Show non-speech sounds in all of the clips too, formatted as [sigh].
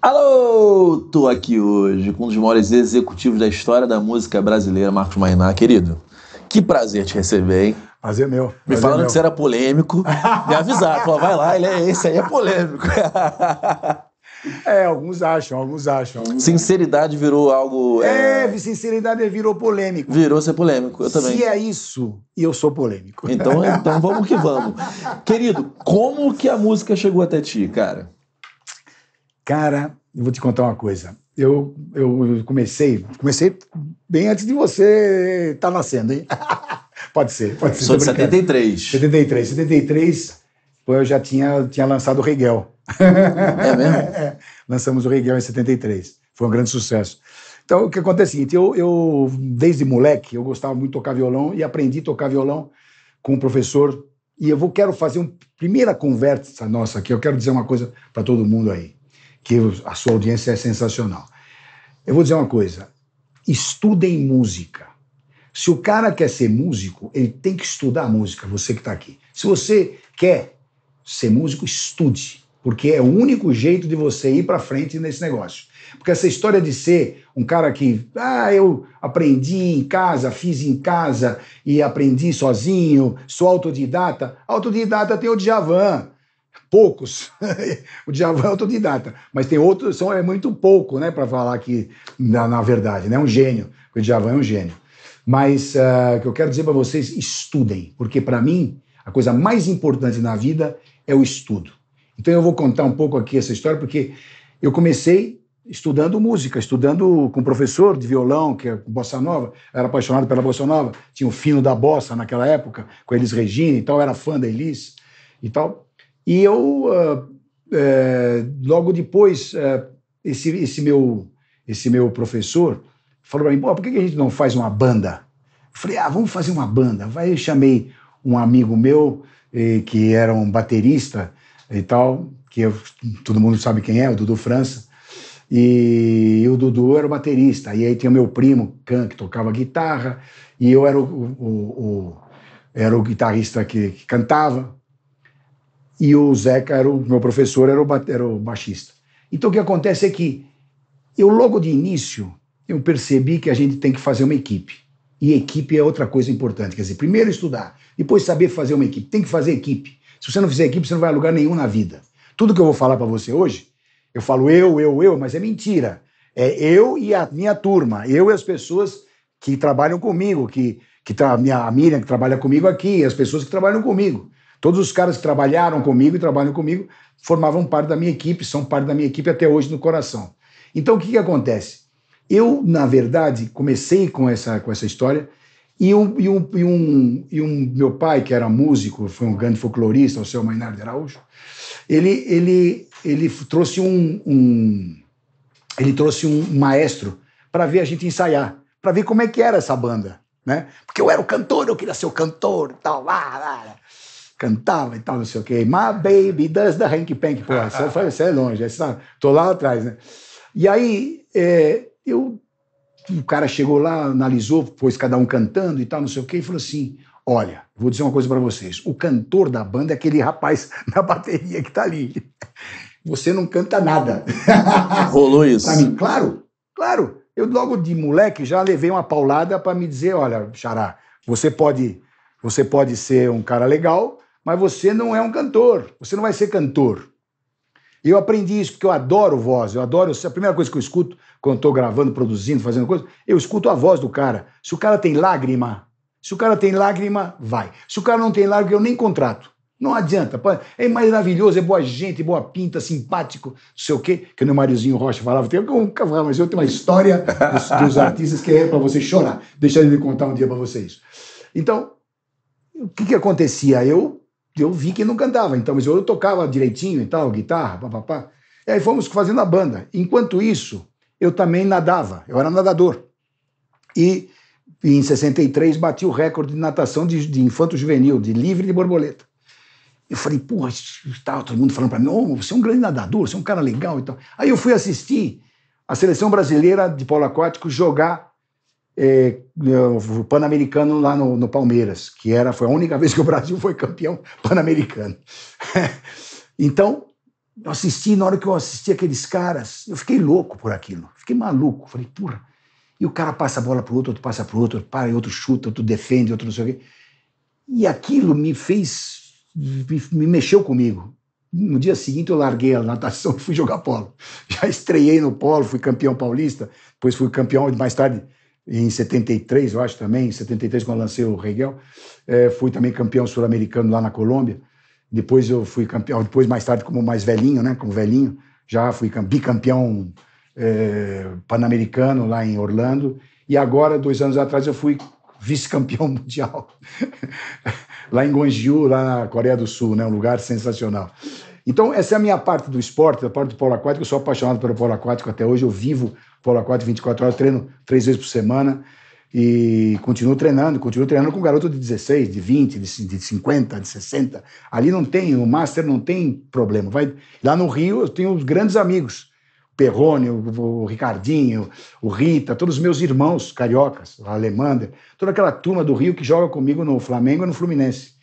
Alô, tô aqui hoje com um dos maiores executivos da história da música brasileira, Marcos Mainá, querido. Que prazer te receber, hein? Prazer é meu. Me falando é falaram meu. que você era polêmico, me avisaram, falou, vai lá, ele é esse aí, é polêmico. [laughs] É, alguns acham, alguns acham. Alguns... Sinceridade virou algo. É... é, sinceridade virou polêmico. Virou ser polêmico, eu também. Se é isso, E eu sou polêmico. Então, então vamos que vamos. [laughs] Querido, como que a música chegou até ti, cara? Cara, eu vou te contar uma coisa. Eu, eu comecei, comecei bem antes de você estar tá nascendo, hein? [laughs] pode ser, pode ser. Sou de 73. 73. 73, pô, eu já tinha, tinha lançado o Reguel. É mesmo? [laughs] é, lançamos o Reguel em 73. Foi um grande sucesso. Então, o que acontece é o seguinte, eu, eu, desde moleque, eu gostava muito de tocar violão e aprendi a tocar violão com um professor. E eu vou, quero fazer uma primeira conversa nossa aqui, eu quero dizer uma coisa para todo mundo aí que a sua audiência é sensacional. Eu vou dizer uma coisa: estudem música. Se o cara quer ser músico, ele tem que estudar música, você que está aqui. Se você quer ser músico, estude, porque é o único jeito de você ir para frente nesse negócio. Porque essa história de ser um cara que, ah, eu aprendi em casa, fiz em casa e aprendi sozinho, sou autodidata. Autodidata tem o Djavan, poucos. [laughs] o Djavan é autodidata, mas tem outros, são, é muito pouco, né, para falar aqui na, na, verdade, né? É um gênio, o Djavan é um gênio. Mas ah, o uh, que eu quero dizer para vocês, estudem, porque para mim a coisa mais importante na vida é o estudo. Então eu vou contar um pouco aqui essa história, porque eu comecei estudando música, estudando com um professor de violão, que é bossa nova, era apaixonado pela bossa nova, tinha o fino da bossa naquela época, com Elis Regina e tal, era fã da Elis e tal. E eu, ah, é, logo depois, é, esse, esse, meu, esse meu professor falou para mim: por que a gente não faz uma banda? Eu falei: ah, vamos fazer uma banda. Vai, eu chamei um amigo meu, que era um baterista e tal, que eu, todo mundo sabe quem é, o Dudu França. E, e o Dudu era o baterista. E aí tinha o meu primo, Can, que tocava guitarra, e eu era o, o, o, o era o guitarrista que, que cantava e o Zeca era o meu professor, era o, era o baixista. Então o que acontece é que eu logo de início eu percebi que a gente tem que fazer uma equipe. E equipe é outra coisa importante. Quer dizer, primeiro estudar, depois saber fazer uma equipe. Tem que fazer equipe. Se você não fizer equipe, você não vai a lugar nenhum na vida. Tudo que eu vou falar para você hoje, eu falo eu, eu, eu, mas é mentira. É eu e a minha turma, eu e as pessoas que trabalham comigo, que, que a minha a Miriam que trabalha comigo aqui, as pessoas que trabalham comigo. Todos os caras que trabalharam comigo e trabalham comigo formavam parte da minha equipe, são parte da minha equipe até hoje no coração. Então o que, que acontece? Eu, na verdade, comecei com essa, com essa história e um, e, um, e, um, e um meu pai, que era músico, foi um grande folclorista, o seu de Araújo, ele, ele, ele trouxe um, um ele trouxe um maestro para ver a gente ensaiar, para ver como é que era essa banda, né? Porque eu era o cantor, eu queria ser o cantor, tal, lá, lá cantava e tal, não sei o quê. My baby does the hanky pank. Pô, essa, foi, é longe, essa, é, tô lá atrás, né? E aí, é, eu, o cara chegou lá, analisou, pôs cada um cantando e tal, não sei o quê, e falou assim: Olha, vou dizer uma coisa para vocês. O cantor da banda é aquele rapaz na [laughs] bateria que tá ali. Você não canta nada. [laughs] Rolou isso. pra mim, claro, claro. Eu logo de moleque já levei uma paulada para me dizer, olha, Xará, você pode, você pode ser um cara legal, mas você não é um cantor, você não vai ser cantor. Eu aprendi isso porque eu adoro voz, eu adoro. A primeira coisa que eu escuto quando estou gravando, produzindo, fazendo coisa, eu escuto a voz do cara. Se o cara tem lágrima, se o cara tem lágrima, vai. Se o cara não tem lágrima, eu nem contrato. Não adianta. É maravilhoso, é boa gente, boa pinta, simpático, não sei o quê, que o meu Máriozinho Rocha falava. Tem um cavalo, mas eu tenho uma história dos, dos artistas que é para você chorar. Deixa ele contar um dia para vocês. Então, o que, que acontecia? Eu eu vi que não cantava, então, mas eu tocava direitinho e tal, guitarra, papapá. E aí fomos fazendo a banda. Enquanto isso, eu também nadava, eu era nadador. E, em 63 bati o recorde de natação de, de infanto juvenil, de livre de borboleta. Eu falei, porra, estava tá todo mundo falando para mim, oh, você é um grande nadador, você é um cara legal e então. tal. Aí eu fui assistir a seleção brasileira de polo aquático jogar é, é, o Pan-Americano lá no, no, Palmeiras, que era, foi a única vez que o Brasil foi campeão pan-americano. [laughs] então, eu assisti, na hora que eu assisti aqueles caras, eu fiquei louco por aquilo, fiquei maluco. Falei, porra. E o cara passa a bola para o outro, outro passa para o outro, para, e outro chuta, outro defende, outro não sei o quê. E aquilo me fez, me, me mexeu comigo. No dia seguinte eu larguei a natação e fui jogar polo. [laughs] Já estreiei no polo, fui campeão paulista, depois fui campeão mais tarde em 73, eu acho também, em 73, quando lancei o Hegel, é, fui também campeão sul-americano lá na Colômbia. Depois eu fui campeão, depois mais tarde, como mais velhinho, né? Como velhinho, já fui bicampeão é, pan-americano lá em Orlando. E agora, dois anos atrás, eu fui vice-campeão [laughs] mundial lá em Gwangju, lá na Coreia do Sul, né? Um lugar sensacional. Então, essa é a minha parte do esporte, da parte do polo aquático. Eu sou apaixonado pelo polo aquático até hoje. Eu vivo polo aquático 24 horas, treino três vezes por semana e continuo treinando, continuo treinando com garoto de 16, de 20, de 50, de 60. Ali não tem, o master não tem problema. Vai lá no Rio, eu tenho grandes amigos. O Perrone, o, o Ricardinho, o Rita, todos os meus irmãos cariocas, a Alemanda, toda aquela turma do Rio que joga comigo no Flamengo e no Fluminense.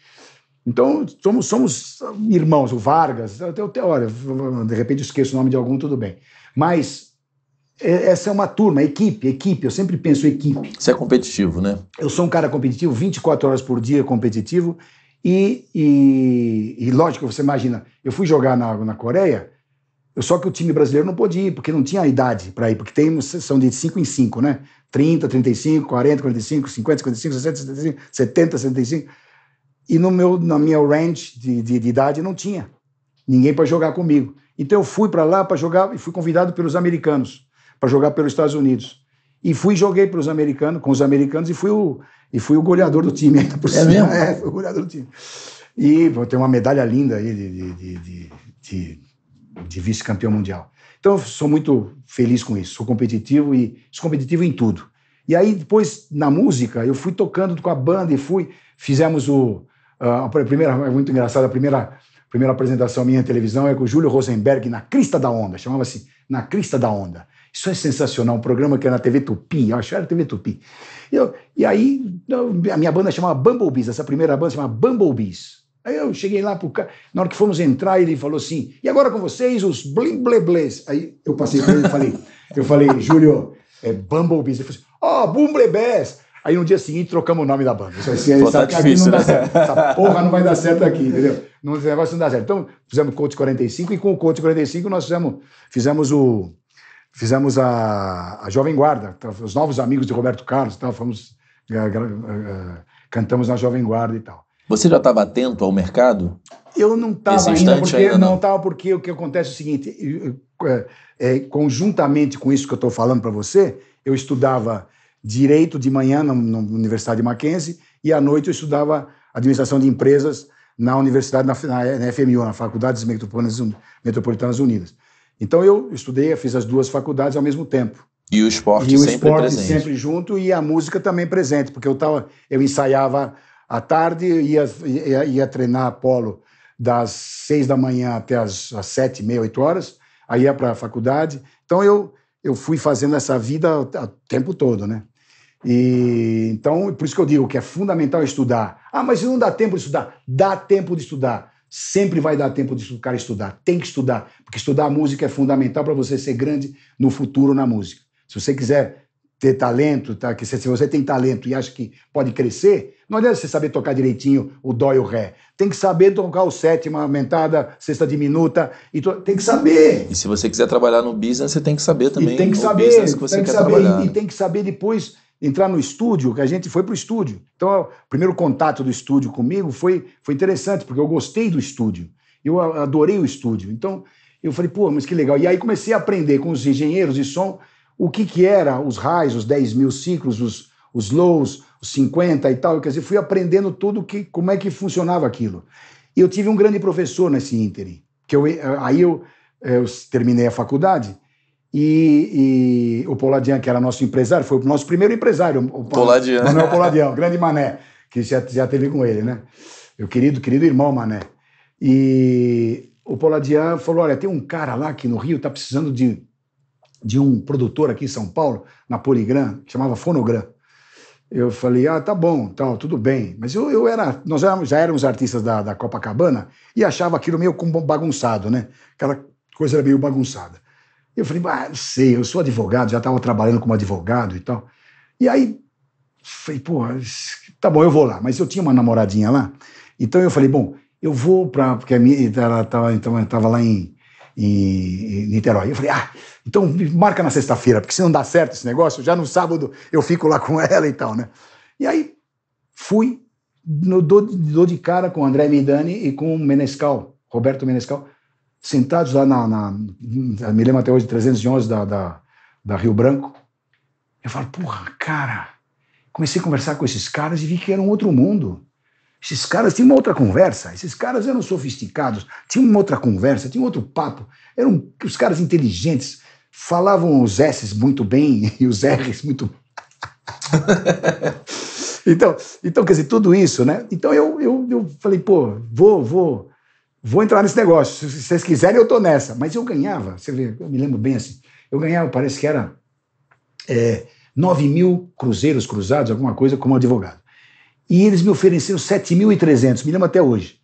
Então, somos, somos irmãos, o Vargas, até, o olha, de repente esqueço o nome de algum, tudo bem. Mas é, essa é uma turma, equipe, equipe, eu sempre penso equipe. Você é competitivo, né? Eu sou um cara competitivo, 24 horas por dia é competitivo, e, e, e lógico, você imagina, eu fui jogar na, na Coreia, só que o time brasileiro não podia ir, porque não tinha idade para ir, porque tem, são de 5 em 5, né? 30, 35, 40, 45, 50, 55, 60, 75, 70, 75. E no meu, na minha range de, de, de idade não tinha ninguém para jogar comigo. Então eu fui para lá para jogar e fui convidado pelos americanos para jogar pelos Estados Unidos. E fui joguei pelos americanos, com os americanos e fui o e fui o goleador do time por É mesmo? [laughs] É, fui o goleador do time. E vou ter uma medalha linda aí de, de, de, de vice-campeão mundial. Então sou muito feliz com isso. Sou competitivo e sou competitivo em tudo. E aí depois na música eu fui tocando com a banda e fui fizemos o ah, a primeira, é muito engraçado, a primeira, primeira apresentação minha em televisão é com o Júlio Rosenberg na Crista da Onda, chamava-se Na Crista da Onda. Isso é sensacional, um programa que era é na TV Tupi, eu acho que era TV Tupi. E, eu, e aí a minha banda chamava Bumblebees, essa primeira banda chamava Bumblebees. Aí eu cheguei lá pro cara, na hora que fomos entrar, ele falou assim: e agora com vocês, os blim Aí eu passei pra ele e falei, eu falei, Júlio, é Bumblebees. Ele falou assim, ó, oh, bumblebés. Aí no dia seguinte trocamos o nome da banda. Assim, Pô, tá difícil, né? Certo, essa porra não vai dar certo aqui, entendeu? Não, esse negócio não dá certo. Então fizemos o Coach 45 e com o Coach 45 nós fizemos, fizemos o fizemos a, a Jovem Guarda, tá, os novos amigos de Roberto Carlos, tal, tá, fomos, é, é, cantamos na Jovem Guarda e tal. Você já estava atento ao mercado? Eu não estava ainda, porque ainda não estava, porque o que acontece é o seguinte: eu, eu, é, é conjuntamente com isso que eu estou falando para você, eu estudava direito de manhã na, na Universidade de Mackenzie e à noite eu estudava administração de empresas na Universidade, na, na FMU, na Faculdades Metropolitanas Unidas. Então eu estudei, fiz as duas faculdades ao mesmo tempo. E o esporte e o esporte presente. sempre junto e a música também presente, porque eu tava, eu ensaiava à tarde, ia, ia, ia treinar polo das seis da manhã até as, as sete, meia, oito horas, aí ia para a faculdade. Então eu eu fui fazendo essa vida o tempo todo, né? E, então, por isso que eu digo que é fundamental estudar. Ah, mas não dá tempo de estudar. Dá tempo de estudar. Sempre vai dar tempo de o cara estudar. Tem que estudar, porque estudar música é fundamental para você ser grande no futuro na música. Se você quiser ter talento, tá? que se você tem talento e acha que pode crescer, não adianta você saber tocar direitinho o dó e o ré. Tem que saber tocar o sétima aumentada, sexta diminuta, e to... tem que saber. E se você quiser trabalhar no business, você tem que saber também. E tem que saber, que tem que saber, e, e tem que saber depois entrar no estúdio, que a gente foi para o estúdio. Então, o primeiro contato do estúdio comigo foi, foi interessante, porque eu gostei do estúdio. Eu adorei o estúdio. Então, eu falei, pô, mas que legal. E aí comecei a aprender com os engenheiros de som o que, que era os highs, os 10 mil ciclos, os, os lows, os 50 e tal. Quer dizer, fui aprendendo tudo que, como é que funcionava aquilo. E eu tive um grande professor nesse ínterim, que eu, eh, aí eu, eh, eu terminei a faculdade e, e o Poladian, que era nosso empresário, foi o nosso primeiro empresário, o Poladian. Manuel Poladian, o grande Mané, que já, já teve com ele, né? Meu querido, querido irmão Mané. E o Poladian falou: olha, tem um cara lá aqui no Rio, tá precisando de, de um produtor aqui em São Paulo, na Poligram, que chamava Fonogram. Eu falei, ah, tá bom, tal, tudo bem. Mas eu, eu era, nós já éramos artistas da, da Copacabana e achava aquilo meio bagunçado, né? Aquela coisa era meio bagunçada. Eu falei, ah, não sei, eu sou advogado, já estava trabalhando como advogado e tal. E aí, falei, pô, tá bom, eu vou lá. Mas eu tinha uma namoradinha lá, então eu falei, bom, eu vou para. Porque a minha, ela estava então, eu lá em, em, Niterói. Eu falei, ah, então marca na sexta-feira, porque se não dá certo esse negócio, já no sábado eu fico lá [laughs] com ela e tal, né? E aí fui, no, dou, dou de cara com André Midani e com o Menescal, Roberto Menescal, sentados lá na, na, me lembro até hoje, 311 da, da, da Rio Branco. Eu falo, porra, cara, comecei a conversar com esses caras e vi que era um outro mundo. Esses caras tinham uma outra conversa, esses caras eram sofisticados, tinham uma outra conversa, tinham outro papo, eram os caras inteligentes, falavam os S's muito bem [laughs] e os R's muito [laughs] então, então, quer dizer, tudo isso, né? Então eu, eu, eu falei, pô, vou, vou, vou entrar nesse negócio. Se vocês quiserem, eu tô nessa. Mas eu ganhava, você vê, eu me lembro bem assim, eu ganhava, parece que era é, 9 mil cruzeiros cruzados, alguma coisa, como advogado. E eles me ofereceram 7.300, me lembro até hoje.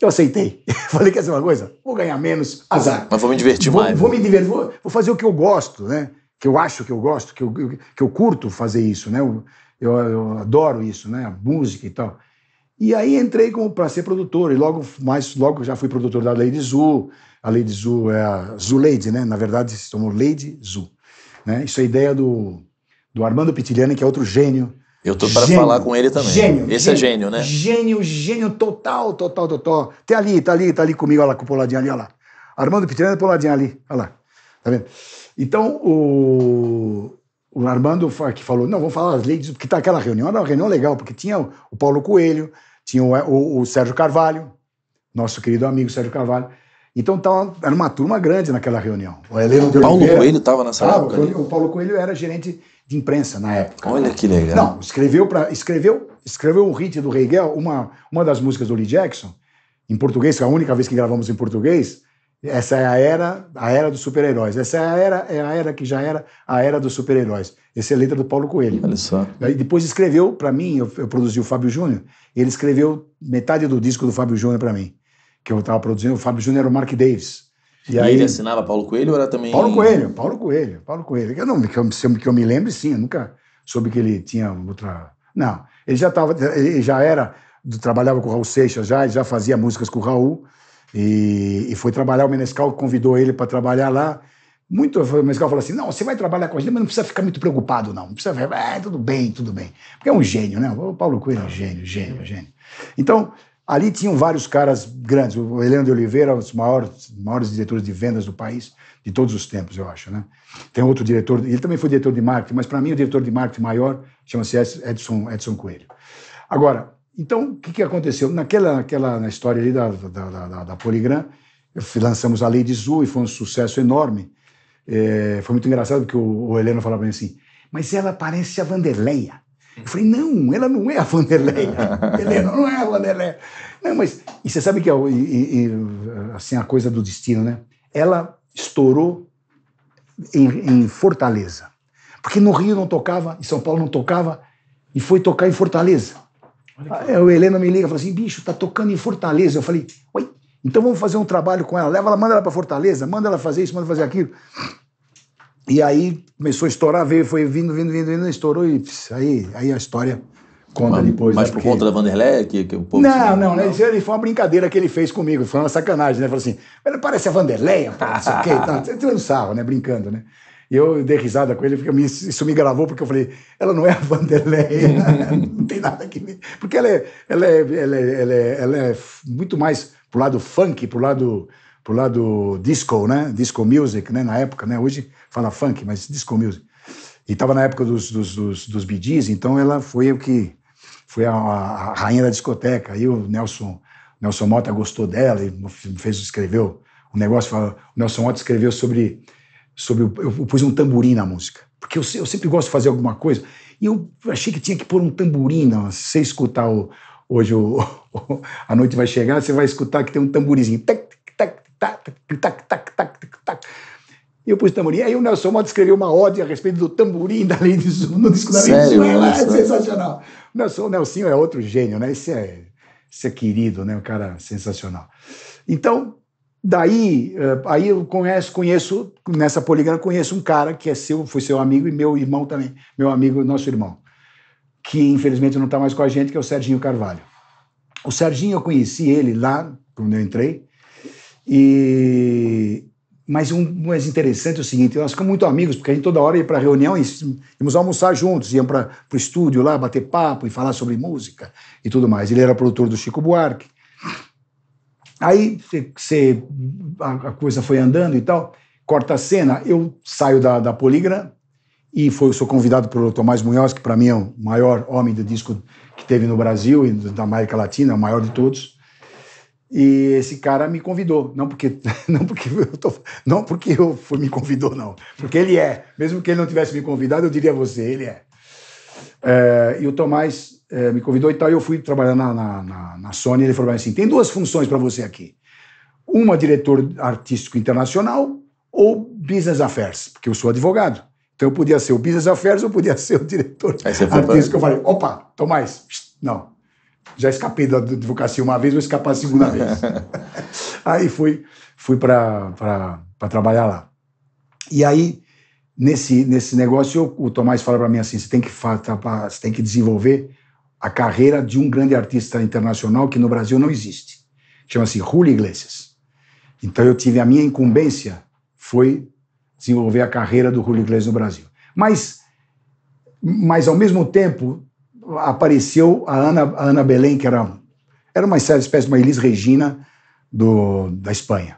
Eu aceitei. [laughs] Falei, quer dizer uma coisa? Vou ganhar menos, azar. Mas vou me divertir vou, mais. Vou né? me divertir, vou, vou, fazer o que eu gosto, né? Que eu acho que eu gosto, que eu, que eu curto fazer isso, né? Eu, eu, eu adoro isso, né? A música e tal. E aí entrei para ser produtor, e logo mais logo já fui produtor da Lady Zu. A Lady Zu é a Zuleide Lady, né? Na verdade se chamou Lady Zu. Né? Isso é ideia do, do Armando Pitiliani, que é outro gênio. Eu tô para falar com ele também. Gênio. Esse é gênio, é gênio, né? Gênio, gênio total, total, total. Tá ali, tá ali, tá ali comigo, olha lá, com o Poladinho ali, olha lá. Armando Pitiliani, Poladinho ali, olha lá. Tá vendo? Então, o, o Armando que falou, não, vamos falar as leis, porque tá aquela reunião, era uma reunião legal, porque tinha o Paulo Coelho, tinha o, o, o Sérgio Carvalho, nosso querido amigo Sérgio Carvalho. Então tava, era uma turma grande naquela reunião. O de Paulo Oliveira, Coelho estava nessa tava, época. O, o Paulo Coelho era gerente de imprensa na época. Olha que legal. Não, escreveu para escreveu escreveu o hit do Reigel, uma uma das músicas do Lee Jackson em português, que é a única vez que gravamos em português, essa é a era, a era dos super-heróis. Essa é a era, é a era que já era a era dos super-heróis. Essa é a letra do Paulo Coelho. Olha só. Aí depois escreveu para mim, eu, eu, produzi o Fábio Júnior, ele escreveu metade do disco do Fábio Júnior para mim, que eu estava produzindo. O Fábio Júnior era o Mark Davis. E, e aí, ele assinava Paulo Coelho ou era também. Paulo Coelho, Paulo Coelho, Paulo Coelho. Eu não, que eu, que eu me lembre, sim, eu nunca soube que ele tinha outra. Não, ele já, tava, ele já era, trabalhava com o Raul Seixas já, já fazia músicas com o Raul. E, e foi trabalhar, o Menescal convidou ele para trabalhar lá. Muito, o Menescal falou assim: não, você vai trabalhar com a gente, mas não precisa ficar muito preocupado, não. Não precisa ficar, é, tudo bem, tudo bem. Porque é um gênio, né? O Paulo Coelho é um gênio, gênio, gênio. Então, ali tinham vários caras grandes. O Helena de Oliveira, um dos maiores, maiores diretores de vendas do país, de todos os tempos, eu acho, né? Tem outro diretor, ele também foi diretor de marketing, mas para mim o diretor de marketing maior chama-se Edson, Edson Coelho. Agora, então, o que, que aconteceu? Naquela, naquela na história ali da, da, da, da Poligram, lançamos a Lei de Zul e foi um sucesso enorme. É, foi muito engraçado porque o, o falava assim, mas ela parece a Vanderleia. Eu falei, não, ela não é a Vanderleia. [laughs] Helena não é a Vanderleia. Não, mas, e você sabe que é assim, a coisa do destino, né? Ela estourou em, em Fortaleza. Porque no Rio não tocava, em São Paulo não tocava, e foi tocar em Fortaleza. Aí o Helena me liga e fala assim: bicho, tá tocando em Fortaleza. Eu falei: oi, então vamos fazer um trabalho com ela. Leva ela, manda ela para Fortaleza, manda ela fazer isso, manda ela fazer aquilo. E aí começou a estourar, veio, foi vindo, vindo, vindo, vindo, estourou e pss, aí, aí a história conta mas, depois. Mas né, por porque... conta da Vanderlei? Que, que o povo não, não, né, não, foi uma brincadeira que ele fez comigo, foi uma sacanagem, né? Falou assim, parece a Vanderlei, não sei o quê, tá, tirando sarro, né? Brincando, né? E eu dei risada com ele, porque isso me gravou, porque eu falei, ela não é a Vanderlei, [laughs] não tem nada que ver. Porque ela é, ela é, ela é, ela é, ela é muito mais pro lado funk, pro lado, pro lado disco, né? Disco music, né? Na época, né? Hoje fala funk, mas disco music. E estava na época dos, dos, dos, dos BDs, então ela foi o que foi a, a, rainha da discoteca. Aí o Nelson, Nelson Mota gostou dela e fez, escreveu um negócio. O Nelson Mota escreveu sobre sobre. O, eu pus um tamborim na música. Porque eu, eu, sempre gosto de fazer alguma coisa. E eu achei que tinha que pôr um tamborim. Não. Se você escutar o, hoje, o, [laughs] o, a noite vai chegar, você vai escutar que tem um tamborizinho. Tac, tac, tac, tac, tac, tac, tac, tac. E eu pus tamborim. Aí o Nelson Motta escreveu uma ode a respeito do tamborim da Lady Zuma, no disco da de Zuma. É sensacional. O Nelson, o é outro gênio, né? Esse é, esse é querido, né? Um cara é sensacional. Então, Daí, eh, aí eu conheço, conheço nessa poligana, conheço um cara que é seu, foi seu amigo e meu irmão também, meu amigo, nosso irmão, que infelizmente não está mais com a gente, que é o Serginho Carvalho. O Serginho, eu conheci ele lá, quando eu entrei, e... Mas um mais interessante é o seguinte, nós ficamos muito amigos, porque a gente toda hora ia para reunião e íamos almoçar juntos, íamos para o estúdio lá, bater papo e falar sobre música e tudo mais. Ele era produtor do Chico Buarque, Aí cê, a, a, coisa foi andando e tal, corta a cena, eu saio da, da e foi, sou convidado pelo Tomás Munhoz, que para mim é o maior homem do disco que teve no Brasil e da América Latina, o maior de todos. E esse cara me convidou, não porque [laughs] não porque eu tô, não porque eu fui, me convidou não, porque ele é. Mesmo que ele não tivesse me convidado, eu diria a você, ele é. é e o Tomás é, me convidou e tal, e eu fui trabalhar na, na, na, na Sony. ele falou assim: tem duas funções para você aqui. Uma, diretor artístico internacional ou business affairs, porque eu sou advogado. Então eu podia ser o business affairs ou podia ser o diretor artístico. Eu falei: opa, tô mais. Não. Já escapei da advocacia uma vez, vou escapar a segunda vez. [laughs] aí fui, fui para trabalhar lá. E aí, nesse, nesse negócio, o Tomás fala para mim assim: você tem que, você tem que desenvolver a carreira de um grande artista internacional que no Brasil não existe. Chama-se Julio Iglesias. Então eu tive a minha incumbência foi desenvolver a carreira do Julio Iglesias no Brasil. Mas, mas ao mesmo tempo apareceu a Ana, a Ana Belém, que era, era uma espécie de uma Elis Regina do, da Espanha.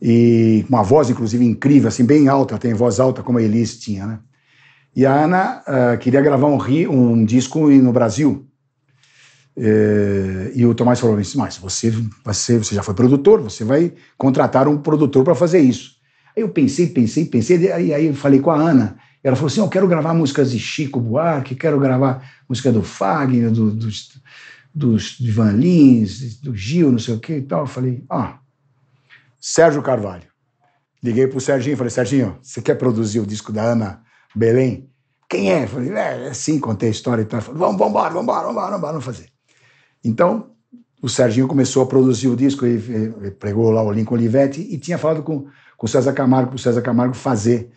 E com uma voz, inclusive, incrível, assim, bem alta, tem voz alta como a Elis tinha, né? E a Ana uh, queria gravar um, um, disco no Brasil. E, eh, e o Tomás falou assim: Mas você, você, você já foi produtor, você vai contratar um produtor para fazer isso. Aí eu pensei, pensei, pensei, aí, aí eu falei com a Ana. Ela falou assim: Eu quero gravar músicas de Chico Buarque, quero gravar música do Fagner, do, dos, dos Ivan Lins, do Gil, não sei o que e tal. Eu falei: Ó, ah, Sérgio Carvalho. Liguei para o Serginho e falei: Serginho, você quer produzir o disco da Ana? Belém. Quem é? falei, é, assim, contei a história e tal. vamos, vamos embora, vamos embora, vamos embora, vamos fazer. Então, o Serginho começou a produzir o disco, ele, ele pregou lá o Lincoln Olivetti e tinha falado com, com o César Camargo, para o César Camargo fazer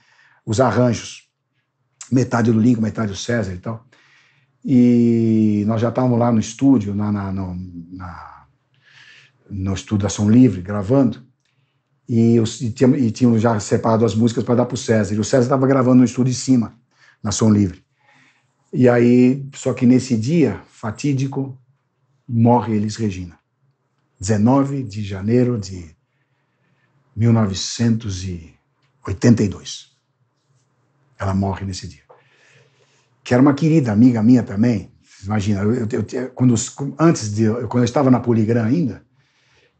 os arranjos. Metade do Lincoln, metade do César e tal. E nós já estávamos lá no estúdio, na, na, na no estúdio da Som Livre, gravando e, eu, e, tínhamos, e já separado as músicas para dar para o César. E o César estava gravando no estúdio de cima, na Som Livre. E aí, só que nesse dia fatídico, morre Elis Regina. 19 de janeiro de 1982. Ela morre nesse dia. Que era uma querida amiga minha também. Imagina, eu, eu, eu quando, antes de, quando eu estava na Poligram ainda,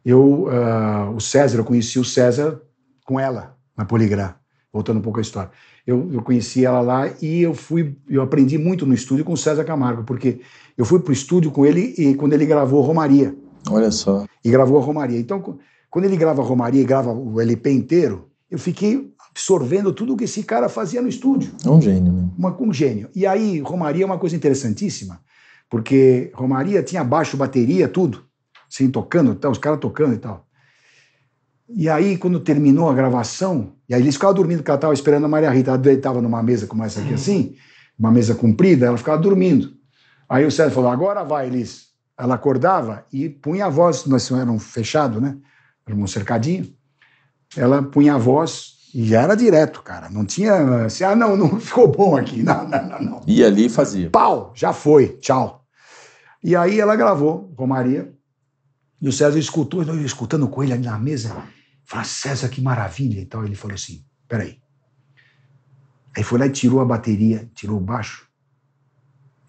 eu, uh, o César, eu conheci o César com ela, na Poligrá, voltando um pouco à história. Eu, eu conheci ela lá e eu fui, eu aprendi muito no estúdio com o César Camargo, porque eu fui para o estúdio com ele e quando ele gravou Romaria. Olha só. E gravou a Romaria. Então, quando ele grava Romaria e grava o LP inteiro, eu fiquei absorvendo tudo que esse cara fazia no estúdio. É um gênio, né? Uma, um gênio. E aí, Romaria é uma coisa interessantíssima, porque Romaria tinha baixo, bateria, tudo assim, tocando, tá, os caras tocando e tal. E aí, quando terminou a gravação, e aí eles ficavam dormindo, porque ela estava esperando a Maria Rita, ela deitava numa mesa como essa aqui, uhum. assim, uma mesa comprida, ela ficava dormindo. Aí o Sérgio falou, agora vai, Elis. Ela acordava e punha a voz, nós eram um fechado, né? Era um cercadinho. Ela punha a voz e já era direto, cara. Não tinha assim, ah, não, não [laughs] ficou bom aqui. Não, não, não, não. E ali fazia. Pau, já foi, tchau. E aí ela gravou com Maria e o César escutou, eu escutando com ele ali na mesa, falou, César, que maravilha e então tal. Ele falou assim, peraí. Aí foi lá e tirou a bateria, tirou o baixo,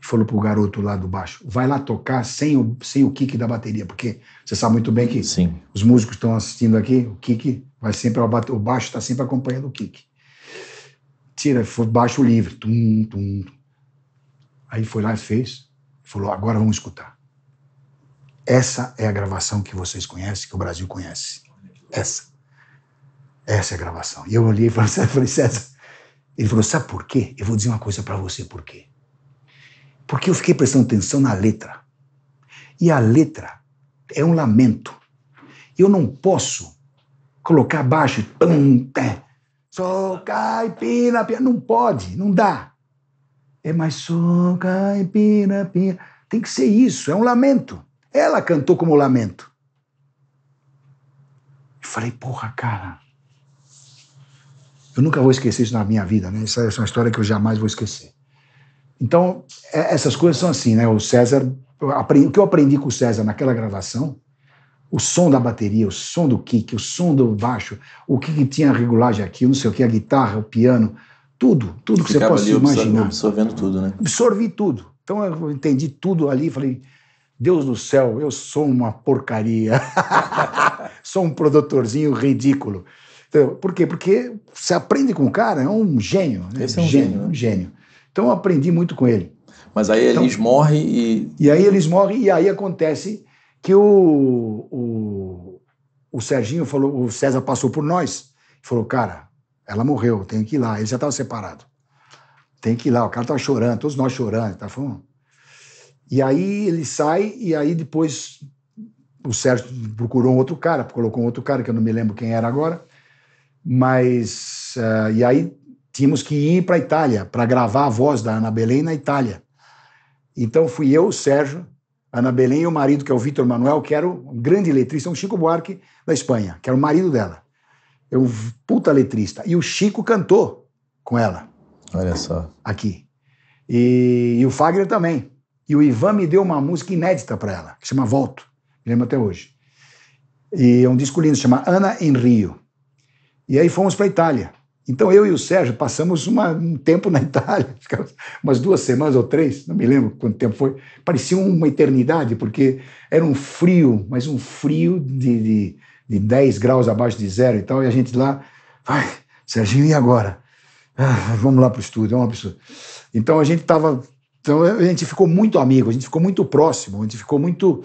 e falou pro garoto lá do baixo, vai lá tocar sem o, sem o kick da bateria, porque você sabe muito bem que Sim. os músicos estão assistindo aqui, o kick vai sempre, o baixo está sempre acompanhando o kick. Tira, foi baixo livre, tum, tum, tum. Aí foi lá e fez, falou, agora vamos escutar. Essa é a gravação que vocês conhecem, que o Brasil conhece. Essa. Essa é a gravação. E eu olhei [laughs] César e falei, César, ele falou, sabe por quê? Eu vou dizer uma coisa para você, por quê? Porque eu fiquei prestando atenção na letra. E a letra é um lamento. Eu não posso colocar abaixo, pum, té, sou caipira, não pode, não dá. É mais só caipira, pira. Tem que ser isso, é um lamento. Ela cantou como lamento. Eu falei, porra, cara. Eu nunca vou esquecer isso na minha vida, né? Essa é uma história que eu jamais vou esquecer. Então, é, essas coisas são assim, né? O César, aprendi, o que eu aprendi com o César naquela gravação, o som da bateria, o som do kick, o som do baixo, o que, que tinha regulagem aqui, não sei o que, a guitarra, o piano, tudo, tudo que Ficava você possa imaginar. Absorvendo tudo, né? Absorvi tudo. Então eu entendi tudo ali, falei, Deus do céu, eu sou uma porcaria, [laughs] sou um produtorzinho ridículo. Então, por quê? Porque você aprende com o cara, é um gênio. Né? Esse é um gênio, gênio né? um gênio. Então eu aprendi muito com ele. Mas aí então, eles morrem e. E aí eles morrem, e aí acontece que o, o, o Serginho falou, o César passou por nós, falou, cara, ela morreu, tem que ir lá. Ele já estava separado. Tem que ir lá, o cara estava tá chorando, todos nós chorando, tá falando. E aí ele sai, e aí depois o Sérgio procurou um outro cara, colocou um outro cara, que eu não me lembro quem era agora, mas. Uh, e aí tínhamos que ir para a Itália, para gravar a voz da Ana Belém na Itália. Então fui eu, o Sérgio, Ana Belém e o marido, que é o Vitor Manuel, que era um grande letrista, um Chico Buarque da Espanha, que era o marido dela. É um puta letrista. E o Chico cantou com ela. Olha só. Aqui. E, e o Fagner também. E o Ivan me deu uma música inédita para ela, que chama Volto, me lembro até hoje. E é um disco lindo, chama Ana em Rio. E aí fomos para a Itália. Então eu e o Sérgio passamos uma, um tempo na [laughs] Itália, umas duas semanas ou três, não me lembro quanto tempo foi. Parecia uma eternidade, porque era um frio, mas um frio de, de, de 10 graus abaixo de zero e tal. E a gente lá, ai, Serginho, e agora? Ah, vamos lá para o estúdio, é lá para Então a gente estava então a gente ficou muito amigo, a gente ficou muito próximo, a gente ficou muito,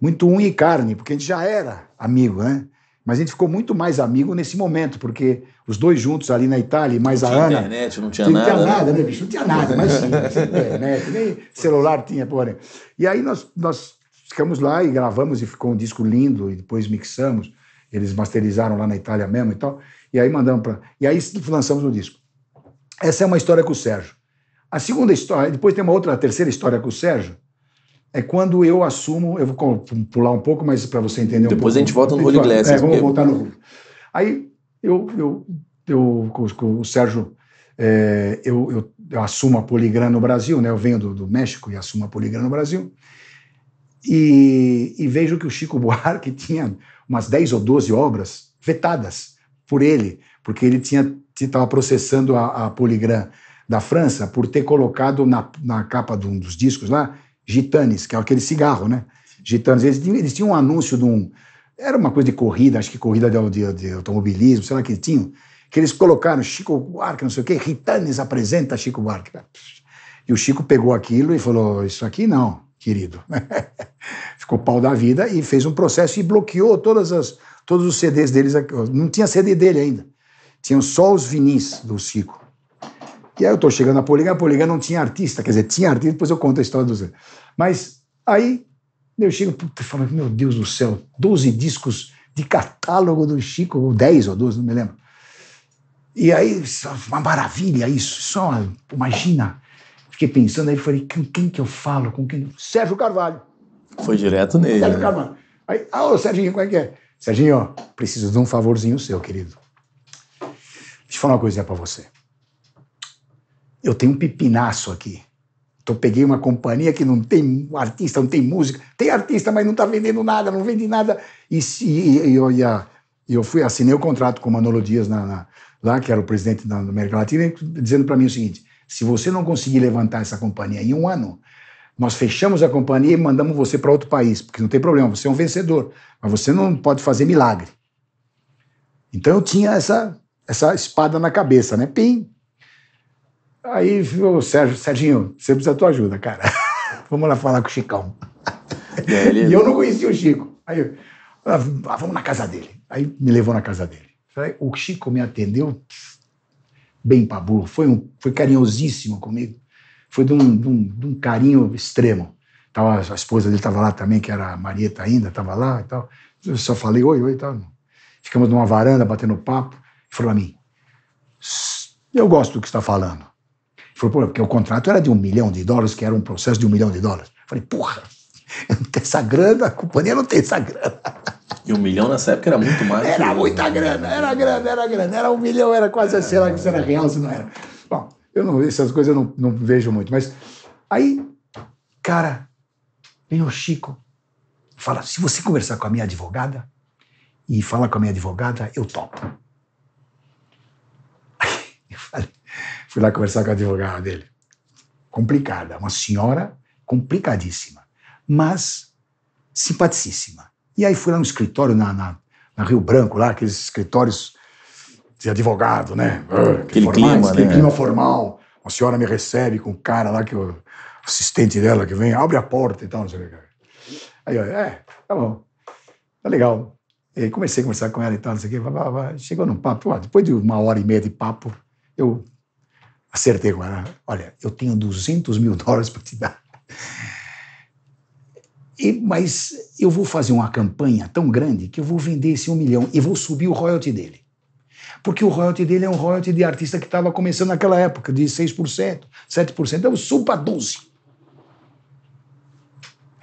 muito unha e carne, porque a gente já era amigo, né? Mas a gente ficou muito mais amigo nesse momento, porque os dois juntos ali na Itália, mais não a tinha Ana. internet, não tinha não nada. Não tinha nada, né, bicho? Não tinha nada, mas sim, tinha internet, nem celular tinha, porém. E aí nós, nós ficamos lá e gravamos e ficou um disco lindo, e depois mixamos. Eles masterizaram lá na Itália mesmo e tal. E aí mandamos para. E aí lançamos o disco. Essa é uma história com o Sérgio. A segunda história, depois tem uma outra, a terceira história com o Sérgio, é quando eu assumo, eu vou pular um pouco, mas para você entender depois um pouco. Depois a gente volta no Holy Glass. É, vamos voltar no Aí eu, eu, eu com, o Sérgio, é, eu, eu, eu, assumo a Poligrana no Brasil, né? Eu venho do, do México e assumo a Poligrana no Brasil. E, e, vejo que o Chico [laughs] Buarque tinha umas 10 ou 12 obras vetadas por ele, porque ele tinha estava processando a, a Poligram da França por ter colocado na, na capa de um dos discos lá Gitanes, que é aquele cigarro, né? Gitanes. Eles, eles tinham um anúncio de um. Era uma coisa de corrida, acho que corrida de, de, de automobilismo, sei lá que eles tinham, que eles colocaram Chico Buarque, não sei o quê, Gitanes apresenta Chico Buarque. E o Chico pegou aquilo e falou: Isso aqui não, querido. [laughs] Ficou pau da vida e fez um processo e bloqueou todas as, todos os CDs deles. Não tinha CD dele ainda. Tinham só os vinis do Chico e aí é, eu estou chegando na Poligan, a Poligan não tinha artista, quer dizer, tinha artista, depois eu conto a história do Zé. Mas aí eu chego, puta, falando, meu Deus do céu, 12 discos de catálogo do Chico, ou 10 ou 12, não me lembro. E aí, é uma maravilha isso, só, imagina. Fiquei pensando, aí falei, com quem que eu falo? Com quem? Sérgio Carvalho. Foi direto nele. Sérgio né? Carvalho. Aí, ah, ô Serginho, como é que é? Serginho, ó, preciso de um favorzinho seu, querido. Deixa eu falar uma coisinha pra você eu tenho um pipinaço aqui. Então peguei uma companhia que não tem artista, não tem música, tem artista, mas não está vendendo nada, não vende nada. E, e, e eu, eu fui assinei o contrato com o Manolo Dias na, na, lá, que era o presidente da América Latina, dizendo para mim o seguinte: se você não conseguir levantar essa companhia em um ano, nós fechamos a companhia e mandamos você para outro país, porque não tem problema, você é um vencedor, mas você não pode fazer milagre. Então eu tinha essa essa espada na cabeça, né? Pim, Aí o Sérgio, Serginho, você precisa da tua ajuda, cara. [laughs] vamos lá falar com o Chicão. É, e eu não conhecia o Chico. Aí, ah, vamos na casa dele. Aí me levou na casa dele. O Chico me atendeu bem pra burro. Foi, um, foi carinhosíssimo comigo. Foi de um, de um, de um carinho extremo. Tava, a esposa dele estava lá também, que era a Marieta ainda, estava lá e tal. Eu só falei oi, oi e tal. Ficamos numa varanda batendo papo. Ele falou a mim: Eu gosto do que está falando. Falou, pô, porque o contrato era de um milhão de dólares, que era um processo de um milhão de dólares. Falei, porra, [laughs] eu não tenho essa grana, a companhia não tem essa grana. E um milhão nessa época era muito mais. Era que... muita grana, era grana, era grana. Era um milhão, era quase, sei lá, se era real, se não era. Bom, eu não, essas coisas eu não, não vejo muito. Mas aí, cara, vem o Chico, fala, se você conversar com a minha advogada, e falar com a minha advogada, eu topo. Fui lá conversar com a advogada dele. Complicada, uma senhora complicadíssima, mas simpaticíssima. E aí fui lá no escritório, na, na, na Rio Branco, lá, aqueles escritórios de advogado, né? Ah, aquele, formais, clima, né? clima formal. Uma senhora me recebe com o cara lá, que o assistente dela que vem, abre a porta e tal, não sei o que. Aí eu, é, tá bom, tá legal. E comecei a conversar com ela e tal, não sei o que. Chegou num papo, depois de uma hora e meia de papo, eu Acertei com ela. Olha, eu tenho 200 mil dólares para te dar. E, mas eu vou fazer uma campanha tão grande que eu vou vender esse um milhão e vou subir o royalty dele. Porque o royalty dele é um royalty de artista que estava começando naquela época, de 6%, 7%. Eu subo para 12%.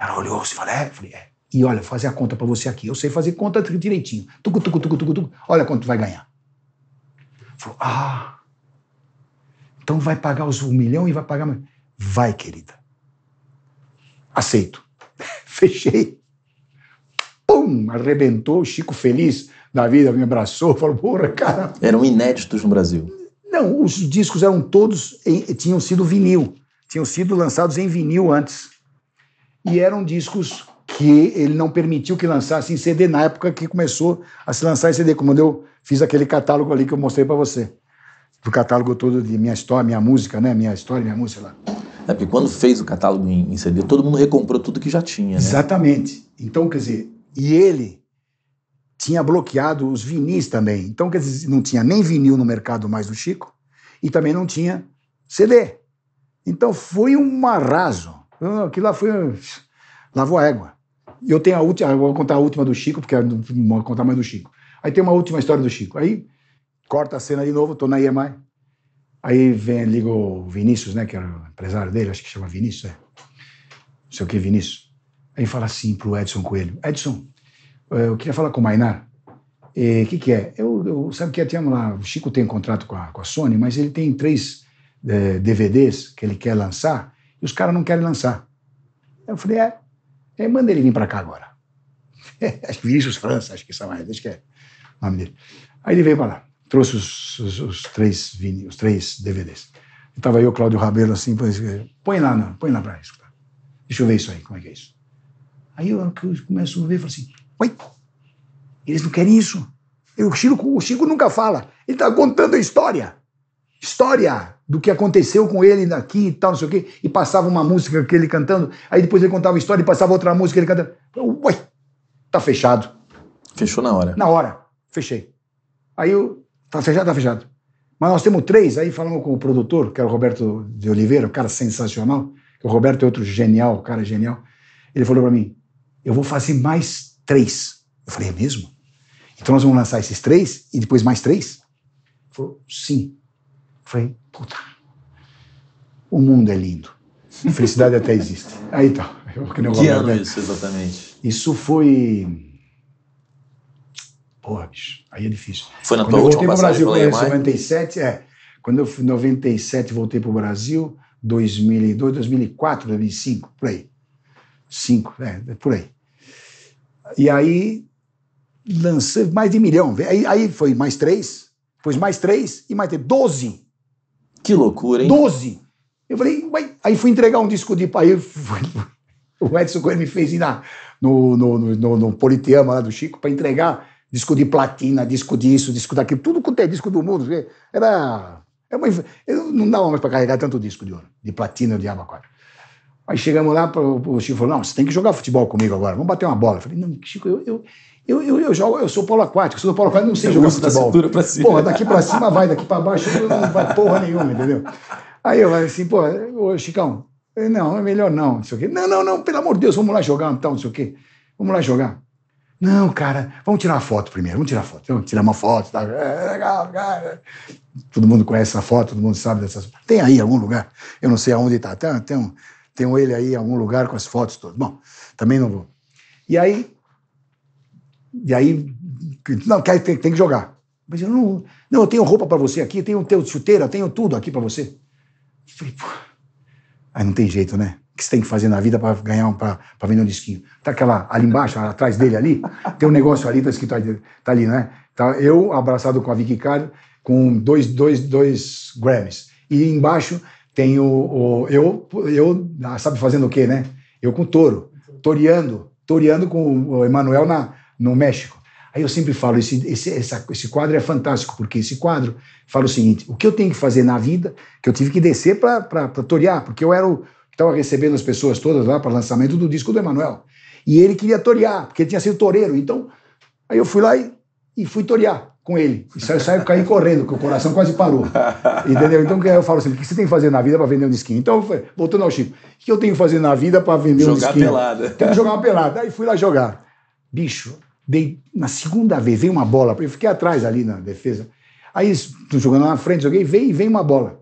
Ela olhou assim e falou: é? Eu falei: é. E olha, fazer a conta para você aqui. Eu sei fazer conta direitinho. Tucu, tucu, tucu, tucu, tucu. Olha quanto vai ganhar. Falou: ah. Então vai pagar os um milhão e vai pagar mais. Vai, querida. Aceito. [laughs] Fechei. Pum! Arrebentou, Chico feliz da vida, me abraçou, [laughs] falou, porra, cara. Eram inéditos no Brasil. Não, os discos eram todos, tinham sido vinil, tinham sido lançados em vinil antes. E eram discos que ele não permitiu que lançassem CD na época que começou a se lançar em CD, como eu fiz aquele catálogo ali que eu mostrei para você do catálogo todo de Minha História, Minha Música, né? Minha História, Minha Música lá. É, porque quando fez o catálogo em, CD, todo mundo recomprou tudo que já tinha, né? Exatamente. Então, quer dizer, e ele tinha bloqueado os vinis também. Então, quer dizer, não tinha nem vinil no mercado mais do Chico e também não tinha CD. Então, foi um arraso. Aquilo lá foi... Lavou a égua. Eu tenho a última... Eu vou contar a última do Chico, porque... Não vou contar mais do Chico. Aí tem uma última história do Chico. Aí corta a cena de novo, tô na EMI. Aí vem, liga o Vinícius, né, que era o empresário dele, acho que chama Vinícius, é. Não sei o que, Vinícius. Aí fala assim pro Edson Coelho: Edson, eh, eu queria falar com o Mainar. O eh, que, que é? Eu, eu sabe que até lá, o Chico tem um contrato com a, com a Sony, mas ele tem três é, eh, DVDs que ele quer lançar e os caras não querem lançar. Eu falei: é, manda ele vir para cá agora. [laughs] acho que Vinícius França, acho que isso é mais, acho que é o nome dele. Aí ele veio para lá trouxe os, os, os três vinil, os três DVDs. Estava aí eu, Cláudio Rabelo, assim, põe lá, não, põe lá para escutar. Deixa eu ver isso aí, como é que é isso. Aí eu, começo a ver e falo assim, ué, eles não querem isso. Eu, o, Chico, o Chico nunca fala, ele está contando a história. História do que aconteceu com ele aqui e tal, não sei o quê, e passava uma música que ele cantando, aí depois ele contava a história e passava outra música que ele cantando. Uai, ué, tá fechado. Fechou na hora. Na hora, fechei. Aí eu Tá fechado? Tá fechado. Mas nós temos três, aí falamos com o produtor, que era é o Roberto de Oliveira, um cara sensacional, o Roberto é outro genial, um cara é genial. Ele falou para mim, eu vou fazer mais três. Eu falei, é mesmo? Então nós vamos lançar esses três e depois mais três? Ele falou, sim. Eu falei, puta, o mundo é lindo. Felicidade até existe. Aí tá. [laughs] Que, que ano é isso, exatamente? Isso foi Porra, bicho, aí é difícil. Foi na Quando tua eu voltei para o Brasil em 97, é. Quando eu fui em 97 voltei para o Brasil, 2002, 2004, 2005, por aí. Cinco, é, é, por aí. E aí lancei mais de milhão. Aí, aí foi mais três, depois mais três e mais três. Doze. Que loucura, hein? Doze. Eu falei, uai. aí fui entregar um disco de. Aí [laughs] o Edson Coelho me fez ir na, no, no, no, no, no Politeama lá do Chico para entregar disco de platina, disco disso, disco daquilo, tudo quanto é disco do mundo. Era, era é uma, não dava mais para carregar tanto disco de ouro, de platina, ou de água 4. Aí chegamos lá, pro, o Chico falou: Não, você tem que jogar futebol comigo agora, vamos bater uma bola. Eu falei: Não, Chico, eu, eu, eu, eu, eu jogo, eu sou polo aquático, sou do polo aquático, não sei eu é jogar futebol. Da pra cima. Porra, daqui para cima vai, daqui para baixo não vai porra nenhuma, entendeu? Aí eu falei assim: Pô, ô, Chicão, não, é melhor não, não sei o quê. Não, não, não, pelo amor de Deus, vamos lá jogar, então, não sei o quê. Vamos lá jogar. Não, cara, vamos tirar uma foto primeiro, vamos tirar foto, vamos tirar uma foto. Tá? É, é legal, cara. Todo mundo conhece essa foto, todo mundo sabe dessas fotos. Tem aí algum lugar, eu não sei aonde está, tem, tem, um, tem um ele aí em algum lugar com as fotos todas. Bom, também não vou. E aí, e aí, não, tem, tem que jogar. Mas eu não, não, eu tenho roupa para você aqui, tenho teu chuteira, tenho tudo aqui para você. falei, pô, aí não tem jeito, né? que você tem que fazer na vida para ganhar um, para vender um disquinho? Tá aquela ali embaixo, atrás dele ali, tem um negócio ali, tá escrito ali, tá ali, né? Tá eu abraçado com a Vicky Carr com dois, dois, dois Grammys. E embaixo tem o, o eu eu sabe fazendo o quê, né? Eu com touro, toreando, toreando com o Emanuel na no México. Aí eu sempre falo, esse, esse, essa, esse quadro é fantástico, porque esse quadro fala o seguinte, o que eu tenho que fazer na vida, que eu tive que descer para torear, porque eu era o, que estava recebendo as pessoas todas lá para o lançamento do disco do Emanuel. E ele queria torear, porque ele tinha sido toreiro. Então, aí eu fui lá e, e fui torear com ele. E saí, saiu caí correndo, que o coração quase parou. Entendeu? Então eu falo assim: o que você tem que fazer na vida para vender um disquinho? Então, voltando ao Chico, o que eu tenho que fazer na vida para vender jogar um disquinho? Jogar pelada. Tem que jogar uma pelada. Aí fui lá jogar. Bicho, dei, na segunda vez, veio uma bola. Eu fiquei atrás ali na defesa. Aí, jogando na frente, joguei, veio, vem uma bola.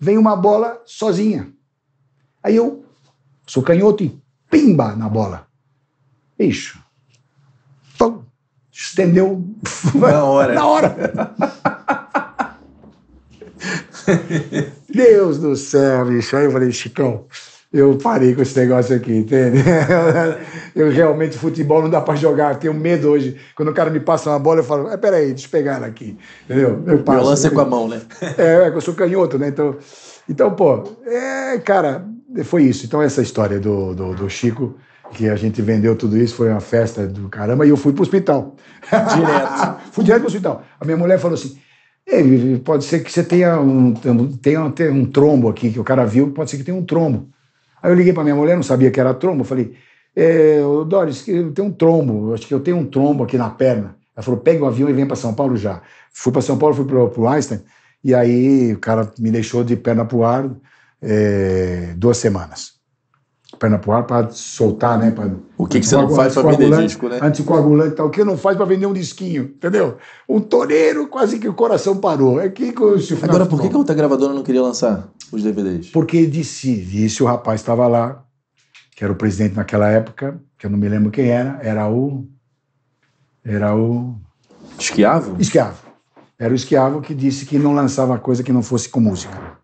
Vem uma bola sozinha. Aí eu sou canhoto e pimba na bola. Bicho. Pum, estendeu na [laughs] hora. na hora. Deus do céu, bicho. Aí eu falei, Chicão, eu parei com esse negócio aqui, entende? [laughs] Eu realmente, futebol não dá para jogar, eu tenho medo hoje. Quando o cara me passa uma bola, eu falo, é, peraí, deixa eu pegar ela aqui, entendeu? Eu passo. Meu lance é com a mão, né? É, é eu sou canhoto, né? Então, então pô, é, cara, foi isso. Então, essa história do, do, do, Chico, que a gente vendeu tudo isso, foi uma festa do caramba, e eu fui para o hospital. Direto. [laughs] fui direto para o hospital. A minha mulher falou assim: pode ser que você tenha um, tenha, um, tenha um trombo aqui, que o cara viu, pode ser que tenha um trombo. Aí eu liguei para minha mulher, não sabia que era trombo, eu falei, é, Doris, eu tenho um trombo, acho que eu tenho um trombo aqui na perna. Ela falou, pega o um avião e vem para São Paulo já. Fui para São Paulo, fui para o Einstein, e aí o cara me deixou de perna pro ar, é, duas semanas. Perna pro ar para soltar, né? Pra, o que, que você não faz para vender disco, né? Anticoagulante e tal. O que não faz para vender um disquinho, entendeu? Um torneiro quase que o coração parou. É que, Agora, por que, que a outra gravadora não queria lançar os DVDs? Porque disse, disse o rapaz estava lá, que era o presidente naquela época, que eu não me lembro quem era, era o. Era o. Esquiavo? Esquiavo. Era o Esquiavo que disse que não lançava coisa que não fosse com música.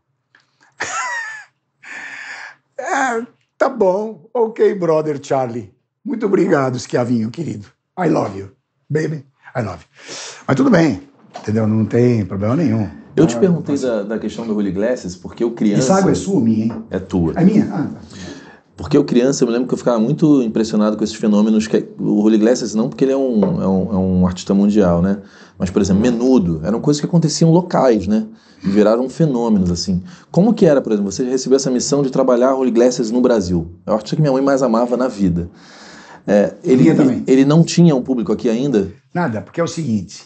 Ah, tá bom. Ok, brother Charlie. Muito obrigado, esquiavinho, querido. I love you, baby. I love you. Mas tudo bem, entendeu? Não tem problema nenhum. Eu te perguntei da, da questão do Holy Glasses porque eu criança... Essa água é sua ou minha, hein? É tua. É minha? Ah, tá. Porque eu criança, eu me lembro que eu ficava muito impressionado com esses fenômenos. Que, é, o Julio Iglesias não, porque ele é um, é um, é um artista mundial, né? Mas, por exemplo, menudo. Eram coisas que aconteciam locais, né? E viraram fenômenos, assim. Como que era, por exemplo, você recebeu essa missão de trabalhar Julio Iglesias no Brasil? É o artista que minha mãe mais amava na vida. É, ele, ele, ele não tinha um público aqui ainda? Nada, porque é o seguinte.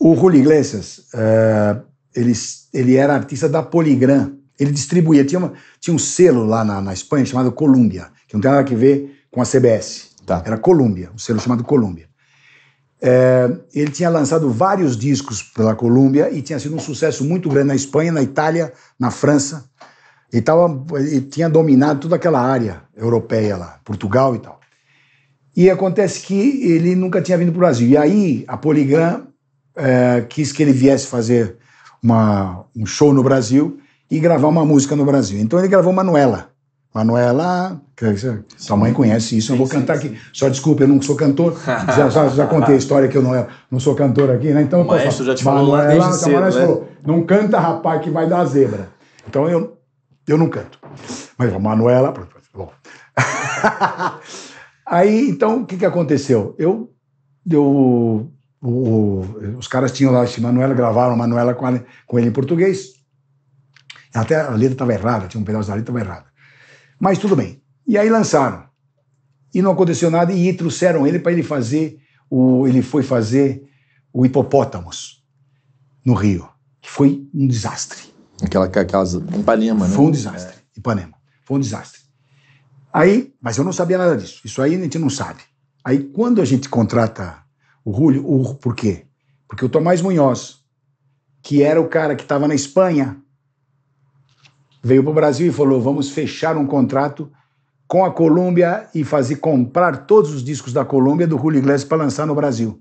O Julio Iglesias, uh, ele, ele era artista da Poligram, ele distribuía, tinha, uma, tinha um selo lá na, na Espanha chamado Columbia, que não tem nada a ver com a CBS. Tá. Era Columbia, um selo chamado Columbia. É, ele tinha lançado vários discos pela Columbia e tinha sido um sucesso muito grande na Espanha, na Itália, na França. Ele, tava, ele tinha dominado toda aquela área europeia lá, Portugal e tal. E acontece que ele nunca tinha vindo para o Brasil. E aí a Polygram é, quis que ele viesse fazer uma, um show no Brasil e gravar uma música no Brasil. Então ele gravou Manuela. Manuela, sua mãe conhece isso, eu vou cantar aqui. Só desculpa, eu não sou cantor. [laughs] já, já, já, contei a história que eu não, não sou cantor aqui, né? Então, o maestro já te falou Manuela, lá desde cedo, né? falou, não canta rapaz que vai dar zebra. Então eu, eu não canto. Mas a Manuela, tá bom. [laughs] Aí, então, o que, que aconteceu? Eu, eu o, os caras tinham lá, Manuela, gravaram Manuela com, a, com ele em português, até a letra estava errada, tinha um pedaço da letra estava errada. Mas tudo bem. E aí lançaram. E não aconteceu nada e trouxeram ele para ele fazer o ele foi fazer o Hipopótamos no Rio, que foi um desastre. Aquela casa Ipanema, né? Foi um desastre, é. Ipanema. Foi um desastre. Aí, mas eu não sabia nada disso. Isso aí a gente não sabe. Aí quando a gente contrata o Rúlio, o, por quê? Porque o Tomás Munhoz, que era o cara que estava na Espanha, veio para o Brasil e falou: vamos fechar um contrato com a Colômbia e fazer comprar todos os discos da Colômbia do Julio Iglesias para lançar no Brasil.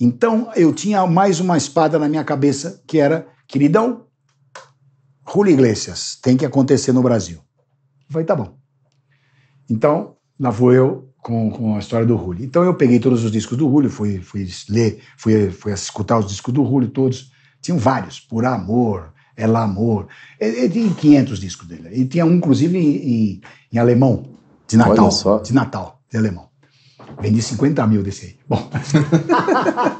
Então eu tinha mais uma espada na minha cabeça que era: queridão, Julio Iglesias, tem que acontecer no Brasil. Eu falei: tá bom. Então lá vou eu com, com, a história do Julio. Então eu peguei todos os discos do Julio, fui, fui ler, fui, fui escutar os discos do Julio todos. Tinham vários, Por Amor, é L'Amour. Ele, ele tinha 500 discos dele. Ele tinha um, inclusive, em, em alemão, de Natal. De Natal, de alemão. Vendi 50 mil desse aí. Bom.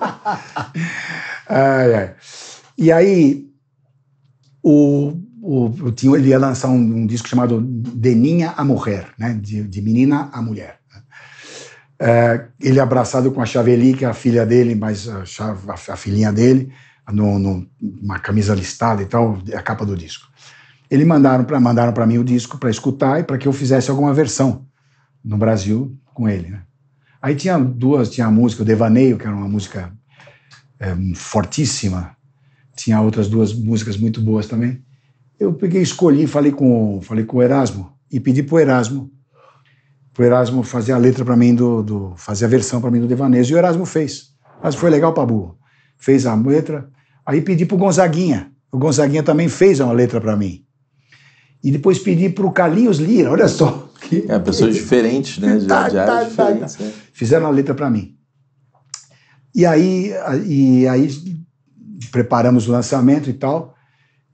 [laughs] ai, ai. E aí, o, o, tinha, ele ia lançar um, um, disco chamado De Ninha a Mulher, né? de, de menina a mulher. É, ele abraçado com a Chaveli, que é a filha dele, mas a, a, a filhinha dele, no, no, uma camisa listada e tal, é a capa do disco. Ele mandaram para mandaram para mim o disco para escutar e para que eu fizesse alguma versão no Brasil com ele. Né? Aí tinha duas, tinha a música o Devaneio, que era uma música é, fortíssima, tinha outras duas músicas muito boas também. Eu peguei, escolhi, falei com, falei com o Erasmo e pedi pro Erasmo, pro Erasmo fazer a letra para mim do, do, fazer a versão para mim do Devaneio. E o Erasmo fez. Mas foi legal para burro. Fez a letra, Aí pedi pro Gonzaguinha. O Gonzaguinha também fez uma letra para mim. E depois pedi pro Carlinhos Lira, olha só. Que... É, pessoas [laughs] diferentes, né? tá, tá, Tá, é. Fizeram a letra para mim. E aí, e aí preparamos o lançamento e tal.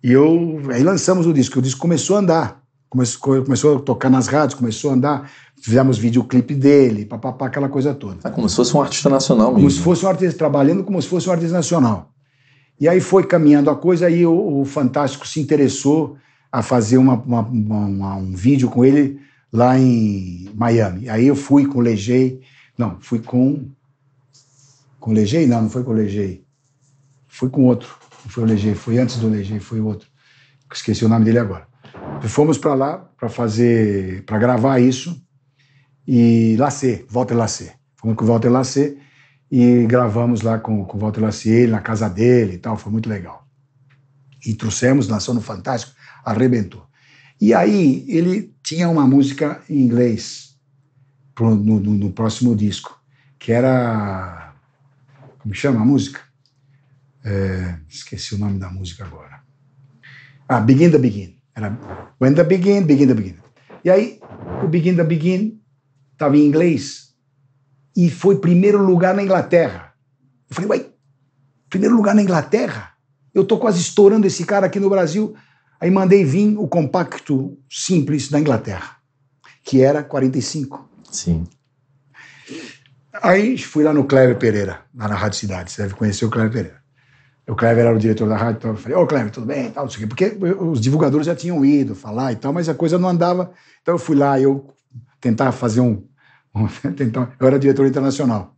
E eu, aí lançamos o disco. O disco começou a andar. Começou, começou a tocar nas rádios, começou a andar. Fizemos videoclipe dele, papapá, aquela coisa toda. Ah, como se fosse um artista nacional mesmo. Como se fosse um artista, trabalhando como se fosse um artista nacional. E aí foi caminhando a coisa, aí o, o Fantástico se interessou a fazer uma, uma, uma, um vídeo com ele lá em Miami. Aí eu fui com o Legei, não, fui com. Com o Legei? Não, não foi com o Legei. Fui com outro, não foi o Legei, foi antes do Legei, foi outro. Esqueci o nome dele agora. Fomos para lá para fazer, para gravar isso e Lacer, Walter Lacer. Fomos com o Walter Lacer e gravamos lá com, com o Walter Lacier, na casa dele e tal, foi muito legal. E trouxemos, lançou no Fantástico, arrebentou. E aí ele tinha uma música em inglês pro, no, no, no, próximo disco, que era. Como chama a música? É, esqueci o nome da música agora. Ah, Begin the Begin. Era When the Begin, Begin the Begin. E aí o Begin the Begin estava em inglês e foi primeiro lugar na Inglaterra. Eu falei, uai, primeiro lugar na Inglaterra? Eu tô quase estourando esse cara aqui no Brasil. Aí mandei vir o compacto simples da Inglaterra, que era 45. Sim. Aí fui lá no Cleber Pereira, lá na Rádio Cidade, você deve conhecer o Cleber Pereira. O Cleber era o diretor da rádio, então eu falei, ô oh, Cleber, tudo bem? Tal, não sei o quê. Porque os divulgadores já tinham ido falar e tal, mas a coisa não andava. Então eu fui lá, eu tentar fazer um [laughs] Então, eu era diretor internacional.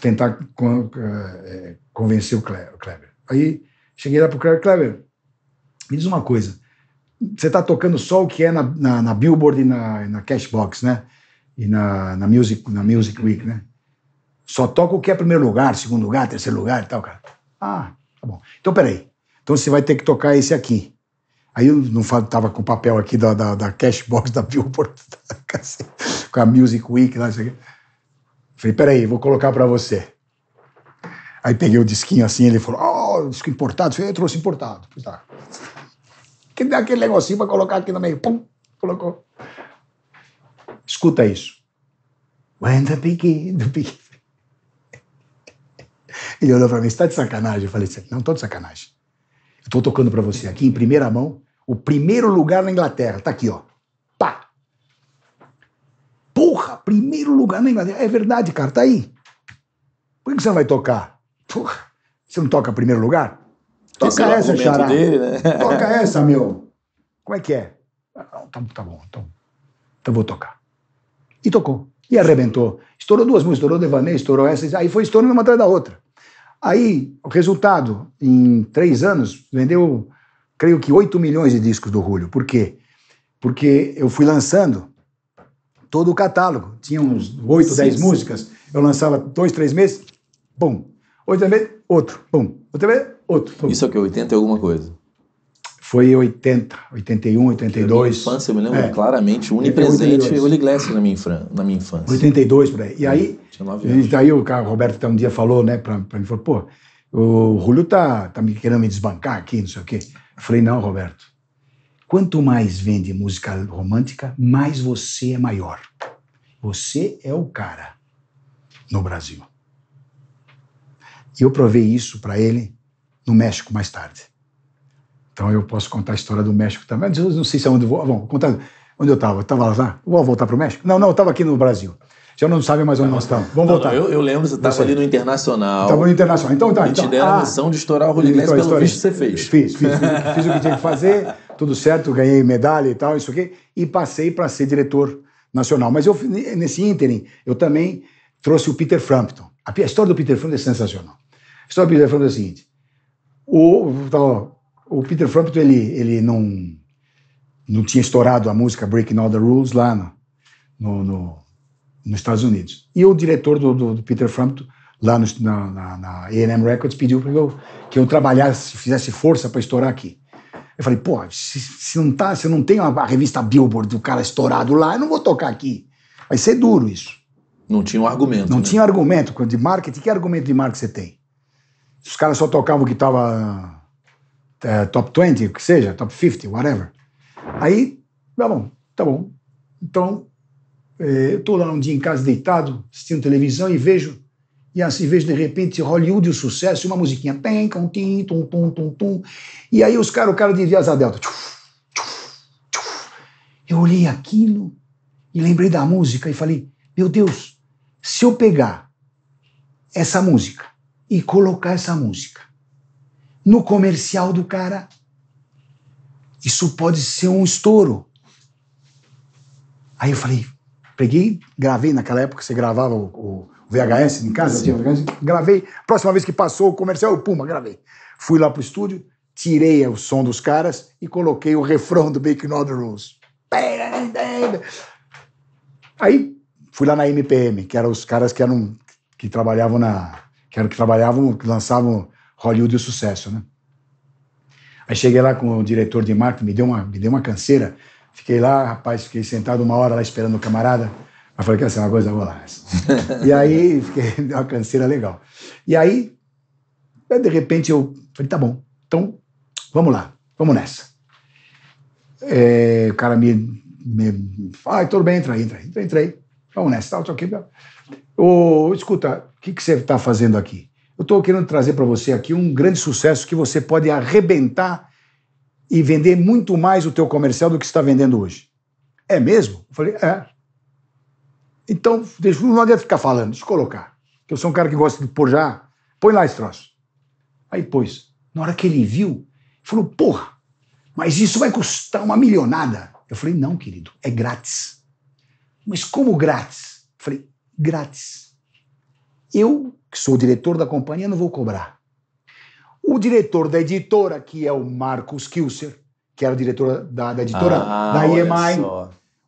Tentar eh, eh, convencer o Kleber. Aí cheguei lá para o Kleber, Kleber, me diz uma coisa. Você está tocando só o que é na, na, na Billboard e na, na Cashbox, né? E na, na, music, na Music Week, né? Só toca o que é primeiro lugar, segundo lugar, terceiro lugar e tal, cara. Ah, tá bom. Então, peraí. Então você vai ter que tocar esse aqui. Aí eu não tava com o papel aqui da, da, da Cashbox, da Billboard, [laughs] com a Music Week, lá, isso aqui. Falei, peraí, vou colocar para você. Aí peguei o disquinho assim, ele falou, ó, oh, disco importado. Eu falei, eu trouxe importado. Falei, tá. Que dá aquele negocinho para colocar aqui no meio. Pum, colocou. Escuta isso. When the beginning, the beginning. Ele olhou para mim, está de sacanagem? Eu falei, não, tô de sacanagem. Eu tô tocando para você aqui em primeira mão, o primeiro lugar na Inglaterra, tá aqui, ó. Primeiro lugar na Inglaterra. É verdade, cara, tá aí. Por que você vai tocar? Porra, você não toca primeiro lugar? Toca Esse é essa, Chará. Dele, né? Toca essa, meu. Como é que é? Ah, tá, tá bom, então, então vou tocar. E tocou. E arrebentou. Estourou duas músicas, estourou Devaneio, estourou essa. Aí foi estourando uma atrás da outra. Aí, o resultado, em três anos, vendeu, creio que 8 milhões de discos do Rúlio. Por quê? Porque eu fui lançando todo o catálogo. Tinha uns oito, dez músicas. Eu lançava dois, três meses, pum. Oito meses, outro, pum. Outra vez, outro. Pum. Isso é o que? 80 e alguma coisa? Foi 80, 81, 82. Na infância, eu me lembro é. claramente, unipresente o Glass na minha, na minha infância. 82, por aí. E aí, e daí o cara, o Roberto até um dia falou, né, pra, pra mim, falou, pô, o Julio tá, tá me querendo me desbancar aqui, não sei o quê. Eu falei, não, Roberto, Quanto mais vende música romântica, mais você é maior. Você é o cara no Brasil. E eu provei isso para ele no México mais tarde. Então eu posso contar a história do México também. Eu não sei se é onde vou. Ah, bom, contar onde eu estava. Estava lá? Vou voltar para o México? Não, não, eu estava aqui no Brasil. Já não sabe mais onde não, nós estamos. Vamos não, voltar. Não, eu, eu, lembro, você estava ali no Internacional. Estava no Internacional. Então, tá, e então, te deram ah, a missão de estourar o Rolling Glass, pelo visto você fez. Fiz, fiz. fiz, fiz o que tinha que fazer tudo certo, ganhei medalha e tal, isso aqui, e passei para ser diretor nacional. Mas eu, nesse ínterim, eu também trouxe o Peter Frampton. A, história do Peter Frampton é sensacional. A história do Peter Frampton é a seguinte: o, tá, o Peter Frampton ele, ele não, não tinha estourado a música Breaking All the Rules lá no, no, no nos Estados Unidos. E o diretor do, do, do Peter Frampton, lá no, na, na, na AM Records, pediu para eu, que eu trabalhasse, fizesse força para estourar aqui. Eu falei, pô, se, se, não, tá, se não tem a, a revista Billboard do cara estourado lá, eu não vou tocar aqui. Vai ser duro isso. Não tinha um argumento. Não né? tinha argumento de marketing. Que argumento de marketing você tem? Os caras só tocavam o que estava é, top 20, o que seja, top 50, whatever. Aí, tá bom, tá bom. Então, é, eu estou lá um dia em casa deitado, assistindo televisão e vejo e assim vejo de repente Hollywood o sucesso, uma musiquinha tem, com tim, tum, tum, tum, tum. E aí os caras, o cara de Viasa Delta. Tchuf, tchuf, tchuf. Eu olhei aquilo e lembrei da música e falei: "Meu Deus, se eu pegar essa música e colocar essa música no comercial do cara, isso pode ser um estouro". Aí eu falei, peguei, gravei naquela época você gravava o, o VHS em casa, tinha VHS, gravei. Próxima vez que passou o comercial, eu puma, gravei. Fui lá pro estúdio, tirei o som dos caras e coloquei o refrão do Make No Other Rules. Aí fui lá na MPM, que eram os caras que eram que trabalhavam na que eram que trabalhavam, que lançavam Hollywood e o sucesso, né? Aí cheguei lá com o diretor de marketing, me deu uma me deu uma canseira. Fiquei lá, rapaz, fiquei sentado uma hora lá esperando o camarada. Eu falei, quer ser uma coisa, eu vou lá. e aí, fiquei, [laughs] deu uma canseira legal. E aí, de repente, eu falei, tá bom, então, vamos lá, vamos nessa. É, o cara me, me fala, tudo bem, entra aí, entra aí. Então entrei, vamos nessa, tal, tal, tal. escuta, o que, que você está fazendo aqui? Eu estou querendo trazer para você aqui um grande sucesso que você pode arrebentar e vender muito mais o teu comercial do que está vendendo hoje. É mesmo? Eu falei, é. Então, não adianta ficar falando, colocar. Que eu sou um cara que gosta de pôr já. Põe lá esse troço. Aí pôs. Na hora que ele viu, falou: porra, mas isso vai custar uma milionada. Eu falei: não, querido, é grátis. Mas como grátis? Eu falei: grátis. Eu, que sou o diretor da companhia, não vou cobrar. O diretor da editora, que é o Marcos Kilser, que era o diretor da, da editora ah, da EMI,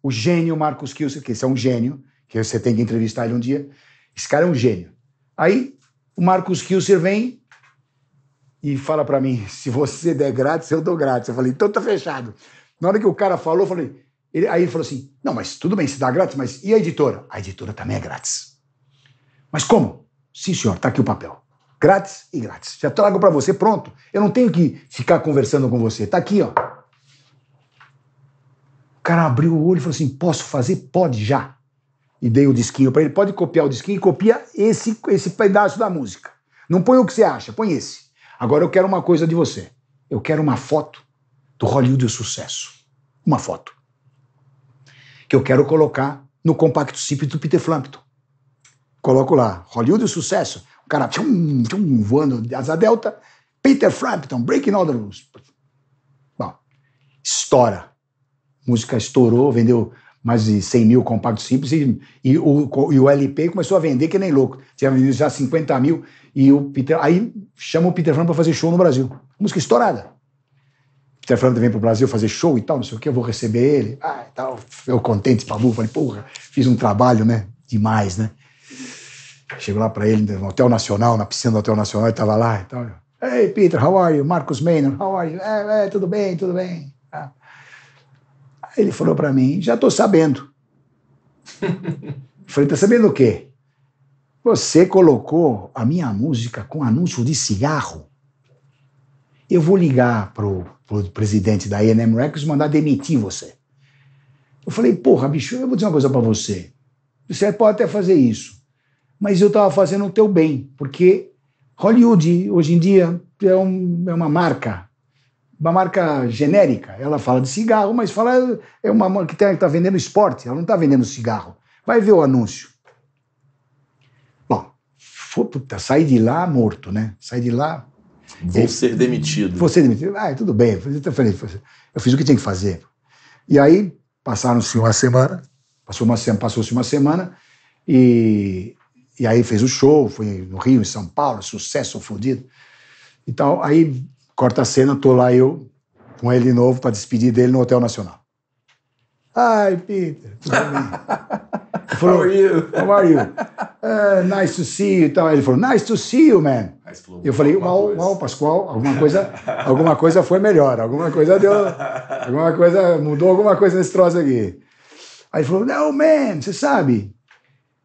o gênio Marcos Kilser, que esse é um gênio, que você tem que entrevistar ele um dia. Esse cara é um gênio. Aí o Marcos Kilser vem e fala para mim: se você der grátis, eu dou grátis. Eu falei: então tá fechado. Na hora que o cara falou, eu falei. Ele, aí ele falou assim: não, mas tudo bem, se dá grátis, mas e a editora? A editora também é grátis. Mas como? Sim, senhor, tá aqui o papel. Grátis e grátis. Já trago para você, pronto. Eu não tenho que ficar conversando com você. Tá aqui, ó. O cara abriu o olho e falou assim: posso fazer? Pode já e dei o disquinho para ele, pode copiar o disquinho e copia esse, esse pedaço da música. Não põe o que você acha, põe esse. Agora eu quero uma coisa de você. Eu quero uma foto do Hollywood do Sucesso. Uma foto. Que eu quero colocar no compacto simples do Peter Frampton. Coloco lá, Hollywood do Sucesso. O cara tchum, tchum, voando de asa delta. Peter Frampton, Breaking All the Rules. Bom, estoura. música estourou, vendeu mais de 100 mil compactos simples e, e, o, e o LP começou a vender que nem louco. Tinha vendido já 50 mil e o Peter, aí chama o Peter Frampton para fazer show no Brasil. Música estourada. Peter Frampton vem pro Brasil fazer show e tal, não sei o que, eu vou receber ele. Ah, e tal. Eu contente pra falei, porra, fiz um trabalho, né? Demais, né? Chego lá para ele no Hotel Nacional, na piscina do Hotel Nacional, ele tava lá e tal. Hey, Peter, how are you? Marcos Maynard, how are you? É, é tudo bem, tudo bem. Ah. Ele falou para mim: já estou sabendo. falei: está sabendo o quê? Você colocou a minha música com anúncio de cigarro. Eu vou ligar pro, o presidente da A&M Records mandar demitir você. Eu falei: porra, bicho, eu vou dizer uma coisa para você. Você pode até fazer isso, mas eu estava fazendo o teu bem, porque Hollywood hoje em dia é, um, é uma marca uma marca genérica. Ela fala de cigarro, mas fala é uma marca que está vendendo esporte, ela não está vendendo cigarro. Vai ver o anúncio. Bom, puta, saí de lá morto, né? sai de lá. Vou e, ser demitido. Vou ser demitido. Ah, tudo bem. Eu, falei, eu fiz o que tinha que fazer. E aí, passaram-se uma semana, passou uma, passou-se uma semana, e, e aí fez o show, foi no Rio, em São Paulo, sucesso fodido. Então, aí Corta a cena, tô lá eu com ele de novo para despedir dele no Hotel Nacional. Hi, Peter. Tudo bem? [laughs] falou, How are you? How are you? Uh, nice to see you. Então, ele falou, nice to see you, man. Eu falei, mal, mal, Pascoal, alguma coisa, alguma coisa foi melhor, alguma coisa deu, alguma coisa, mudou alguma coisa nesse troço aqui. Aí ele falou, não, man, você sabe,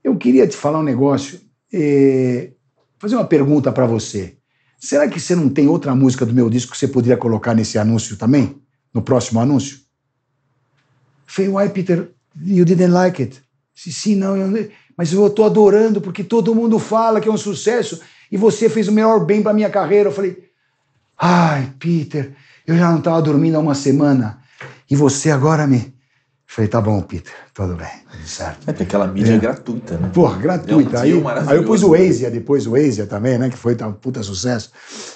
eu queria te falar um negócio, e eh, fazer uma pergunta para você. Será que você não tem outra música do meu disco que você poderia colocar nesse anúncio também? No próximo anúncio? Falei, why, Peter? You didn't like it. Sim, não, eu... mas eu estou adorando porque todo mundo fala que é um sucesso e você fez o melhor bem para minha carreira. Eu falei, ai, Peter, eu já não estava dormindo há uma semana e você agora me Falei, tá bom, Peter, tudo bem, tudo certo. É, tem aquela mídia é. gratuita, né? Porra, gratuita. É um aí, aí eu pus o Asia, né? depois o Asia também, né? Que foi tá um puta sucesso.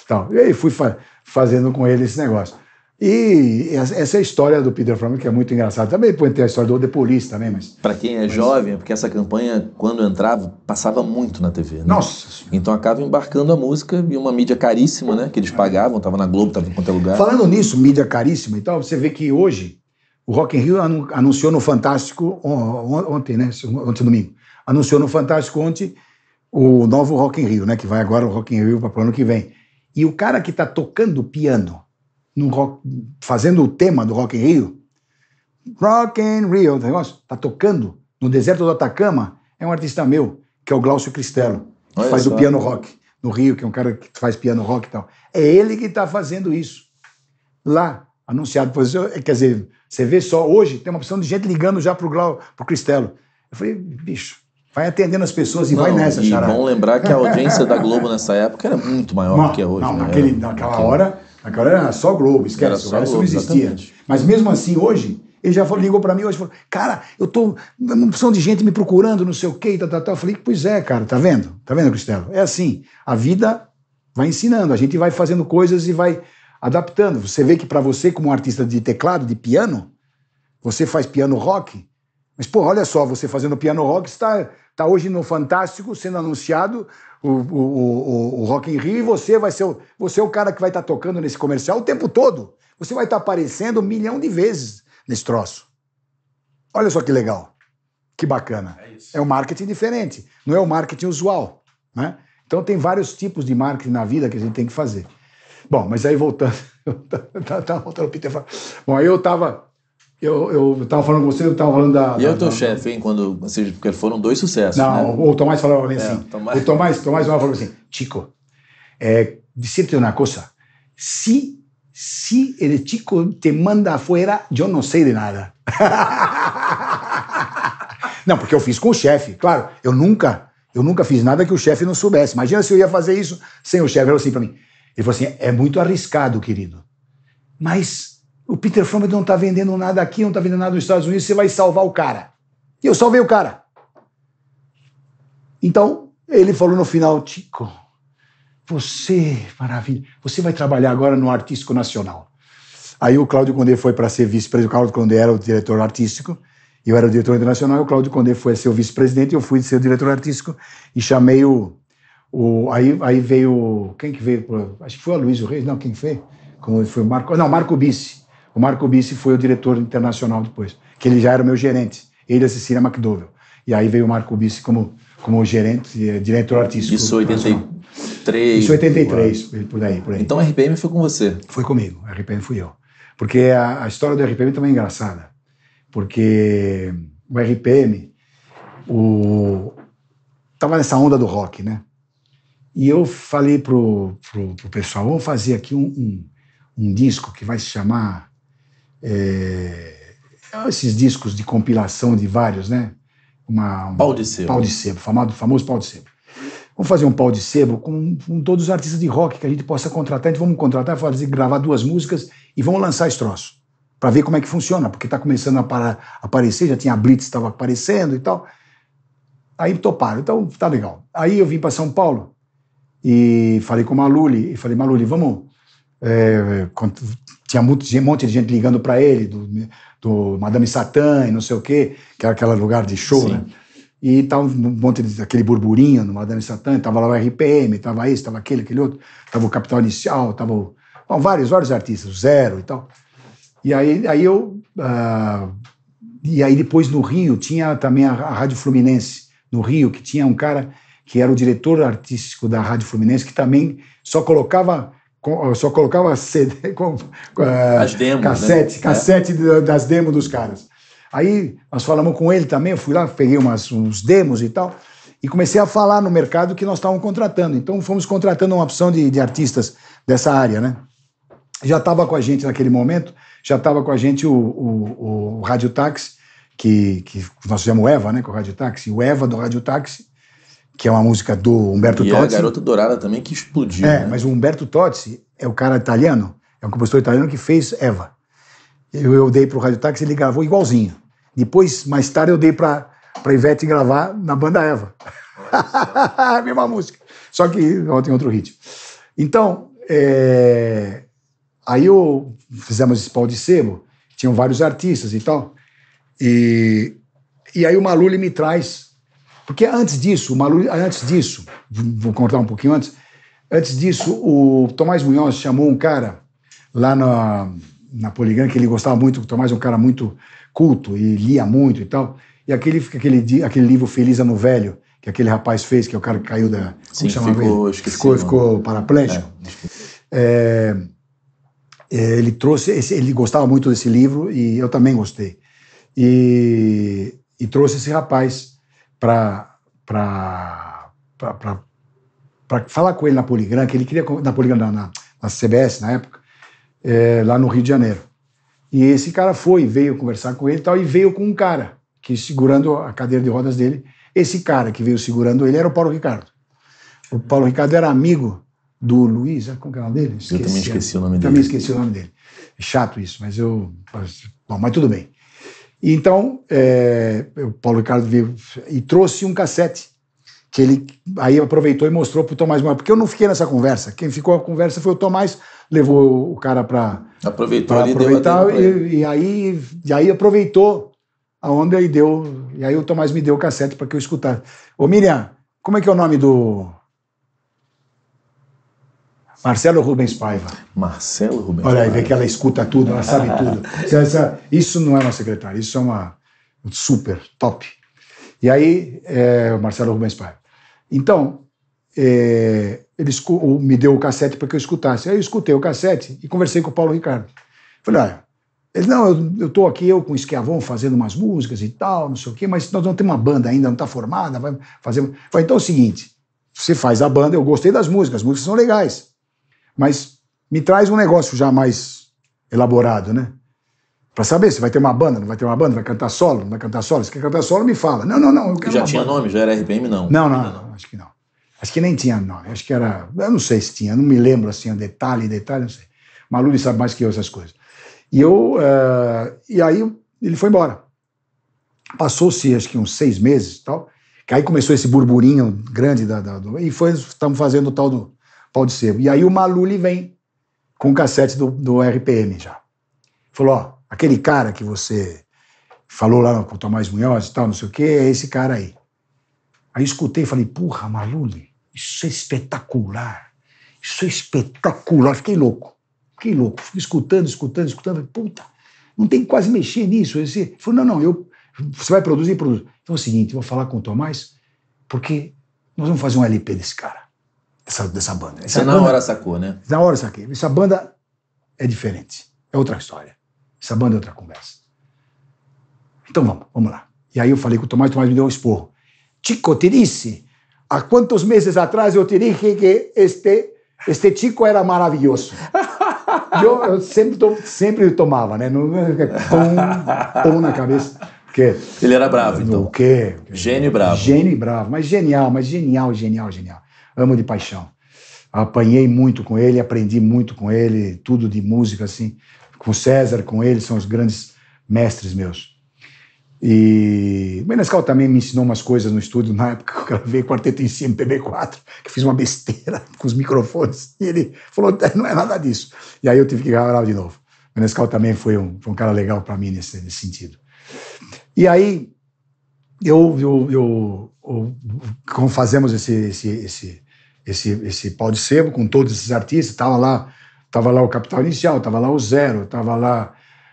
Tal. E aí fui fa fazendo com ele esse negócio. E essa é história do Peter Frampton, que é muito engraçada. Também pode ter a história do The Police também, mas... Para quem é mas... jovem, é porque essa campanha, quando entrava, passava muito na TV, né? Nossa! Então acaba embarcando a música e uma mídia caríssima, né? Que eles é. pagavam, tava na Globo, tava em qualquer lugar. Falando nisso, mídia caríssima e tal, você vê que hoje o Rock in Rio anunciou no Fantástico ontem, né? Ontem domingo. Anunciou no Fantástico ontem o novo Rock in Rio, né? Que vai agora o Rock in Rio para o ano que vem. E o cara que está tocando piano, rock, fazendo o tema do Rock in Rio, Rock in Rio, o tá negócio, está tocando no deserto do Atacama, é um artista meu, que é o Glaucio Cristello, que Olha faz só. o piano rock no Rio, que é um cara que faz piano rock e tal. É ele que está fazendo isso. Lá, anunciado. É, quer dizer, você vê só, hoje tem uma opção de gente ligando já pro, Glau, pro Cristelo. Eu falei, bicho, vai atendendo as pessoas e não, vai nessa, e charada. E bom lembrar que a audiência da Globo nessa época era muito maior não, que é hoje. Não, né? naquele, naquela naquele... hora, naquela hora era só Globo, esquece, era só o resto existia. Exatamente. Mas mesmo assim, hoje, ele já falou, ligou para mim hoje e falou: Cara, eu tô. Uma opção de gente me procurando, não sei o quê, tal, tal, tal. Eu falei: Pois é, cara, tá vendo? Tá vendo, Cristelo? É assim. A vida vai ensinando, a gente vai fazendo coisas e vai adaptando. Você vê que para você, como artista de teclado, de piano, você faz piano rock. Mas, pô, olha só, você fazendo piano rock está, está hoje no Fantástico sendo anunciado o, o, o, o Rock in Rio e você vai ser o, você é o cara que vai estar tá tocando nesse comercial o tempo todo. Você vai estar tá aparecendo um milhão de vezes nesse troço. Olha só que legal. Que bacana. É, isso. é um marketing diferente, não é o um marketing usual. Né? Então tem vários tipos de marketing na vida que a gente tem que fazer. Bom, mas aí voltando, [laughs] tá, voltando o Peter Bom, aí eu tava eu, eu tava falando com você, eu tava falando da. E eu é o teu chefe, hein? Quando, assim, porque foram dois sucessos. Não, né? o Tomás falava é, assim. É, Tomás... O Tomás, Tomás falava assim: Chico, eh, é, dizer-te uma coisa. Se, se ele chico te manda afuera, eu não sei de nada. [laughs] não, porque eu fiz com o chefe, claro. Eu nunca, eu nunca fiz nada que o chefe não soubesse. Imagina se eu ia fazer isso sem o chefe. Ele falou assim pra mim: ele falou assim: é muito arriscado, querido. Mas o Peter Frommett não está vendendo nada aqui, não está vendendo nada nos Estados Unidos, você vai salvar o cara. E eu salvei o cara. Então, ele falou no final: Tico, você, maravilha, você vai trabalhar agora no Artístico Nacional. Aí o Cláudio Condé foi para ser vice-presidente, o Cláudio Condé era o diretor artístico, eu era o diretor internacional, o Cláudio Condé foi ser o vice-presidente, eu fui ser o diretor artístico e chamei o o, aí, aí veio. Quem que veio? acho que foi o Luiz Reis, não, quem foi? Como foi o Marco. Não, Marco Bice. O Marco Bice foi o diretor internacional depois, que ele já era meu gerente. Ele e Cecília McDowell. E aí veio o Marco Bice como, como gerente, eh, diretor artístico. Isso 83. Isso 83, por aí, por aí. Então a RPM foi com você? Foi comigo, a RPM fui eu. Porque a, a história do RPM também é engraçada. Porque o RPM, o, tava nessa onda do rock, né? E eu falei pro, pro, pro pessoal, vamos fazer aqui um, um, um, disco que vai se chamar é, esses discos de compilação de vários, né? Uma, uma pau de sebo. Pau de sebo, famoso, famoso pau de sebo. Vamos fazer um pau de sebo com, com, todos os artistas de rock que a gente possa contratar. A gente vamos contratar, fazer, gravar duas músicas e vamos lançar esse troço para ver como é que funciona, porque está começando a para, aparecer, já tinha a Blitz estava aparecendo e tal. Aí toparam, então tá legal. Aí eu vim para São Paulo e falei com o Maluli, e falei, Maluli, vamos... É, tinha muito, um monte de gente ligando para ele, do, do Madame Satã e não sei o quê, que era aquele lugar de show, né? E tava um monte de, aquele burburinho no Madame Satã, tava lá o RPM, tava esse, tava aquele, aquele outro, tava o Capital Inicial, tava o, bom, vários, vários artistas, Zero e tal. E aí, aí eu... Uh, e aí depois no Rio tinha também a, a Rádio Fluminense, no Rio, que tinha um cara que era o diretor artístico da Rádio Fluminense, que também só colocava só colocava [laughs] CD, com, é, As demos, cassete, né? cassete é. das demos dos caras. Aí nós falamos com ele também, eu fui lá, peguei umas, uns demos e tal, e comecei a falar no mercado que nós estávamos contratando. Então fomos contratando uma opção de, de artistas dessa área, né? Já estava com a gente naquele momento, já estava com a gente o, o, o Rádio Táxi, que, que nós fizemos o EVA, né, com o Rádio Táxi, o EVA do Rádio Táxi, que é uma música do Humberto e é Tozzi. E a Garota Dourada também que explodiu. É, né? mas o Humberto Tozzi é o cara italiano, é um compositor italiano que fez Eva. Eu, eu dei para o Rádio Táxi, ele gravou igualzinho. Depois, mais tarde, eu dei para para Ivete gravar na banda Eva. a [laughs] mesma música, só que tem outro ritmo. Então, é... aí eu fizemos esse pau de sebo, tinham vários artistas e tal. E, e aí o Maluli me traz porque antes disso, Malu, antes disso, vou contar um pouquinho antes, antes disso, o Tomás Munhoz chamou um cara lá na, na Poligan, que ele gostava muito, o Tomás é um cara muito culto e lia muito e tal, e aquele, aquele, aquele livro Feliz Ano Velho, que aquele rapaz fez, que é o cara que caiu da... Sim, ficou, esqueci, ficou, ficou paraplégico. É, é, é, ele trouxe, esse, ele gostava muito desse livro e eu também gostei. E, e trouxe esse rapaz para falar com ele na Poligram, que ele queria, na Poligram, na, na, CBS na época, é, lá no Rio de Janeiro. E esse cara foi, veio conversar com ele e tal, e veio com um cara que segurando a cadeira de rodas dele. Esse cara que veio segurando ele era o Paulo Ricardo. O Paulo Ricardo era amigo do Luiz, como que é o nome dele? Esqueci, eu também esqueci o nome dele. Também esqueci o nome dele. chato isso, mas eu. Bom, mas tudo bem. E então, é, o Paulo Ricardo veio e trouxe um cassete que ele aí aproveitou e mostrou para o Tomás porque eu não fiquei nessa conversa. Quem ficou a conversa foi o Tomás, levou o cara para aproveitou pra aproveitar e, e, aí e aí aproveitou aonde e deu e aí o Tomás me deu o cassete para que eu escutasse. Ô Miriam, como é que é o nome do Marcelo Rubens Paiva. Marcelo Rubens Olha aí, vê que ela escuta tudo, ela sabe [laughs] tudo. isso não é uma secretária, isso é uma super, top. E aí, é, Marcelo Rubens Paiva. Então, é, ele me deu o cassete para que eu escutasse. Aí eu escutei o cassete e conversei com o Paulo Ricardo. Falei, olha, ele, não, eu estou aqui, eu com o Esquiavão fazendo umas músicas e tal, não sei o quê, mas nós não temos uma banda ainda, não está formada, vai fazer... Falei, então é o seguinte, você faz a banda, eu gostei das músicas, as músicas são legais. Mas me traz um negócio já mais elaborado, né? Para saber se vai ter uma banda, não vai ter uma banda, vai cantar solo, não vai cantar solo. Se quer cantar solo, me fala. Não, não, não. já tinha banda. nome? Já era RPM, não. Não, não, não, acho que não. Acho que nem tinha nome. Acho que era. Eu não sei se tinha, não me lembro assim, detalhe, detalhe, não sei. Maluri sabe mais que eu essas coisas. E eu. Uh, e aí ele foi embora. Passou-se acho que uns seis meses e tal. Que aí começou esse burburinho grande da, da do, e foi, estamos fazendo o tal do pau de sebo. E aí o Maluli vem com o cassete do, do RPM já. Falou, ó, aquele cara que você falou lá com o Tomás Munhoz e tal, não sei o quê, é esse cara aí. Aí escutei e falei, porra, Maluli, isso é espetacular. Isso é espetacular. Fiquei louco. Fiquei louco. Fiquei escutando, escutando, escutando. Falei, puta, não tem quase mexer nisso. Ele Falei, não, não, eu, você vai produzir, produz. Então é o seguinte, eu vou falar com o Tomás, porque nós vamos fazer um LP desse cara essa, dessa banda. Essa Você é banda, na hora sacou, né? Na hora saquei. Essa banda é diferente. É outra história. Essa banda é outra conversa. Então vamos, vamos lá. E aí eu falei com o Tomás, o Tomás me deu um esporro. Chico, te disse, há quantos meses atrás eu te disse que este, este Chico era maravilhoso. eu, [laughs] eu sempre, to, sempre tomava, né? Pão, pão na cabeça. Porque, Ele era bravo, então. O quê? Gênio bravo. Gênio bravo, mas genial, mas genial, genial, genial amo de paixão. Apanhei muito com ele, aprendi muito com ele, tudo de música, assim. Com César, com ele, são os grandes mestres meus. E o Menescal também me ensinou umas coisas no estúdio na época que eu gravei Quarteto em Cima, PB4, que fiz uma besteira [laughs] com os microfones. E ele falou: é, não é nada disso. E aí eu tive que gravar de novo. O Menescal também foi um, foi um cara legal para mim nesse, nesse, sentido. E aí, eu, eu, eu, eu como fazemos esse, esse, esse, esse, esse pau de sebo com todos esses artistas. Tava lá, tava lá o Capital Inicial, tava lá o Zero, tava lá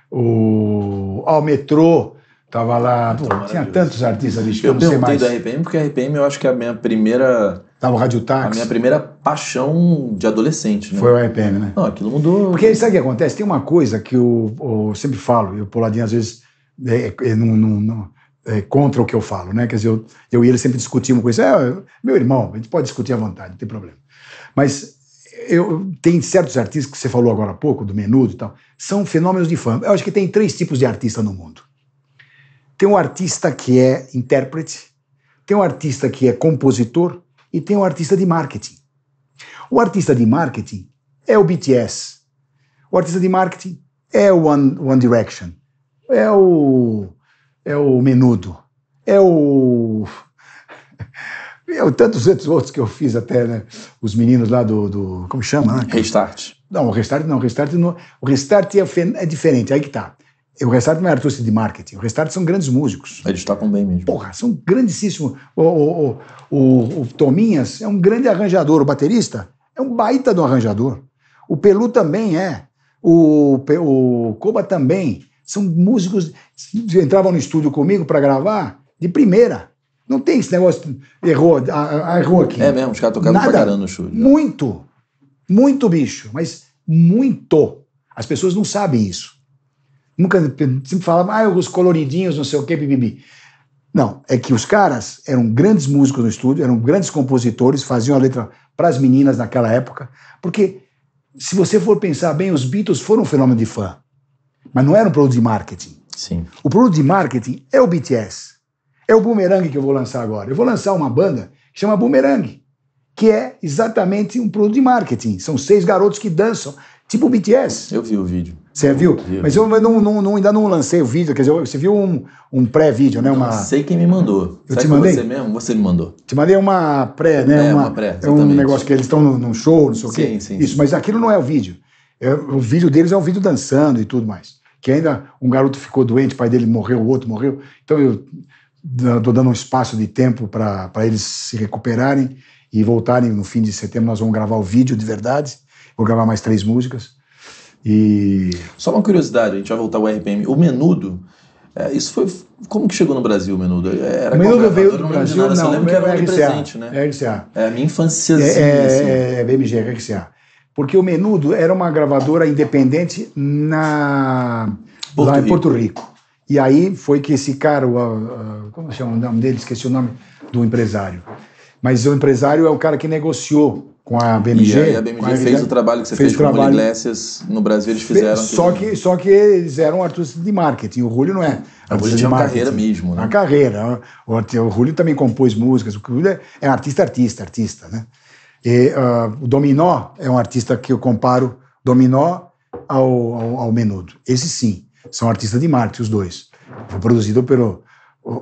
o ao metrô, tava lá, Pô, tinha tantos artistas ali, eu, não sei mais. da RPM porque a RPM eu acho que é a minha primeira Tava o Rádio Táxi. A minha primeira paixão de adolescente, né? Foi o RPM, né? Não, aquilo mudou. Porque sabe o que acontece? Tem uma coisa que eu, eu sempre falo, e o Poladinho às vezes é, é, não, não, não é, contra o que eu falo, né? Quer dizer, eu, eu e ele sempre discutimos com isso. É, meu irmão, a gente pode discutir à vontade, não tem problema. Mas eu, tem certos artistas que você falou agora há pouco, do menudo e tal, são fenômenos de fama. Eu acho que tem três tipos de artista no mundo. Tem um artista que é intérprete, tem um artista que é compositor e tem um artista de marketing. O artista de marketing é o BTS. O artista de marketing é o One, One Direction. É o é o Menudo, é o. Eu, [laughs] é tantos outros que eu fiz até, né? Os meninos lá do. do como chama? Né? Restart. Não, o Restart não. O Restart, não, o restart é, é diferente, aí que tá. O Restart não é artista de marketing. O Restart são grandes músicos. Eles tocam bem mesmo. Porra, são grandíssimos. O, o, o, o, Tominhas é um grande arranjador. O baterista é um baita do arranjador. O Pelu também é. O, o Koba também. São músicos que entravam no estúdio comigo para gravar de primeira. Não tem esse negócio, errou, a, a, errou aqui. É mesmo, os caras tocavam Nada, pra caramba no estúdio. Muito, muito bicho, mas muito. As pessoas não sabem isso. Nunca, sempre falavam, ah, os coloridinhos, não sei o quê, bibibi. Não, é que os caras eram grandes músicos no estúdio, eram grandes compositores, faziam a letra para as meninas naquela época, porque se você for pensar bem, os Beatles foram um fenômeno de fã. Mas não era um produto de marketing. Sim. O produto de marketing é o BTS. É o boomerang que eu vou lançar agora. Eu vou lançar uma banda que chama Boomerang, que é exatamente um produto de marketing. São seis garotos que dançam, tipo o BTS. Eu vi o vídeo. Você viu? Mas eu não, não, não, ainda não lancei o vídeo, quer dizer, você viu um, um pré-vídeo, né? Uma... Não sei quem me mandou. Eu Sabe te mandei? Você mesmo? Você me mandou. Te mandei uma pré, né? É, uma, uma pré, exatamente. É um negócio que eles estão num show, não sei o quê. Sim, sim. Isso, mas aquilo não é o vídeo. É, o vídeo deles é um vídeo dançando e tudo mais. Que ainda um garoto ficou doente, o pai dele morreu, o outro morreu. Então eu estou dando um espaço de tempo para eles se recuperarem e voltarem no fim de setembro. Nós vamos gravar o vídeo de verdade. Vou gravar mais três músicas. E. Só uma curiosidade, a gente vai voltar ao RPM. O menudo. É, isso foi. Como que chegou no Brasil o menudo? É, era o menudo veio do Brasil, não, eu lembro que era um é, é RCA, presente, né? RCA. É, minha infância. É, assim. é, é, BMG, RCA porque o Menudo era uma gravadora independente na, lá em Porto Rico. E aí foi que esse cara, o, a, como chama o nome dele? Esqueci o nome do empresário. Mas o empresário é o cara que negociou com a BMG. E a, BMG, a BMG fez o trabalho que você fez, fez com o Iglesias no Brasil, eles fizeram. só, que, só que eles eram artistas de marketing, o Rúlio não é. O Rúlio tinha uma carreira mesmo. Né? Uma carreira. O, o também compôs músicas, o Rúlio é, é artista, artista, artista, né? E, uh, o Dominó é um artista que eu comparo Dominó ao, ao, ao Menudo. Esse sim, são artistas de Marte, os dois. Foi produzido pelo.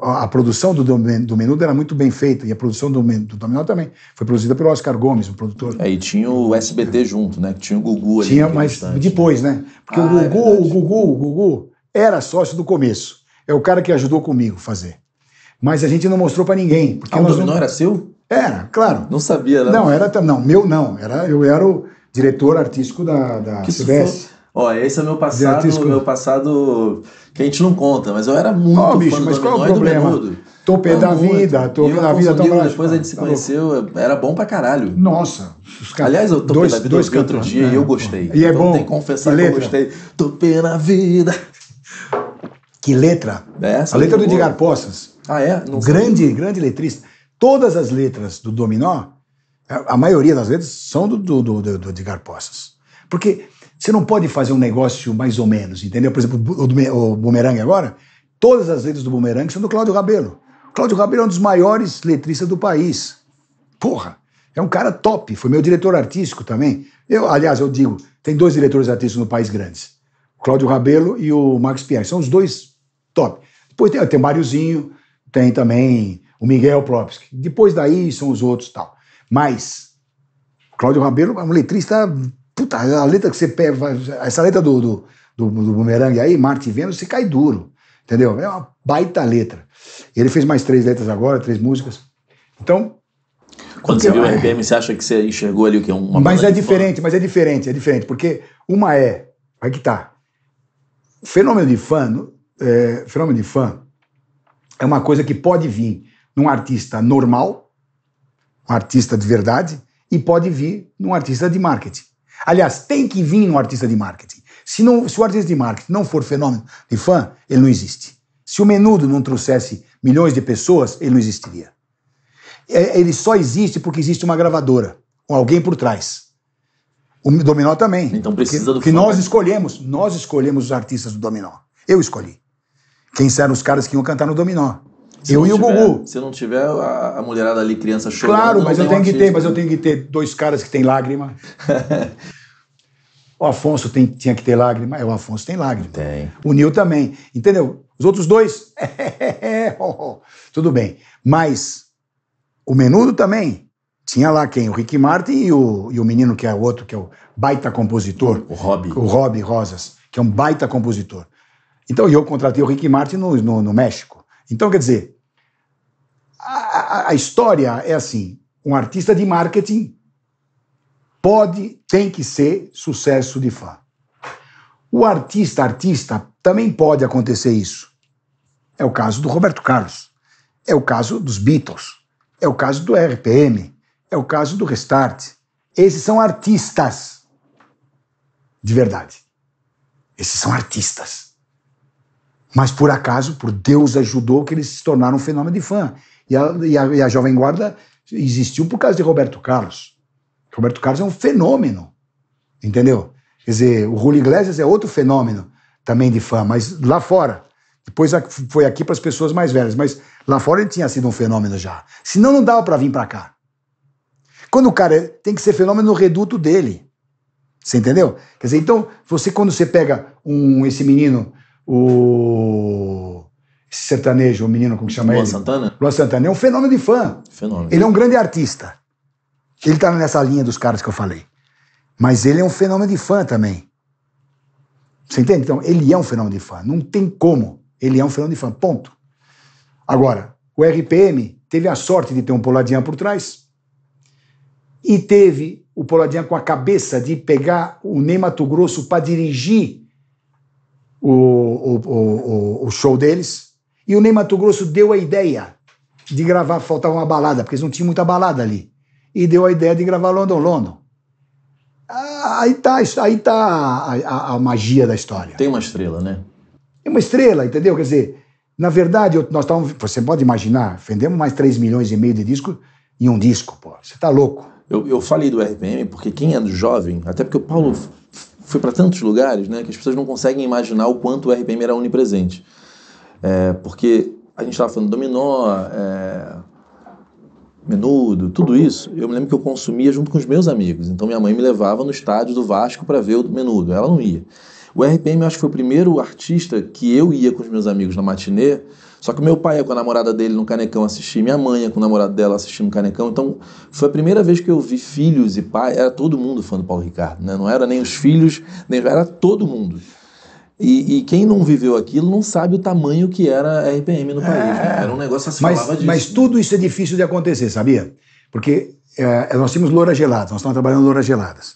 A produção do, do Menudo era muito bem feita e a produção do, do Dominó também. Foi produzida pelo Oscar Gomes, o produtor. É, e tinha o SBT junto, né? Tinha o Gugu ali. Tinha, né, mas instante, depois, né? Porque ah, é o, Gugu, é o Gugu, o Gugu era sócio do começo. É o cara que ajudou comigo fazer. Mas a gente não mostrou para ninguém. Porque ah, o Dominó não... era seu? É, claro. Não sabia, né? Não, era, não, meu não. Era, eu era o diretor artístico da, da que Ó, esse é o meu passado, meu passado que a gente não conta, mas eu era muito oh, bicho, mas qual é o problema? Topê da vida, topê da vida. Topé depois a gente se tá conheceu, louco. era bom pra caralho. Nossa. Aliás, eu topei dois, da vida dois eu outro dia né? e eu gostei. E é então, bom. Tem que confessar que eu gostei. Topê na vida. Que letra. Essa a letra é do Edgar Poças. Ah, é? Não grande, grande letrista todas as letras do dominó, a maioria das letras são do, do, do, do Edgar Poças. Porque você não pode fazer um negócio mais ou menos, entendeu? Por exemplo, o, o Bumerangue agora, todas as letras do Bumerangue são do Cláudio Rabelo. Cláudio Rabelo é um dos maiores letristas do país. Porra, é um cara top, foi meu diretor artístico também. Eu, aliás, eu digo, tem dois diretores artísticos no país grandes. O Cláudio Rabelo e o Max Pierre, são os dois top. Depois tem, tem o Máriozinho, tem também o Miguel Plopsky. Depois daí são os outros tal. Mas Cláudio Rabelo é um letrista. Puta, a letra que você pega. Essa letra do, do, do, do Bumerangue aí, Marte e Vênus, você cai duro. Entendeu? É uma baita letra. Ele fez mais três letras agora, três músicas. Então. Quando você viu o RPM, você acha que você enxergou ali o que é um Mas é diferente, mas é diferente, é diferente. Porque uma é. Aí que tá. Fenômeno de fã. É, fenômeno de fã é uma coisa que pode vir num artista normal, um artista de verdade, e pode vir num artista de marketing. Aliás, tem que vir num artista de marketing. Se, não, se o artista de marketing não for fenômeno de fã, ele não existe. Se o menudo não trouxesse milhões de pessoas, ele não existiria. É, ele só existe porque existe uma gravadora, ou alguém por trás. O Dominó também. Então precisa do Que fã, nós né? escolhemos, nós escolhemos os artistas do Dominó. Eu escolhi. Quem eram os caras que iam cantar no Dominó? Se eu e o Gugu. Se não tiver a, a mulherada ali, criança chorando. Claro, mas eu tenho que ter, mas eu tenho que ter dois caras que têm lágrima. [laughs] o Afonso tem, tinha que ter lágrima. É, o Afonso tem lágrima. Tem. O Nil também. Entendeu? Os outros dois. [laughs] É, oh, oh. Tudo bem. Mas o menudo também. Tinha lá quem? O Rick Martin e o, e o menino que é o outro, que é o baita compositor. O Rob. O Rob Rosas, que é um baita compositor. Então, eu contratei o Rick Martin no, no, no México. Então, quer dizer, a, a história é assim: um artista de marketing pode, tem que ser sucesso de fã. O artista, artista, também pode acontecer isso. É o caso do Roberto Carlos, é o caso dos Beatles, é o caso do RPM, é o caso do Restart. Esses são artistas de verdade. Esses são artistas. Mas por acaso, por Deus ajudou que eles se tornaram um fenômeno de fã. E a, e a, e a Jovem Guarda existiu por causa de Roberto Carlos. Roberto Carlos é um fenômeno, entendeu? Quer dizer, o Julio Iglesias é outro fenômeno também de fã, mas lá fora. Depois foi aqui para as pessoas mais velhas, mas lá fora ele tinha sido um fenômeno já. Senão não dava para vir para cá. Quando o cara é, tem que ser fenômeno no reduto dele. Você entendeu? Quer dizer, então, você quando você pega um esse menino, o sertanejo, o menino, como chama Luan ele? Luan Santana? Luan Santana. É um fenômeno de fã. Fenômeno. Ele é um grande artista. Ele tá nessa linha dos caras que eu falei. Mas ele é um fenômeno de fã também. Você entende? Então, ele é um fenômeno de fã. Não tem como. Ele é um fenômeno de fã. Ponto. Agora, o RPM teve a sorte de ter um Poladinha por trás e teve o Poladinha com a cabeça de pegar o Ney Mato Grosso para dirigir o, o, o, o show deles. E o Ney Mato Grosso deu a ideia de gravar, faltava uma balada, porque eles não tinham muita balada ali. E deu a ideia de gravar London London. Ah, aí tá, aí tá a, a, a magia da história. Tem uma estrela, né? É uma estrela, entendeu? Quer dizer, na verdade, nós estávamos. Você pode imaginar, vendemos mais 3 milhões e meio de disco em um disco, pô. Você tá louco. Eu, eu falei do RPM porque quem é do jovem, até porque o Paulo foi para tantos lugares, né, que as pessoas não conseguem imaginar o quanto o RPM era onipresente. É, porque a gente estava falando dominó, é, menudo, tudo isso. Eu me lembro que eu consumia junto com os meus amigos. Então minha mãe me levava no estádio do Vasco para ver o menudo. Ela não ia. O RPM eu acho que foi o primeiro artista que eu ia com os meus amigos na matinê. Só que meu pai ia com a namorada dele no Canecão assistir, minha mãe ia com o namorado dela assistindo no Canecão. Então, foi a primeira vez que eu vi filhos e pai, era todo mundo fã do Paulo Ricardo, né? Não era nem os filhos, nem era todo mundo. E, e, quem não viveu aquilo não sabe o tamanho que era a RPM no é. país. É, era um negócio assim. Mas, mas tudo isso é difícil de acontecer, sabia? Porque é, é, nós tínhamos louras geladas, nós estávamos trabalhando louras geladas.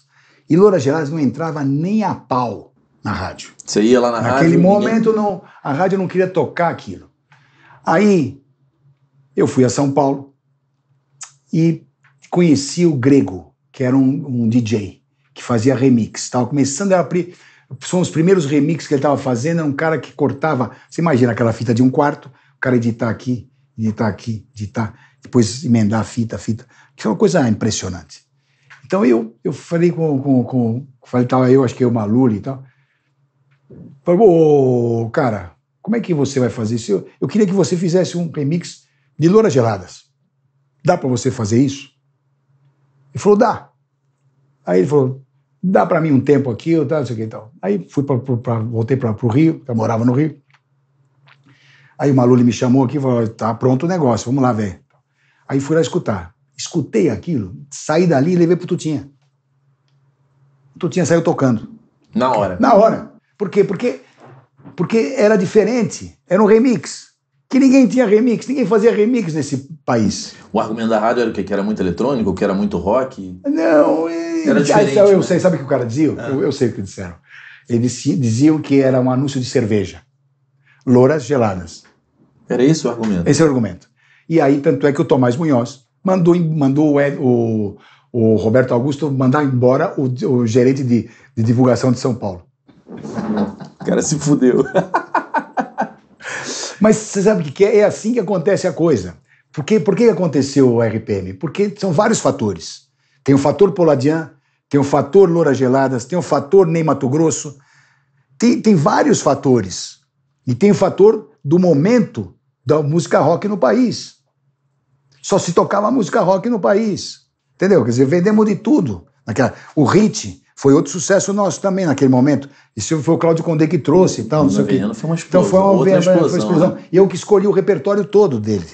E louras geladas não entrava nem a pau na rádio. Você ia lá na Naquele rádio. Naquele momento ninguém... não, a rádio não queria tocar aquilo. Aí eu fui a São Paulo e conheci o Grego, que era um, um DJ que fazia remix. Estava começando a abrir são os primeiros remixes que ele estava fazendo. Era é um cara que cortava. Você imagina aquela fita de um quarto, o cara editar aqui, editar aqui, editar, depois emendar a fita, a fita. Que foi é uma coisa impressionante. Então eu, eu falei com, com, com falei, tava eu, acho que é o Maluli e tal. Falei, ô, cara, como é que você vai fazer isso? Eu, eu queria que você fizesse um remix de Loura Geladas. Dá para você fazer isso? Ele falou, dá. Aí ele falou, dá para mim um tempo aqui, eu tal, não sei o que e tal. Aí fui pra, pra voltei para o Rio, eu morava no Rio. Aí o Maluli me chamou aqui e falou: tá pronto o negócio, vamos lá ver. Aí fui lá escutar. Escutei aquilo, saí dali e levei pro Tutinha. O Tutinha saiu tocando. Na hora. Na hora. Por quê? Porque, porque era diferente, era um remix que ninguém tinha remix, ninguém fazia remix nesse país. O argumento da rádio era o quê? Que era muito eletrônico, que era muito rock? Não, e... era ah, diferente. Ah, eu, né? sei, sabe o que o cara dizia? Ah. Eu, eu, sei o que disseram. Eles diziam que era um anúncio de cerveja. Louras geladas. Era esse o argumento? Esse é o argumento. E aí, tanto é que o Tomás Munhoz mandou, mandou o, o, o Roberto Augusto mandar embora o, o gerente de, de divulgação de São Paulo. o cara se fudeu. [laughs] Mas você sabe o que é? É assim que acontece a coisa. Por que, por que aconteceu o RPM? Porque são vários fatores. Tem o fator Poladian, tem o fator Loura Geladas, tem o fator Ney Mato Grosso. Tem, tem vários fatores. E tem o fator do momento da música rock no país. Só se tocava música rock no país. Entendeu? Quer dizer, vendemos de tudo. Naquela, o hit foi outro sucesso nosso também naquele momento. Isso foi o Cláudio Condé que trouxe e tal, não sei o quê. Então, foi uma explosão, então foi uma, outra explosão. Foi explosão. Né? E eu que escolhi o repertório todo dele.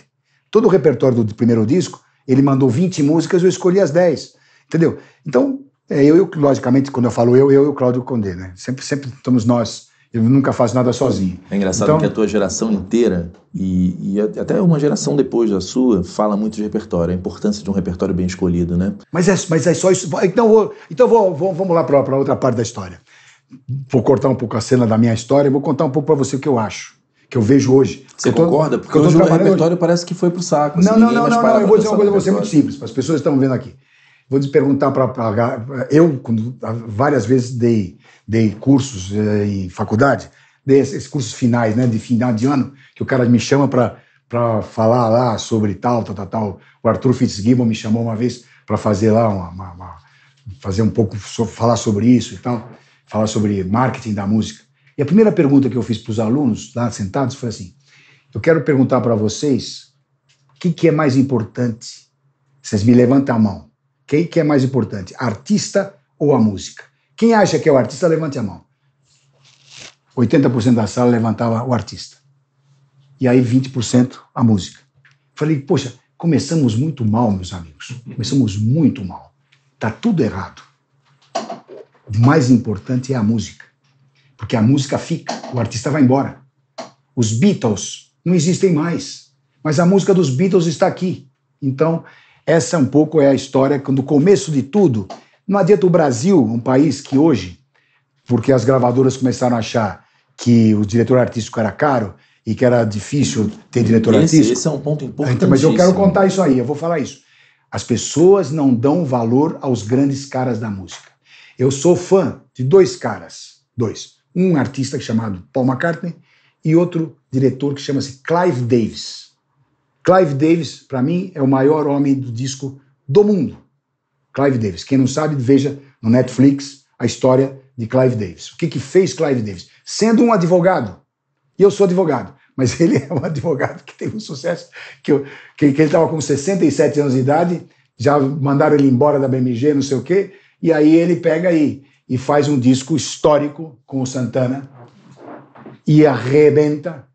Todo o repertório do primeiro disco, ele mandou 20 músicas, eu escolhi as 10. Entendeu? Então, é, eu, eu, logicamente, quando eu falo eu, eu e o Cláudio Condé, né? Sempre, sempre estamos nós ele nunca faz nada sozinho. É engraçado então, que a tua geração inteira, e, e, até uma geração depois da sua, fala muito de repertório, a importância de um repertório bem escolhido, né? Mas é, mas é só isso. Então, vou, então vou, vou vamos lá para outra parte da história. Vou cortar um pouco a cena da minha história e vou contar um pouco para você o que eu acho, que eu vejo hoje. Você tô, concorda? Porque hoje o repertório hoje. parece que foi pro saco. Não, assim, não, não, não, não, Eu vou dizer uma coisa para você é muito simples, para as pessoas que estão vendo aqui. Vou te perguntar para. Eu, quando, várias vezes dei, dei cursos eh, em faculdade, dei esses cursos finais, né, de final de ano, que o cara me chama para falar lá sobre tal, tal, tal, tal. O Arthur Fitzgibbon me chamou uma vez para fazer lá uma, uma, uma, fazer um pouco so, falar sobre isso e tal, falar sobre marketing da música. E a primeira pergunta que eu fiz para os alunos lá sentados foi assim: eu quero perguntar para vocês o que, que é mais importante. Vocês me levantam a mão. Quem que é mais importante, artista ou a música? Quem acha que é o artista, levante a mão. 80% da sala levantava o artista. E aí 20% a música. Falei, poxa, começamos muito mal, meus amigos. Começamos muito mal. Tá tudo errado. O mais importante é a música. Porque a música fica, o artista vai embora. Os Beatles não existem mais, mas a música dos Beatles está aqui. Então, essa um pouco é a história do começo de tudo. Não adianta o Brasil, um país que hoje, porque as gravadoras começaram a achar que o diretor artístico era caro e que era difícil ter diretor esse, artístico. Esse é um ponto importante. Então, mas eu quero contar isso aí, eu vou falar isso. As pessoas não dão valor aos grandes caras da música. Eu sou fã de dois caras, dois. Um artista chamado Paul McCartney e outro diretor que chama-se Clive Davis. Clive Davis, para mim, é o maior homem do disco do mundo. Clive Davis. Quem não sabe, veja no Netflix a história de Clive Davis. O que, que fez Clive Davis? Sendo um advogado, e eu sou advogado, mas [laughs] ele é um advogado que teve um sucesso, que, eu, que, que ele estava com 67 anos de idade, já mandaram ele embora da BMG, não sei o quê, e aí ele pega aí e faz um disco histórico com o Santana e arrebenta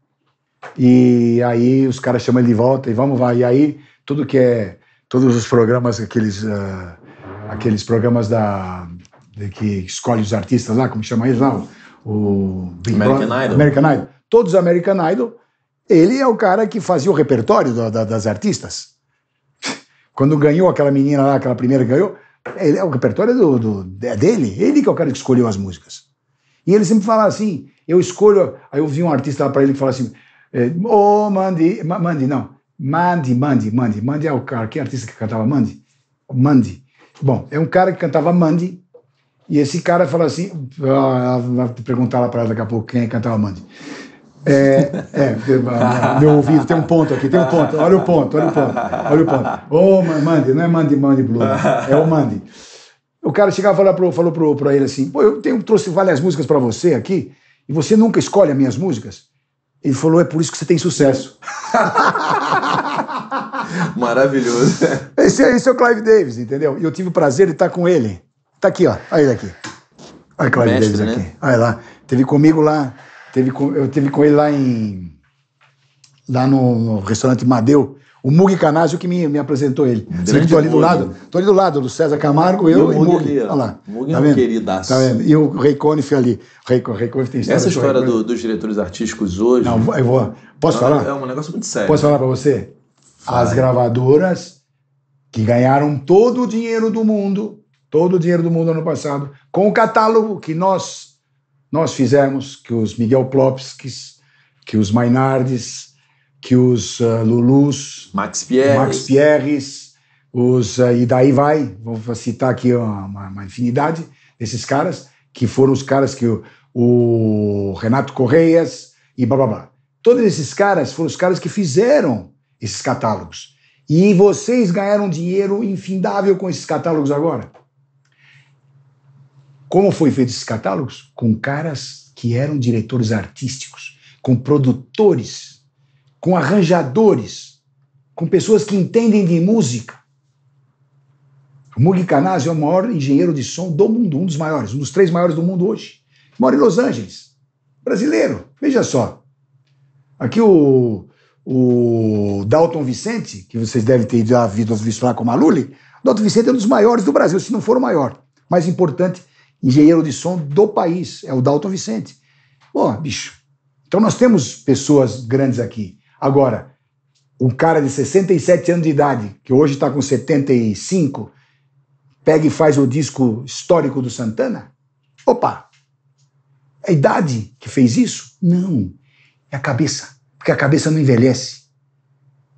e aí os caras chamam ele de volta e vamos lá E aí tudo que é todos os programas aqueles uh, aqueles programas da que escolhe os artistas lá, como chama eles lá, o Big American Idol. American Idol. Todos American Idol, ele é o cara que fazia o repertório da, das artistas. [laughs] Quando ganhou aquela menina lá, aquela primeira que ganhou, ele, é o repertório é do, do, é dele, ele que é o cara que escolheu as músicas. E ele sempre fala assim, eu escolho, aí eu vi um artista lá para ele que fala assim, é, oh, Mandy, Mandy, não. Mandy, Mandy, Mandy. Mandy é o cara, que artista que cantava Mandy? Mandy. Bom, é um cara que cantava Mandy, e esse cara fala assim, ah, vai perguntar lá para ela daqui a pouco quem é que cantava Mandy. É, é, ah, meu ouvido tem um ponto aqui, tem um ponto. Olha o ponto, olha o ponto, olha o ponto. Ô, oh, Mandy, não é Mandy, Mandy Blue, é o Mandy. O cara chegava e falou para falou pro, pro ele assim: Pô, eu tenho, trouxe várias músicas para você aqui, e você nunca escolhe as minhas músicas? Ele falou: é por isso que você tem sucesso. [laughs] Maravilhoso. Esse, é, esse é o Clive Davis, entendeu? E eu tive o prazer de estar com ele. Tá aqui, ó. Olha ele aqui. Olha o Clive Mestre, Davis né? aqui. Né? Olha lá. Teve comigo lá. Teve com, eu teve com ele lá em. Lá no, no restaurante Madeu o Mugi Canazio que me, me apresentou ele. Sim, tô ali do lado. Tô ali do lado do César Camargo, eu e, o Mugi. Olha lá. Mugi tá é vendo? queridaço. Tá vendo? E o Rei Conif ali. Rei, Rei Conif tem história. Essa história do, dos diretores artísticos hoje. Não, eu vou. Posso falar? É um negócio muito sério. Posso falar para você? As gravadoras que ganharam todo o dinheiro do mundo, todo o dinheiro do mundo ano passado, com o catálogo que nós nós fizemos, que os Miguel Plopskis, que, que os Mainardes, que os uh, Lulus, Max Pierres, Max Pierres os, uh, e daí vai, vou citar aqui uma, uma, infinidade desses caras, que foram os caras que o, o Renato Correias e blá blá blá. Todos esses caras foram os caras que fizeram esses catálogos. E vocês ganharam dinheiro infindável com esses catálogos agora. Como foi feito esses catálogos? Com caras que eram diretores artísticos, com produtores com arranjadores, com pessoas que entendem de música. O Mugi Canaz é o maior engenheiro de som do mundo, um dos maiores, um dos três maiores do mundo hoje. Mora em Los Angeles, brasileiro, veja só. Aqui o, o Dalton Vicente, que vocês devem ter já visto, lá com o Maluli, Dalton Vicente é um dos maiores do Brasil, se não for o maior. Mais importante, engenheiro de som do país, é o Dalton Vicente. Pô, bicho, então nós temos pessoas grandes aqui. Agora, um cara de 67 anos de idade, que hoje está com 75, pega e faz o disco histórico do Santana? Opa! É a idade que fez isso? Não. É a cabeça. Porque a cabeça não envelhece.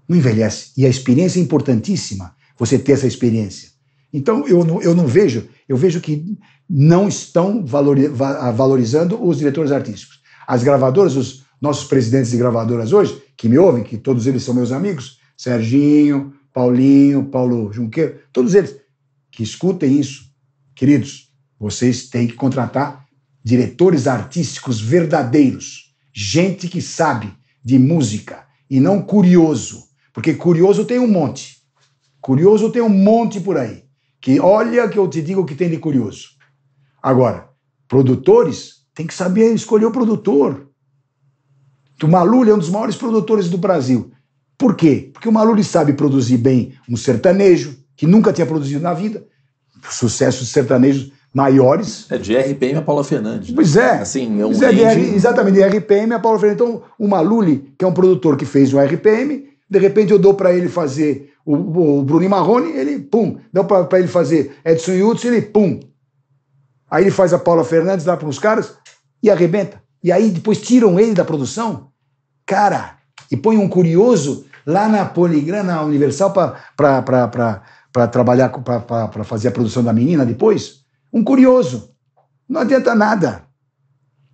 Não envelhece. E a experiência é importantíssima, você ter essa experiência. Então, eu não, eu não vejo, eu vejo que não estão valori, valorizando os diretores artísticos. As gravadoras, os, nossos presidentes de gravadoras hoje, que me ouvem, que todos eles são meus amigos, Serginho, Paulinho, Paulo Junqueiro, todos eles, que escutem isso. Queridos, vocês têm que contratar diretores artísticos verdadeiros, gente que sabe de música e não curioso, porque curioso tem um monte. Curioso tem um monte por aí. Que olha que eu te digo que tem de curioso. Agora, produtores tem que saber escolher o produtor que o Maluli é um dos maiores produtores do Brasil. Por quê? Porque o Maluli sabe produzir bem um sertanejo, que nunca tinha produzido na vida, sucessos sertanejos maiores. É, de RPM a Paula Fernandes. Né? Pois é. Assim, é um é, de, Exatamente, de RPM a Paula Fernandes. Então, o Maluli, que é um produtor que fez um RPM, de repente eu dou para ele fazer o, o, Bruno Marrone, ele, pum. Dou para ele fazer Edson Yutz, ele, pum. Aí ele faz a Paula Fernandes, dá para os caras e arrebenta. E aí depois tiram ele da produção cara e põe um curioso lá na poligrana na Universal, para trabalhar, para fazer a produção da menina depois? Um curioso. Não adianta nada.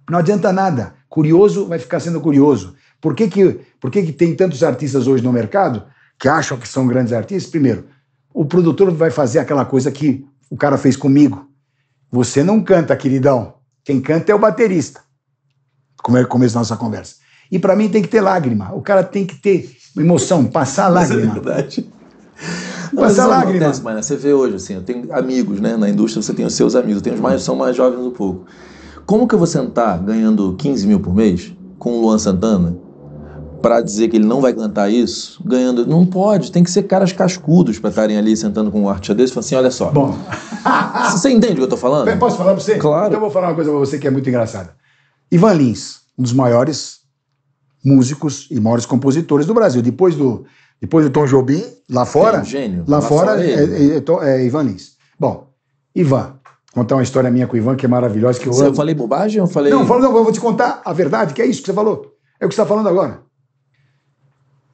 Não adianta nada. Curioso vai ficar sendo curioso. Por que, que, por que, que tem tantos artistas hoje no mercado que acham que são grandes artistas? Primeiro, o produtor vai fazer aquela coisa que o cara fez comigo. Você não canta, queridão. Quem canta é o baterista. Como é o começo da nossa conversa. E para mim tem que ter lágrima. O cara tem que ter emoção, passar é lágrima. é verdade. Não, passar mas é lágrima. Acontece, mas, né? Você vê hoje, assim, eu tenho amigos, né? Na indústria você tem os seus amigos, tem os mais, são mais jovens um pouco. Como que eu vou sentar ganhando 15 mil por mês com o Luan Santana para dizer que ele não vai cantar isso, ganhando. Não pode, tem que ser caras cascudos para estarem ali sentando com um artista desse e falar assim: olha só. Bom. [laughs] você entende o que eu estou falando? Posso falar para você? Claro. Então eu vou falar uma coisa para você que é muito engraçada. Ivan Lins, um dos maiores músicos e maiores compositores do Brasil. Depois do, depois do Tom Jobim, lá fora. É um gênio. Lá, lá fora, é, é, é, é, Ivan Lins. Bom, Ivan, contar uma história minha com o Ivan que é maravilhosa. Que eu, eu falei bobagem ou falei. Não, falo, não, eu vou te contar a verdade, que é isso que você falou. É o que você está falando agora.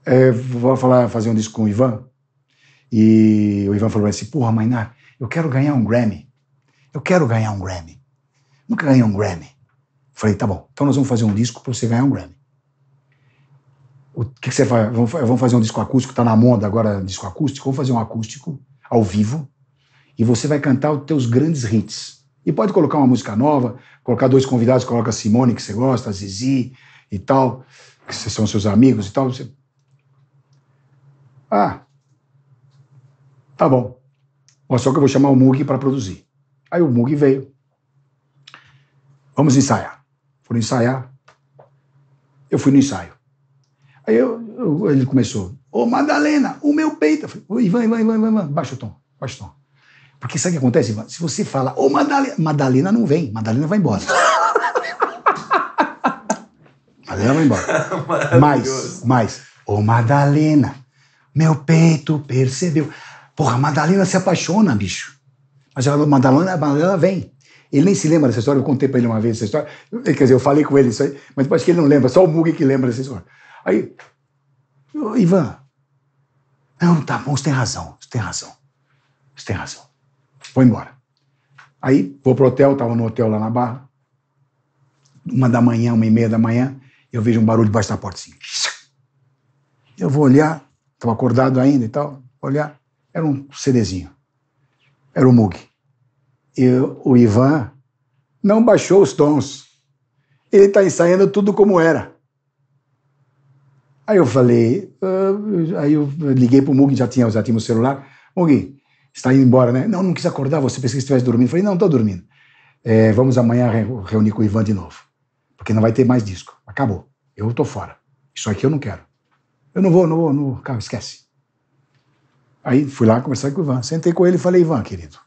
É, vou falar, fazer um disco com o Ivan. E o Ivan falou assim: Porra, mainá, eu quero ganhar um Grammy. Eu quero ganhar um Grammy. Nunca ganhei um Grammy. Falei, tá bom, então nós vamos fazer um disco para você ganhar um Grammy o que, que você faz? Vamos fazer um disco acústico, está na moda agora disco acústico, vamos fazer um acústico ao vivo e você vai cantar os teus grandes hits. E pode colocar uma música nova, colocar dois convidados, coloca a Simone, que você gosta, a Zizi e tal, que são seus amigos e tal. Você... Ah, tá bom. Olha só que eu vou chamar o Mug para produzir. Aí o Mug veio. Vamos ensaiar. Foram ensaiar. Eu fui no ensaio. Aí eu, eu, ele começou, ô Madalena, o meu peito. Eu falei, ô, Ivan, Ivan, Ivan, Ivan, baixa o tom, baixa o tom. Porque sabe o que acontece, Ivan? Se você fala, ô Madalena, Madalena não vem, Madalena vai embora. [laughs] Madalena vai embora. mais, mais, ô Madalena, meu peito percebeu. Porra, Madalena se apaixona, bicho. Mas ela, Madalena, Madalena vem. Ele nem se lembra dessa história, eu contei para ele uma vez essa história. Quer dizer, eu falei com ele isso aí, mas acho que ele não lembra, só o Mugi que lembra dessa história. Aí, Ivan, não, tá bom, você tem razão, você tem razão, você tem razão. Vou embora. Aí, vou pro hotel, tava no hotel lá na Barra, uma da manhã, uma e meia da manhã, eu vejo um barulho debaixo da porta assim. [laughs] Eu vou olhar, tava acordado ainda e tal, olhar, era um CDzinho, era o um Mug. E o Ivan não baixou os tons. Ele está ensaiando tudo como era. Aí eu falei, uh, aí eu liguei pro Mugi, já tinha, já tinha o celular. Mugi, está indo embora, né? Não, não quis acordar, você pensei que estivesse dormindo. falei, não, estou dormindo. É, vamos amanhã re reunir com o Ivan de novo, porque não vai ter mais disco. Acabou, eu estou fora. Isso aqui eu não quero. Eu não vou, não vou, não, cara, esquece. Aí fui lá conversar com o Ivan, sentei com ele e falei, Ivan, querido,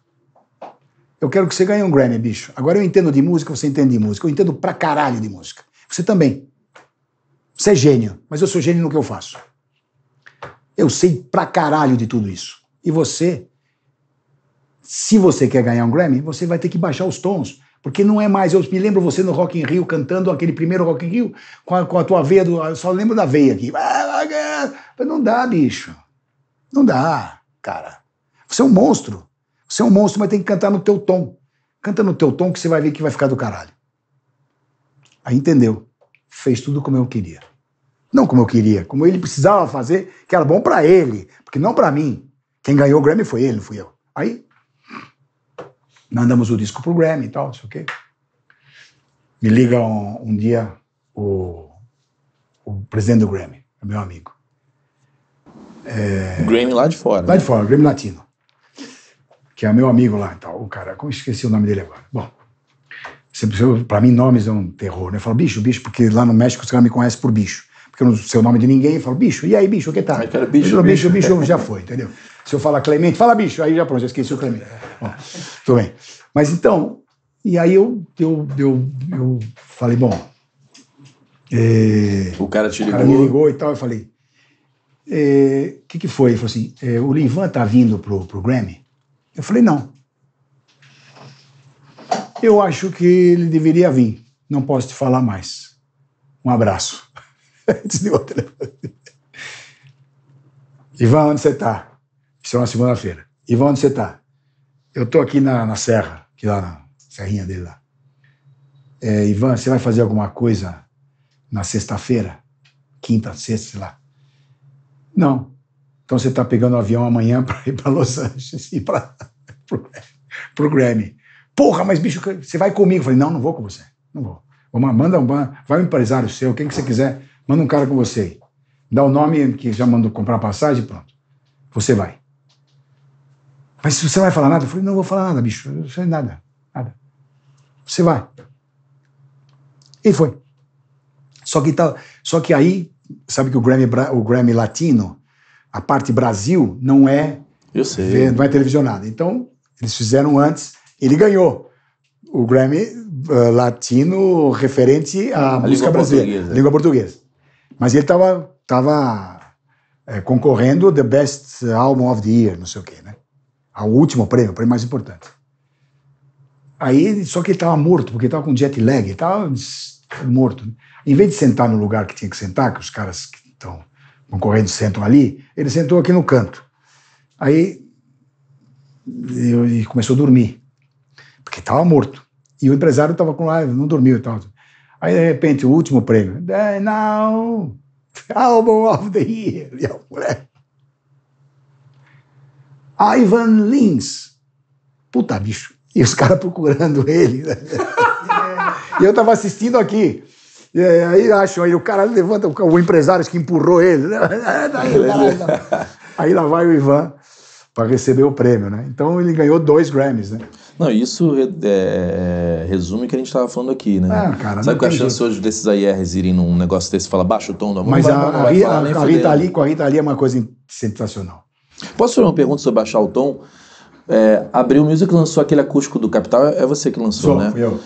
eu quero que você ganhe um Grammy, bicho. Agora eu entendo de música, você entende de música. Eu entendo pra caralho de música. Você também. Você é gênio, mas eu sou gênio no que eu faço. Eu sei pra caralho de tudo isso. E você, se você quer ganhar um Grammy, você vai ter que baixar os tons. Porque não é mais. Eu me lembro você no Rock in Rio cantando aquele primeiro Rock in Rio com a, com a tua veia. Do, eu só lembro da veia aqui. Não dá, bicho. Não dá, cara. Você é um monstro. Você é um monstro, mas tem que cantar no teu tom. Canta no teu tom que você vai ver que vai ficar do caralho. Aí entendeu. Fez tudo como eu queria. Não como eu queria, como ele precisava fazer, que era bom para ele, porque não para mim. Quem ganhou o Grammy foi ele, não fui eu. Aí mandamos o disco pro Grammy e tal, não sei o quê. Me liga um, um dia o, o presidente do Grammy, é meu amigo. É... Grammy lá de fora. Lá né? de fora, Grammy Latino. Que é meu amigo lá e tal. O cara, como esqueci o nome dele agora. Bom, para mim nomes é um terror, né? Eu falo bicho, bicho, porque lá no México os caras me conhecem por bicho porque eu não sei o nome de ninguém, e falo, bicho, e aí, bicho, o que tá? Então, bicho, bicho, bicho, bicho, já foi, entendeu? Se eu falar Clemente, fala bicho, aí já pronto, já esqueci o Clemente. tudo bem. Mas então, e aí eu, eu, eu, eu falei, bom. É, o cara te ligou. O cara me ligou e tal, eu falei. O é, que, que foi? Ele falou assim: é, o Livan tá vindo pro, pro Grammy? Eu falei, não. Eu acho que ele deveria vir. Não posso te falar mais. Um abraço. Desligou o telefone. Ivan, onde você está? Isso é uma segunda-feira. Ivan, onde você está? Eu estou aqui na, na serra, que lá na serrinha dele lá. É, Ivan, você vai fazer alguma coisa na sexta-feira? Quinta, sexta, sei lá. Não. Então você está pegando o um avião amanhã [laughs] para ir para Los Angeles e para o Grammy. Porra, mas bicho, você vai comigo? Eu falei, não, não vou com você. Não vou. Vamos, manda um ban, vai um empresário seu, quem que você quiser. Manda um cara com você aí. Dá o nome que já mandou comprar passagem pronto. Você vai. Mas se você vai falar nada, eu falei, não vou falar nada, bicho. Não sei nada, nada. Você vai. E foi. Só que, tal, só que aí, sabe que o Grammy, o Grammy Latino, a parte Brasil, não é. Eu sei. Não é televisionada. Então, eles fizeram antes, ele ganhou o Grammy uh, Latino referente à a música brasileira, língua portuguesa. Mas ele estava tava, é, concorrendo The Best Album of the Year, não sei o quê, né? Ao último prêmio, o prêmio mais importante. Aí, só que ele estava morto, porque estava com jet lag, ele estava morto. Né? Em vez de sentar no lugar que tinha que sentar, que os caras que estão concorrendo sentam ali, ele sentou aqui no canto. Aí ele começou a dormir, porque estava morto. E o empresário estava com lá, não dormiu e tal. Aí, de repente, o último prêmio. Não! Album of the Year. E a mulher. Ivan Lins. Puta, bicho. E os caras procurando ele. [laughs] e eu tava assistindo aqui. E aí acham aí, o cara levanta o empresário que empurrou ele. [laughs] aí lá vai o Ivan para receber o prêmio, né? Então ele ganhou dois Grammys, né? Não, isso é, é, resume o que a gente estava falando aqui, né? Ah, cara, Sabe qual é a chance jeito. hoje desses IRs irem num negócio desse e falar baixo o tom da Mas vai, a, não, a, vai a, a Rita ali, com a Rita ali é uma coisa sensacional. Posso fazer uma pergunta sobre baixar o tom? É, Abril Music lançou aquele acústico do Capital, é você que lançou, Sou, né? eu.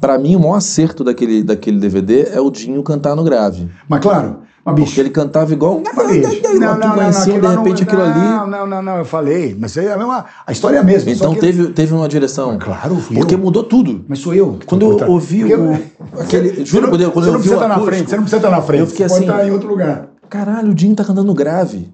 Pra mim, o maior acerto daquele, daquele DVD é o Dinho cantar no grave. Mas claro, porque ele cantava igual. Não, não, não, de repente aquilo ali. É não, não, não, eu falei. Mas é a mesma. A história é a mesma. Então teve, teve uma direção. Ah, claro, Porque mudou tudo. Mas sou eu. Quando eu ouvi o. Aquele, juro não Deus, quando eu ouvi. Você não precisa estar tá na frente, você não precisa estar tá na frente. Eu fiquei assim. Tá em outro lugar. Caralho, o Dinho tá cantando grave.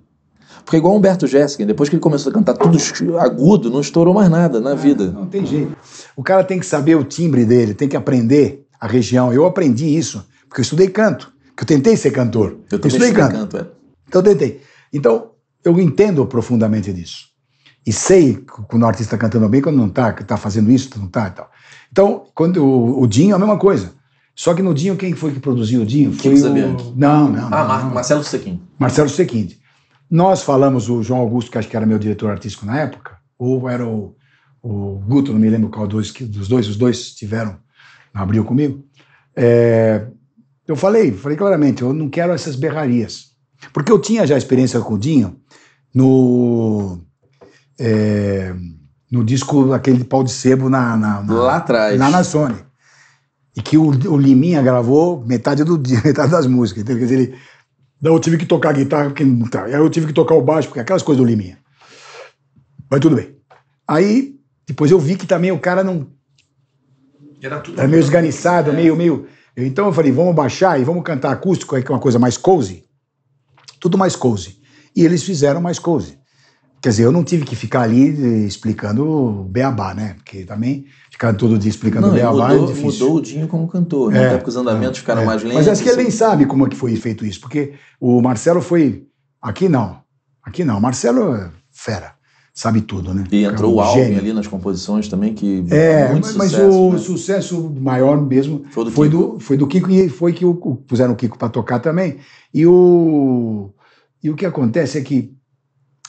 Porque igual o Humberto Jessica, depois que ele começou a cantar tudo agudo, não estourou mais nada na ah, vida. Não tem jeito. O cara tem que saber o timbre dele, tem que aprender a região. Eu aprendi isso, porque eu estudei canto que eu tentei ser cantor. Eu também estudei canto. canto é. Então eu tentei. Então eu entendo profundamente disso. E sei quando o artista tá cantando bem, quando não está, que está fazendo isso, não está e tal. Então, quando o, o Dinho, é a mesma coisa. Só que no Dinho, quem foi que produziu o Dinho? Foi o... Não, não. Ah, não, não. Marcelo Sequin. Marcelo Sequin. Nós falamos, o João Augusto, que acho que era meu diretor artístico na época, ou era o, o Guto, não me lembro qual dos, dos dois, os dois tiveram, abriu comigo. É, eu falei, falei claramente, eu não quero essas berrarias. Porque eu tinha já experiência com o Dinho no, é, no disco, aquele pau de sebo na, na, na lá atrás. na Sony. E que o, o Liminha gravou metade, do, [laughs] metade das músicas. Então Quer dizer, ele, eu tive que tocar a guitarra, porque não tá. Aí eu tive que tocar o baixo, porque aquelas coisas do Liminha. Mas tudo bem. Aí, depois eu vi que também o cara não. Era tudo. Era meio organizado, é. meio, meio então eu falei, vamos baixar e vamos cantar acústico, que é uma coisa mais cozy. Tudo mais cozy. E eles fizeram mais cozy. Quer dizer, eu não tive que ficar ali eh, explicando o beabá, né? Porque também ficar todo dia explicando não, beabá é mudou, é difícil. mudou o Dinho como cantor, né? É, Até porque os andamentos é, ficaram é. mais lentos. Mas acho que ele nem assim. sabe como é que foi feito isso, porque o Marcelo foi... Aqui não. Aqui não. Marcelo é fera sabe tudo, né? E entrou é o Alvin ali nas composições também, que é, muito mas, sucesso, mas o né? sucesso maior mesmo foi do foi Kiko, do, foi do Kiko e foi que o, puseram o Kiko para tocar também. E o, e o que acontece é que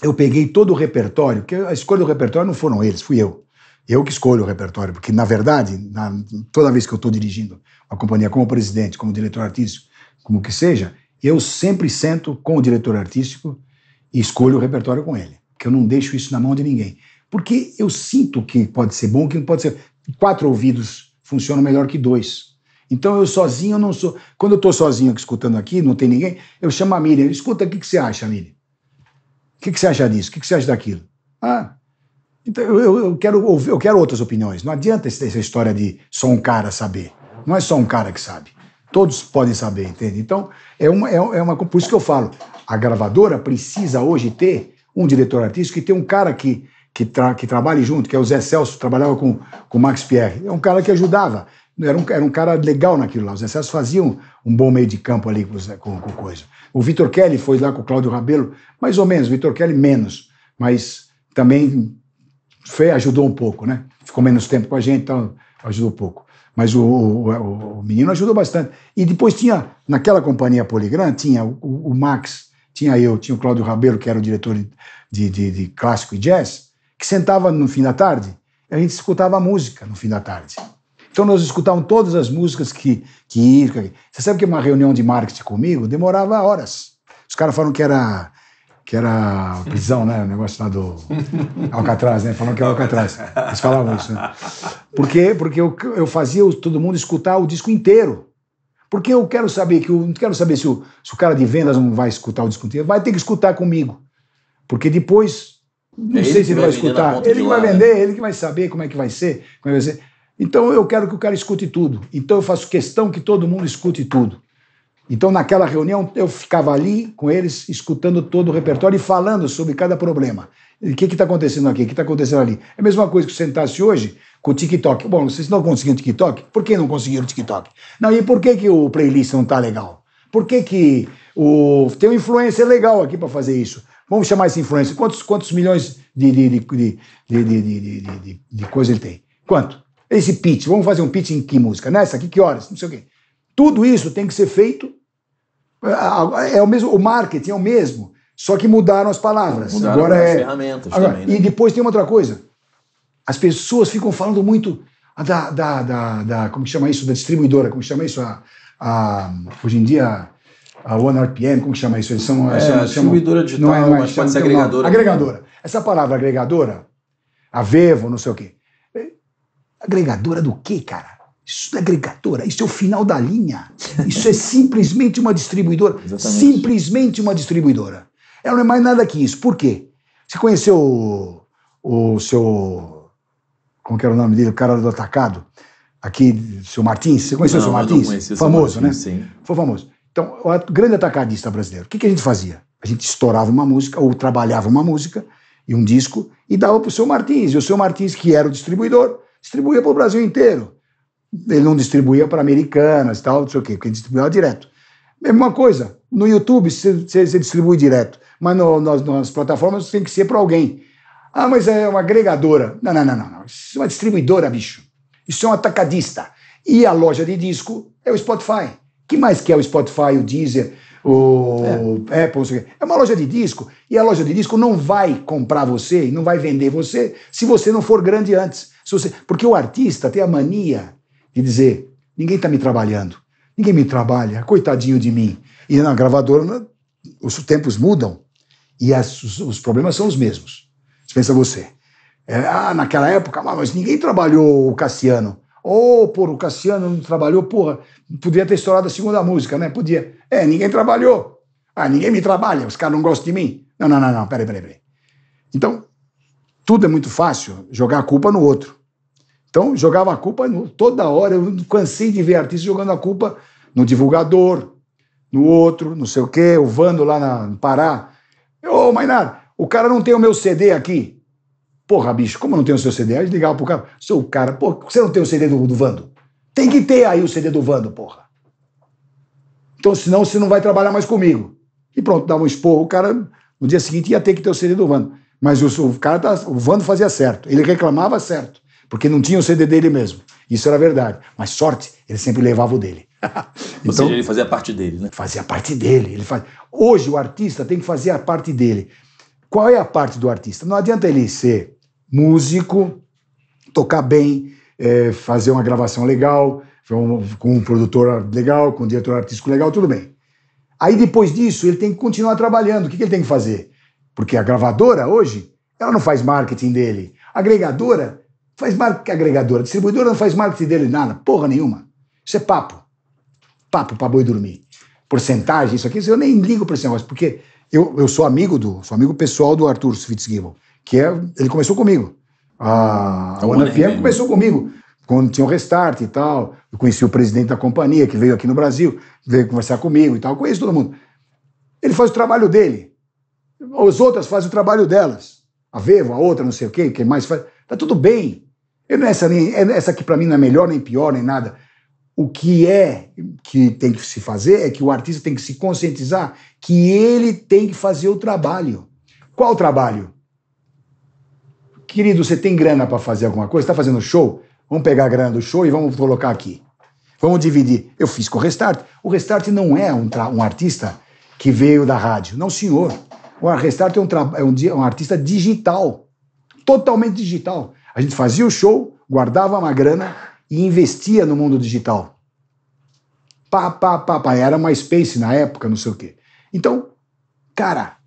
eu peguei todo o repertório, que a escolha do repertório não foram eles, fui eu. Eu que escolho o repertório, porque, na verdade, na, toda vez que eu estou dirigindo uma companhia como presidente, como diretor artístico, como que seja, eu sempre sento com o diretor artístico e escolho o repertório com ele que eu não deixo isso na mão de ninguém. Porque eu sinto que pode ser bom, que não pode ser. Quatro ouvidos funcionam melhor que dois. Então eu sozinho eu não sou. Quando eu estou sozinho aqui, escutando aqui, não tem ninguém, eu chamo a Miriam. Escuta, o que, que você acha, Miriam? O que, que você acha disso? O que, que você acha daquilo? Ah, então eu, eu quero ouvir, eu quero outras opiniões. Não adianta essa história de só um cara saber. Não é só um cara que sabe. Todos podem saber, entende? Então, é uma, é, é uma. Por isso que eu falo, a gravadora precisa hoje ter um diretor artístico e tem um cara que, que, tra, que trabalha junto, que é o Zé Celso, trabalhava com o Max Pierre. É um cara que ajudava. Era um, era um cara legal naquilo lá. Os excessos faziam um, bom meio de campo ali com, com, com coisa. O Vitor Kelly foi lá com o Cláudio Rabelo, mais ou menos, o Vitor Kelly menos, mas também foi, ajudou um pouco, né? Ficou menos tempo com a gente, então ajudou pouco. Mas o, o, o menino ajudou bastante. E depois tinha, naquela companhia Poligram, tinha o, o Max, tinha eu, tinha o Cláudio Rabelo, que era o diretor de, de, de clássico e jazz, que sentava no fim da tarde, a gente escutava a música no fim da tarde. Então nós escutávamos todas as músicas que, que, Você sabe que uma reunião de marketing comigo demorava horas. Os caras falaram que era que era prisão, né? O negócio lá do Alcatraz, né? Falaram que era é Alcatraz. Eles falavam isso, né? Porque, porque eu, eu fazia todo mundo escutar o disco inteiro. Porque eu quero saber que eu não quero saber se o, se o cara de vendas não vai escutar o discutir, vai ter que escutar comigo. Porque depois, não é sei se ele vai, escutar. Ele que vai né? vender, né? ele que vai saber como é que vai ser, como é que vai ser. Então eu quero que o cara escute tudo. Então eu faço questão que todo mundo escute tudo. Então, naquela reunião, eu ficava ali com eles, escutando todo o repertório e falando sobre cada problema. O que está acontecendo aqui? O que está acontecendo ali? É a mesma coisa que sentasse hoje com o TikTok. Bom, vocês não conseguiram o TikTok? Por que não conseguiram o TikTok? Não, e por que, que o playlist não está legal? Por que, que o... tem um influencer legal aqui para fazer isso? Vamos chamar esse influencer. Quantos, quantos milhões de, de, de, de, de coisa ele tem? Quanto? Esse pitch, vamos fazer um pitch em que música? Nessa aqui, que horas? Não sei o quê. Tudo isso tem que ser feito. É, é o mesmo, o marketing é o mesmo, só que mudaram as palavras. Mudaram agora as é, ferramentas agora, também. Né? E depois tem uma outra coisa. As pessoas ficam falando muito da, da, da, da como chama isso, da distribuidora, como chama isso, a, a hoje em dia a OneRPM, como chama isso? Eles são, é, distribuidora digital, não é mais, mas pode ser agregadora. Agregadora. Essa palavra agregadora, a Vevo, não sei o quê. Agregadora do quê, cara? Isso é agregadora, isso é o final da linha. Isso é simplesmente uma distribuidora. [laughs] simplesmente uma distribuidora. Ela não é mais nada que isso. Por quê? Você conheceu o, o seu. Como que era o nome dele? O cara do atacado? Aqui, seu Martins? Você conheceu não, o seu Martins? famoso, Martins, né? Sim. Foi famoso. Então, o grande atacadista brasileiro, o que, que a gente fazia? A gente estourava uma música, ou trabalhava uma música e um disco, e dava para o seu Martins. E o seu Martins, que era o distribuidor, distribuía para o Brasil inteiro ele não distribuía para americanas e tal, não sei o quê, porque distribuía direto. Mesma coisa, no YouTube você distribui direto, mas no, nas, nas, plataformas tem que ser para alguém. Ah, mas é uma agregadora. Não, não, não, não, Isso é uma distribuidora, bicho. Isso é um atacadista. E a loja de disco é o Spotify. que mais que é o Spotify, o Deezer, o é. Apple, não sei o quê? É uma loja de disco. E a loja de disco não vai comprar você, não vai vender você, se você não for grande antes. Se você... Porque o artista tem a mania de dizer: ninguém está me trabalhando, ninguém me trabalha, coitadinho de mim. E na gravadora, os tempos mudam e as, os, os, problemas são os mesmos. Você pensa você. É, ah, naquela época, mas ninguém trabalhou o Cassiano. Ô, oh, porra, o Cassiano não trabalhou, porra, podia ter estourado a segunda música, né? Podia. É, ninguém trabalhou. Ah, ninguém me trabalha, os caras não gostam de mim. Não, não, não, não, peraí, peraí, peraí. Então, tudo é muito fácil jogar a culpa no outro. Então, jogava a culpa toda hora. Eu cansei de ver artistas jogando a culpa no divulgador, no outro, não sei o quê, o Vando lá na, no Pará. Ô, oh, Mainar, o cara não tem o meu CD aqui. Porra, bicho, como não tenho o seu CD? Aí ligava pro cara, seu cara, porra, você não tem o CD do, do Vando? Tem que ter aí o CD do Vando, porra. Então, senão você não vai trabalhar mais comigo. E pronto, dava um esporro. O cara, no dia seguinte, ia ter que ter o CD do Vando. Mas o, o cara, tá, o Vando fazia certo. Ele reclamava certo porque não tinha o CD dele mesmo. Isso era verdade. Mas sorte, ele sempre levava o dele. então, [laughs] Ou seja, então, ele fazia parte dele, né? Fazia parte dele. Ele faz... Hoje o artista tem que fazer a parte dele. Qual é a parte do artista? Não adianta ele ser músico, tocar bem, é, fazer uma gravação legal, com um produtor legal, com um diretor artístico legal, tudo bem. Aí depois disso, ele tem que continuar trabalhando. O que, que ele tem que fazer? Porque a gravadora hoje, ela não faz marketing dele. A agregadora Faz marketing agregadora. A distribuidora não faz marketing dele nada, porra nenhuma. Isso é papo. Papo para boi dormir. Porcentagem, isso aqui, isso eu nem ligo para esse negócio, porque eu, eu sou amigo do, sou amigo pessoal do Arthur Fitzgibbon, que é, ele começou comigo. A, a Ana tá né? começou comigo, quando tinha o Restart e tal. Eu conheci o presidente da companhia, que veio aqui no Brasil, veio conversar comigo e tal. Eu conheço todo mundo. Ele faz o trabalho dele. As outras fazem o trabalho delas. A Vevo, a outra, não sei o quê, quem mais faz. Tá tudo bem essa, nem, é, essa que para mim não é melhor, nem pior, nem nada. O que é que tem que se fazer é que o artista tem que se conscientizar que ele tem que fazer o trabalho. Qual trabalho? Querido, você tem grana para fazer alguma coisa? Está fazendo show? Vamos pegar a grana do show e vamos colocar aqui. Vamos dividir. Eu fiz com o Restart. O Restart não é um, um artista que veio da rádio. Não, senhor. O Restart é um, é um, é um artista digital. Totalmente digital a gente fazia o show, guardava uma grana e investia no mundo digital. Pá, pá, pá, pá. Era MySpace na época, não sei o quê. Então, cara,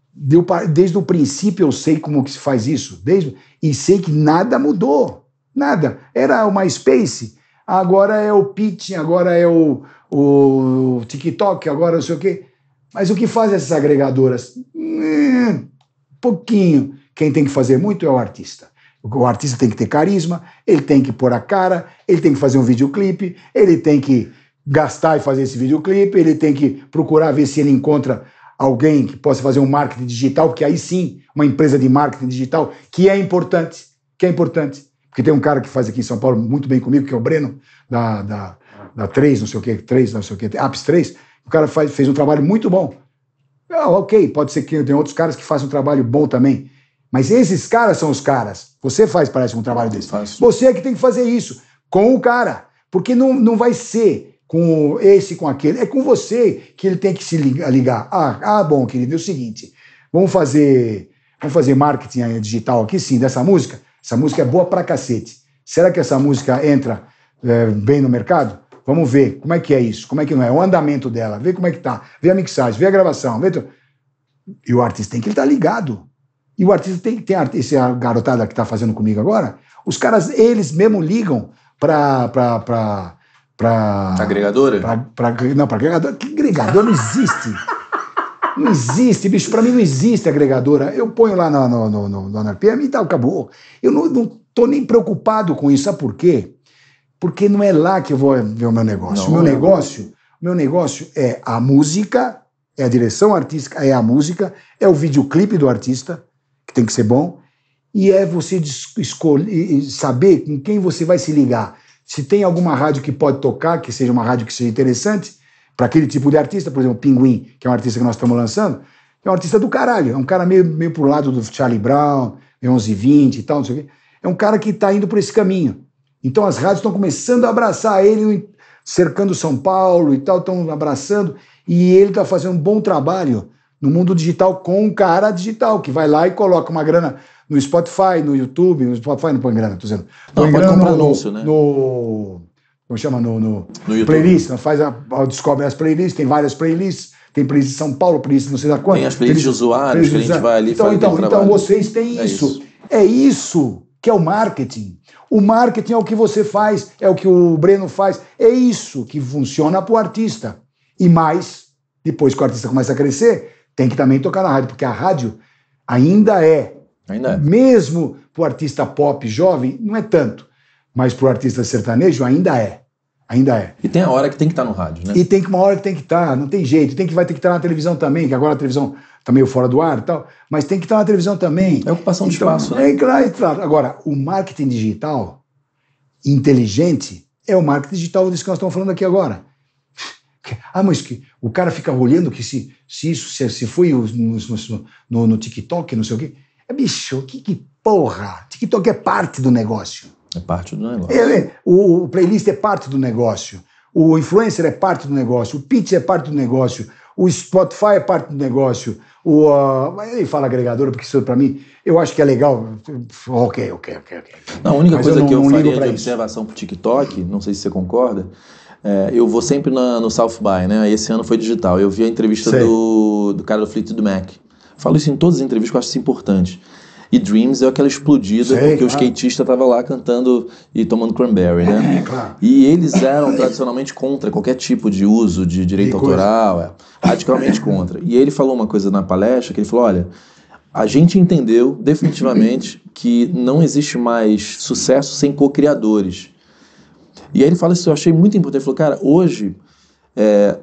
desde o princípio eu sei como que se faz isso. Desde, e sei que nada mudou. Nada. Era o MySpace, agora é o Pitch, agora é o, o TikTok, agora não sei o quê. Mas o que fazem essas agregadoras? Hum, pouquinho. Quem tem que fazer muito é o artista o artista tem que ter carisma, ele tem que pôr a cara, ele tem que fazer um videoclipe, ele tem que gastar e fazer esse videoclipe, ele tem que procurar ver se ele encontra alguém que possa fazer um marketing digital, porque aí sim, uma empresa de marketing digital, que é importante, que é importante. Porque tem um cara que faz aqui em São Paulo muito bem comigo, que é o Breno, da, da, da 3, não sei o que, 3, não sei o que, Apps 3. O cara faz, fez um trabalho muito bom. Ah, ok, pode ser que tenha outros caras que façam um trabalho bom também. Mas esses caras são os caras você faz, parece, um trabalho desse. Faço. Você é que tem que fazer isso com o cara. Porque não, não vai ser com esse, com aquele. É com você que ele tem que se ligar. Ah, ah bom, querido, é o seguinte. Vamos fazer, vamos fazer marketing digital aqui, sim, dessa música. Essa música é boa pra cacete. Será que essa música entra é, bem no mercado? Vamos ver como é que é isso, como é que não é, é o andamento dela, Vê como é que tá, Vê a mixagem, Vê a gravação, ver. E o artista tem que estar tá ligado. E o artista tem, tem esse garotada que está fazendo comigo agora, os caras, eles mesmo ligam para pra, pra, agregadora? Pra, pra, não, para agregadora. Que agregador não existe. Não existe, bicho. Para mim não existe agregadora. Eu ponho lá no, no, no, no, no RPM e tal, acabou. Eu não, não tô nem preocupado com isso. Sabe por quê? Porque não é lá que eu vou ver o meu negócio. Não, o meu é. negócio, não. meu negócio é a música, é a direção artística, é a música, é o videoclipe do artista, tem que ser bom, e é você escolher, saber com quem você vai se ligar. Se tem alguma rádio que pode tocar, que seja uma rádio que seja interessante, para aquele tipo de artista, por exemplo, Pinguim, que é um artista que nós estamos lançando, é um artista do caralho, é um cara meio, meio pro lado do Charlie Brown, 20 e tal, não sei o quê. É um cara que está indo por esse caminho. Então as rádios estão começando a abraçar ele, cercando São Paulo e tal, estão abraçando, e ele está fazendo um bom trabalho no mundo digital com um cara digital que vai lá e coloca uma grana no Spotify, no YouTube, no Spotify não põe grana, tô dizendo. Põe não, grana no, anúncio, né? No, como chama? No, no, no playlist, né? faz a, descobre as playlists, tem várias playlists, tem playlist de São Paulo, playlist não sei da quanto. Tem as playlists de usuários playlist que a gente vai ali Então, então, então vocês têm é isso. isso. É isso que é o marketing. O marketing é o que você faz, é o que o Breno faz. É isso que funciona para o artista. E mais, depois que o artista começa a crescer, tem que também tocar na rádio, porque a rádio ainda é, ainda é. mesmo para o artista pop jovem, não é tanto, mas para o artista sertanejo ainda é. Ainda é. E tem a hora que tem que estar tá no rádio, né? E tem uma hora que tem que estar, tá, não tem jeito. Tem que vai ter que estar tá na televisão também, que agora a televisão está meio fora do ar e tal, mas tem que estar tá na televisão também. É ocupação de então, espaço, né? É claro, é claro. Agora, o marketing digital inteligente é o marketing digital disso que nós estamos falando aqui agora. Ah, mas que o cara fica olhando que se, se isso se, se foi no, no, no TikTok, não sei o quê. É bicho, que, que porra! TikTok é parte do negócio. É parte do negócio. É, é, o, o playlist é parte do negócio. O influencer é parte do negócio. O pitch é parte do negócio. O Spotify é parte do negócio. O, uh, ah, ele fala agregadora, porque isso para mim, eu acho que é legal. Ok, ok, ok. okay. Não, a única Mas coisa eu não, que eu faria de observação pro TikTok, não sei se você concorda, é, eu vou sempre na, no South By, né? Esse ano foi digital. Eu vi a entrevista do, do cara do Fleetwood Mac. Falo isso em todas as entrevistas, que eu acho isso importante. E Dreams é aquela explodida, Sei, porque claro. o skatista estava lá cantando e tomando cranberry, né? É, claro. E eles eram tradicionalmente contra qualquer tipo de uso de direito que autoral, é, radicalmente contra. E ele falou uma coisa na palestra, que ele falou, olha, a gente entendeu definitivamente que não existe mais sucesso sem co-criadores. E aí ele fala isso, eu achei muito importante. Ele falou, cara, hoje é,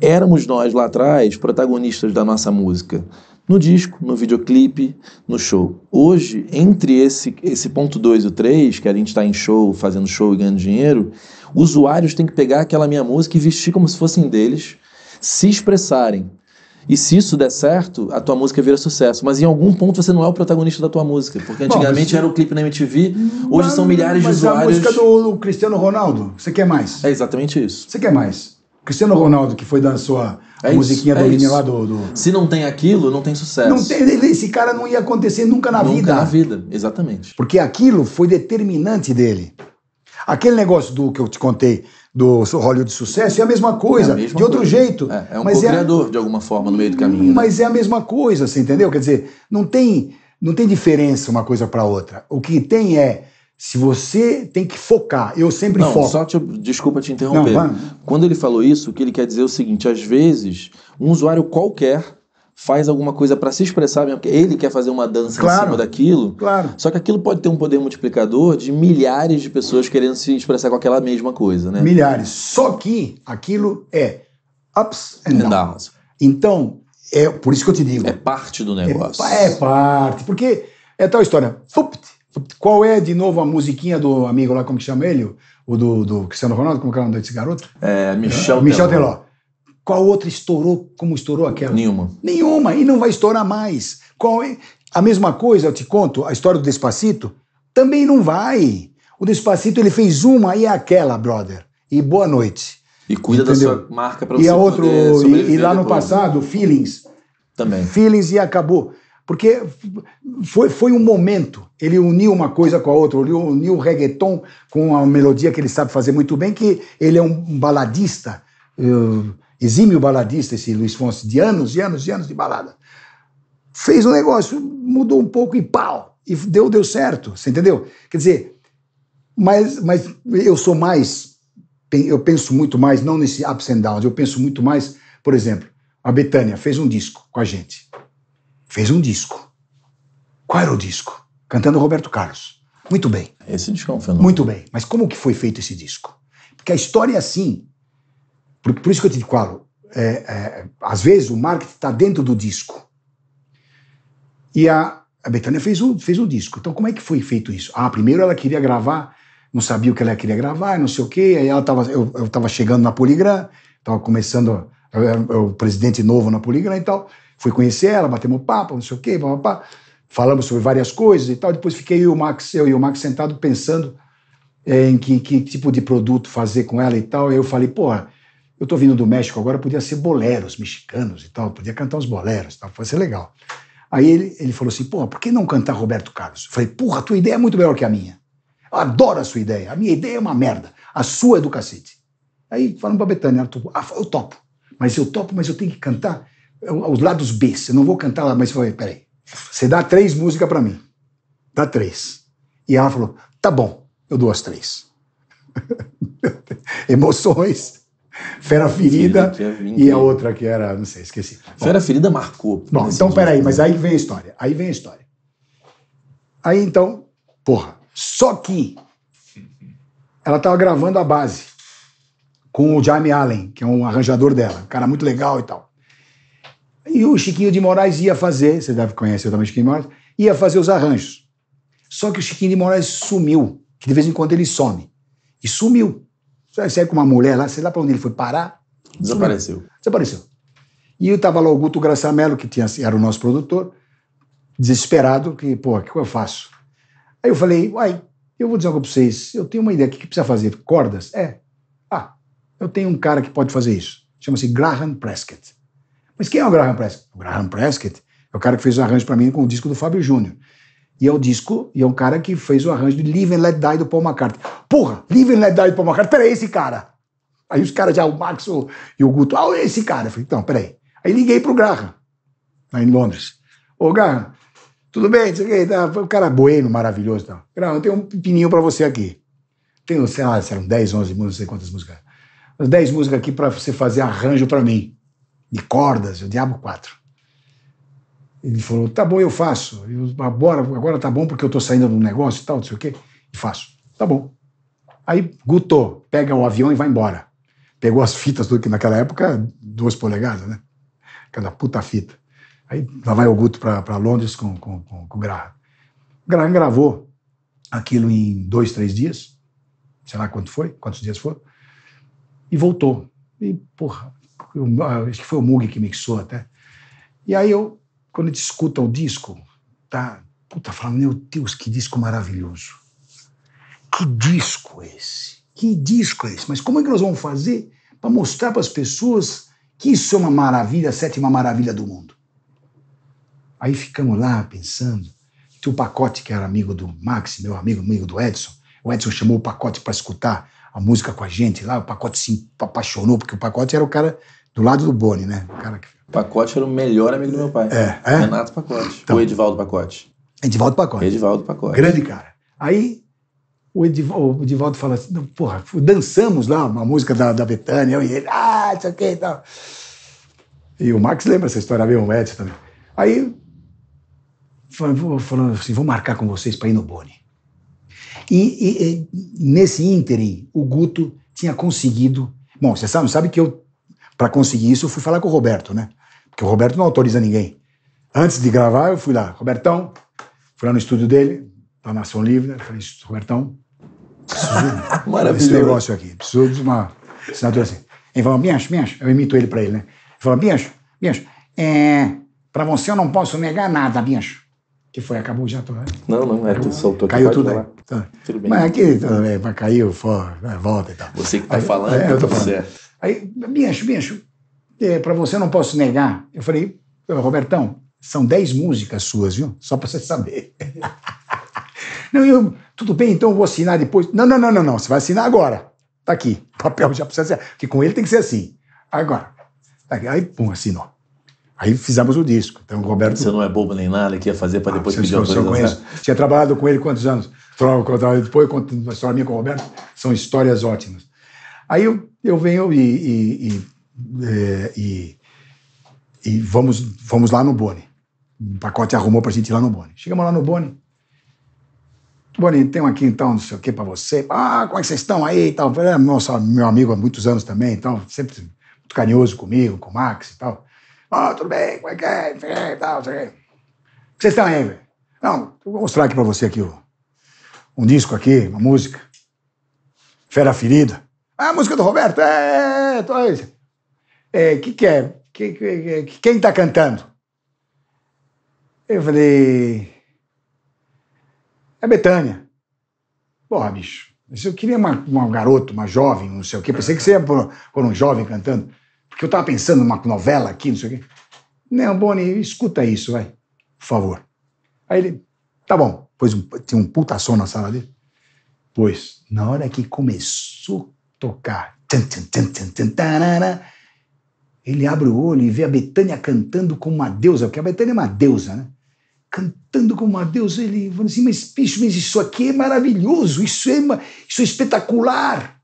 éramos nós lá atrás protagonistas da nossa música. No disco, no videoclipe, no show. Hoje, entre esse, esse ponto 2 e o 3, que a gente está em show, fazendo show e ganhando dinheiro, usuários têm que pegar aquela minha música e vestir como se fossem deles, se expressarem. E se isso der certo, a tua música vira sucesso. Mas em algum ponto você não é o protagonista da tua música. Porque antigamente Bom, era o clipe na MTV, hoje mas, são milhares de usuários. Mas a música do Cristiano Ronaldo, você quer mais? É exatamente isso. Você quer mais? Cristiano Ronaldo, que foi da sua é musiquinha é isso, do é lá do, do, Se não tem aquilo, não tem sucesso. Não tem, esse cara não ia acontecer nunca na nunca vida. Nunca na vida, exatamente. Porque aquilo foi determinante dele. Aquele negócio do que eu te contei, do Hollywood de sucesso, é a mesma coisa, é a mesma de outro jeito. É, é um mas criador é a... de alguma forma, no meio do caminho. Né? Mas né? é a mesma coisa, você entendeu? Quer dizer, não tem, não tem diferença uma coisa para outra. O que tem é, se você tem que focar, eu sempre não, foco. Só te, desculpa te interromper. Não, Quando ele falou isso, o que ele quer dizer é o seguinte: às vezes, um usuário qualquer faz alguma coisa para se expressar mesmo, porque ele quer fazer uma dança claro, em cima daquilo. Claro. Só que aquilo pode ter um poder multiplicador de milhares de pessoas querendo se expressar com aquela mesma coisa, né? Milhares. Só que aquilo é ups and, downs. Então, é por isso que eu te digo. É parte do negócio. É, é parte, porque é tal história. Qual é, de novo, a musiquinha do amigo lá, como que chama ele? O do, do Cristiano Ronaldo, como que é o nome desse garoto? É, Michel, é, Michel Teló. Teló. Qual outra estourou como estourou aquela? Nenhuma. Nenhuma, e não vai estourar mais. Qual é? A mesma coisa, eu te conto, a história do Despacito, também não vai. O Despacito, ele fez uma e é aquela, brother. E boa noite. E cuida Entendeu? da sua marca para você e a outro, e, e, lá no depois. Né? passado, Feelings. Também. Feelings e acabou. Porque foi, foi um momento. Ele uniu uma coisa com a outra. Ele uniu o reggaeton com a melodia que ele sabe fazer muito bem, que ele é um baladista. Eu, exímio baladista, esse Luiz Fonsi, de anos e anos e anos de balada, fez um negócio, mudou um pouco e pau, e deu, deu certo, você entendeu? Quer dizer, mas, mas eu sou mais, eu penso muito mais, não nesse ups and downs, eu penso muito mais, por exemplo, a Betânia fez um disco com a gente, fez um disco. Qual era o disco? Cantando Roberto Carlos. Muito bem. Esse disco é um fenômeno. Muito bem. Mas como que foi feito esse disco? Porque a história é assim. Por, por isso que eu te falo, é, é, às vezes o marketing está dentro do disco. E a, a Betânia fez o, fez o disco. Então, como é que foi feito isso? Ah, primeiro ela queria gravar, não sabia o que ela queria gravar, não sei o quê. Aí ela tava, eu estava chegando na Poligram, estava começando, eu era o presidente novo na Poligram e tal. Fui conhecer ela, batemos papo, não sei o quê, papapá. Falamos sobre várias coisas e tal. Depois fiquei eu e o Max, eu e o Max sentado pensando é, em que, que tipo de produto fazer com ela e tal. Aí eu falei, porra eu estou vindo do México agora, podia ser boleros mexicanos e tal, podia cantar uns boleros, tal, fosse legal. Aí ele, ele falou assim: porra, por que não cantar Roberto Carlos? Eu falei: porra, tua ideia é muito melhor que a minha. Eu adoro a sua ideia. A minha ideia é uma merda. A sua é do cacete. Aí falando pra Betânia, Ah, eu topo. Mas eu topo, mas eu tenho que cantar os lados B. Eu não vou cantar lá, mas eu falei: peraí, você dá três músicas para mim. Dá três. E ela falou: tá bom, eu dou as três. [laughs] Emoções. Fera Ferida e a outra que era, não sei, esqueci. Bom, Fera Ferida marcou. Bom, então peraí, mas aí vem a história. Aí vem a história. Aí então, porra, só que ela estava gravando a base com o Jaime Allen, que é um arranjador dela, um cara muito legal e tal. E o Chiquinho de Moraes ia fazer, você deve conhecer também o Chiquinho de Moraes, ia fazer os arranjos. Só que o Chiquinho de Moraes sumiu, que de vez em quando ele some. E sumiu. Você sai com uma mulher lá, sei lá para onde ele foi parar. Desapareceu. Desapareceu. E eu estava lá o Guto Mello, que tinha, era o nosso produtor, desesperado, que, pô, o que eu faço? Aí eu falei, uai, eu vou dizer algo para vocês, eu tenho uma ideia, o que, que precisa fazer? Cordas? É. Ah, eu tenho um cara que pode fazer isso. Chama-se Graham Prescott. Mas quem é o Graham Prescott? O Graham Prescott é o cara que fez os arranjos para mim com o disco do Fábio Júnior. E é o disco, e é um cara que fez o arranjo de Live and Let Die do Paul McCartney. Porra, Live and Let Die do Paul McCartney, peraí, esse cara. Aí os caras já, o Max o, e o Guto, ah, esse cara. Eu falei, então, peraí. Aí liguei pro Graham, lá em Londres. Ô, Graham, tudo bem? O tá, cara bueno, maravilhoso. Tá? Graham, eu tenho um pininho para você aqui. Tenho, sei lá, eram 10, 11 músicas, não sei quantas músicas. Umas 10 músicas aqui para você fazer arranjo para mim. De cordas, o Diabo 4. Ele falou: tá bom, eu faço. Eu, agora, ah, agora tá bom porque eu tô saindo de um negócio e tal, não sei o quê. E faço. Tá bom. Aí Guto pega o avião e vai embora. Pegou as fitas, do que naquela época, duas polegadas, né? Cada puta fita. Aí lá vai o Guto para Londres com, com, com, com o Graham. O Graham gravou aquilo em dois, três dias, sei lá quanto foi, quantos dias foram, e voltou. E, porra, eu, acho que foi o Mug que mixou até. E aí eu quando gente escuta o disco, tá? Puta, fala, meu Deus, que disco maravilhoso. Que disco esse? Que disco esse? Mas como é que nós vamos fazer para mostrar para as pessoas que isso é uma maravilha, a sétima maravilha do mundo? Aí ficamos lá pensando que o pacote, que era amigo do Max, meu amigo, amigo do Edson, o Edson chamou o pacote para escutar a música com a gente lá, o pacote se apaixonou, porque o pacote era o cara do lado do Boni, né? O cara que... Pacote era o melhor amigo do meu pai. É. é? Renato Pacote. Então, ou Edivaldo Pacote. Edivaldo Pacote. Edivaldo Pacote. Grande cara. Aí o, Ediv o Edivaldo fala assim: porra, dançamos lá uma música da, da Betânia, eu e ele, ah, isso aqui e tal. E o Max lembra essa história mesmo, o Edson também. Aí falando assim, vou marcar com vocês para ir no Boni. E, e, e, nesse ínterim, o Guto tinha conseguido. Bom, você sabe, sabe que eu para conseguir isso, eu fui falar com o Roberto, né? Porque o Roberto não autoriza ninguém. Antes de gravar, eu fui lá, Robertão, fui lá no estúdio dele, da Nação Livre, né? falei, Robertão, preciso [laughs] desse negócio aqui, preciso de uma assinatura assim. Ele falou, Biancho, Biancho, eu imito ele para ele, né? Ele falou, Biancho, Biancho, é, para você eu não posso negar nada, Biancho. Que foi, acabou já tô, né? Não, não, é, que soltou Caiu tudo aí. Tá. Tudo bem. Mas aqui, tudo tá, bem, é, caiu, for, é, volta e tal. Você que tá aí, falando, é, eu tô tá falando. certo. Aí, bicho, bicho, é, para você não posso negar. Eu falei, Robertão, são 10 músicas suas, viu? Só para você saber. [laughs] não, eu, tudo bem, então eu vou assinar depois. Não, não, não, não, não, você vai assinar agora. Tá aqui, [laughs] papel já precisa assinar, porque com ele tem que ser assim. Agora. Tá Aí, pum, assinou. Aí fizemos o disco. Então, o Roberto. Você não é bobo nem nada que ia fazer para ah, depois ah, pedir autorização. Eu conheço. Tinha trabalhado com ele quantos anos? Depois, eu conto uma história minha com o Roberto. São histórias ótimas. Aí eu, eu venho e, e, e, é, e vamos, vamos lá no Boni. O pacote arrumou pra gente ir lá no Boni. Chegamos lá no Boni. Boni, tem aqui então, não sei o que pra você. Ah, como é que vocês estão aí e tal? É, nossa, meu amigo há muitos anos também, então sempre muito carinhoso comigo, com o Max e tal. Ah, tudo bem, como é que é? E tal, não sei o que. Vocês estão aí, velho? Não, vou mostrar aqui pra você aqui um disco aqui, uma música. Fera Ferida. Ah, música do Roberto? É, tô é, aí. É, é, que que é? Que, que, que, quem tá cantando? Eu falei, é Betânia. Porra, bicho, eu queria uma, uma garota, uma jovem, não sei o quê. Pensei que você ia por, por um jovem cantando, porque eu tava pensando numa novela aqui, não sei o quê. Não, Boni, escuta isso, vai, por favor. Aí ele, tá bom. pois um, tinha um puta som na sala dele. Pois, na hora que começou tocar. Ele abre o olho e vê a Betânia cantando como uma deusa, porque a Betânia é uma deusa, né? Cantando como uma deusa, ele fala assim: Mas, bicho, mas isso aqui é maravilhoso, isso é, isso é espetacular.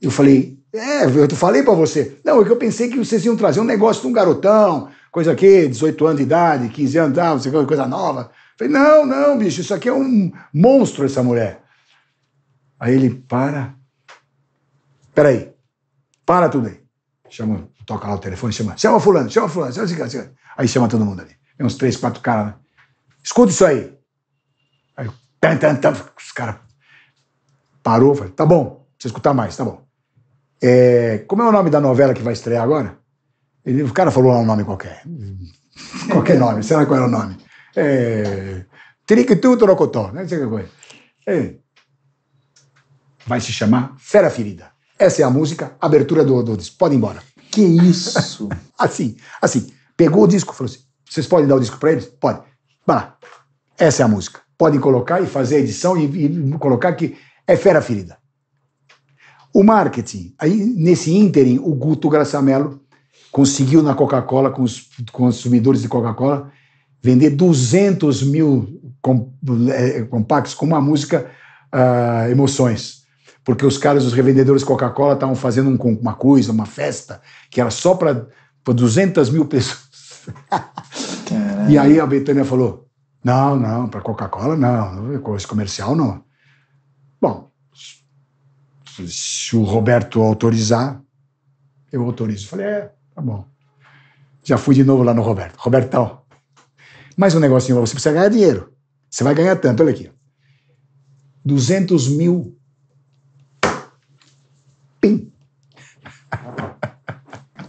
Eu falei: É, eu falei para você. Não, é que eu pensei que vocês iam trazer um negócio de um garotão, coisa aqui, 18 anos de idade, 15 anos, ah, você coisa nova. Falei, não, não, bicho, isso aqui é um monstro, essa mulher. Aí ele para, Peraí, para tudo aí. Chama, toca lá o telefone, chama, chama fulano, chama fulano, chama ciclano, cara, Aí chama todo mundo ali. Tem uns três, quatro caras, né? Escuta isso aí. Aí, tan, tan, tan, os caras parou, falei, tá bom, precisa escutar mais, tá bom. É, como é o nome da novela que vai estrear agora? Ele, o cara falou lá um nome qualquer. [laughs] qualquer nome, será qual era o nome? É, Triquitu Torocotó, né? Sei que é. é, vai se chamar Fera Ferida. Essa é a música, abertura do, do disco. Pode ir embora. Que isso? [laughs] assim, assim. Pegou o disco, falou assim: vocês podem dar o disco para eles? Pode. Vai lá. Essa é a música. Podem colocar e fazer a edição e, e colocar que é fera ferida. O marketing, aí nesse ínterim, o Guto Graçamelo conseguiu na Coca-Cola, com os consumidores de Coca-Cola, vender 200 mil eh, compactos com uma música uh, Emoções porque os caras, os revendedores Coca-Cola, estavam fazendo um, uma coisa, uma festa, que era só para 200 mil pessoas. E aí a Betânia falou: não, não, para Coca-Cola não, coisa comercial não. Bom, se o Roberto autorizar, eu autorizo. Falei: é, tá bom. Já fui de novo lá no Roberto. Robertão, mais um negocinho, você precisa ganhar dinheiro. Você vai ganhar tanto, olha aqui. 200 mil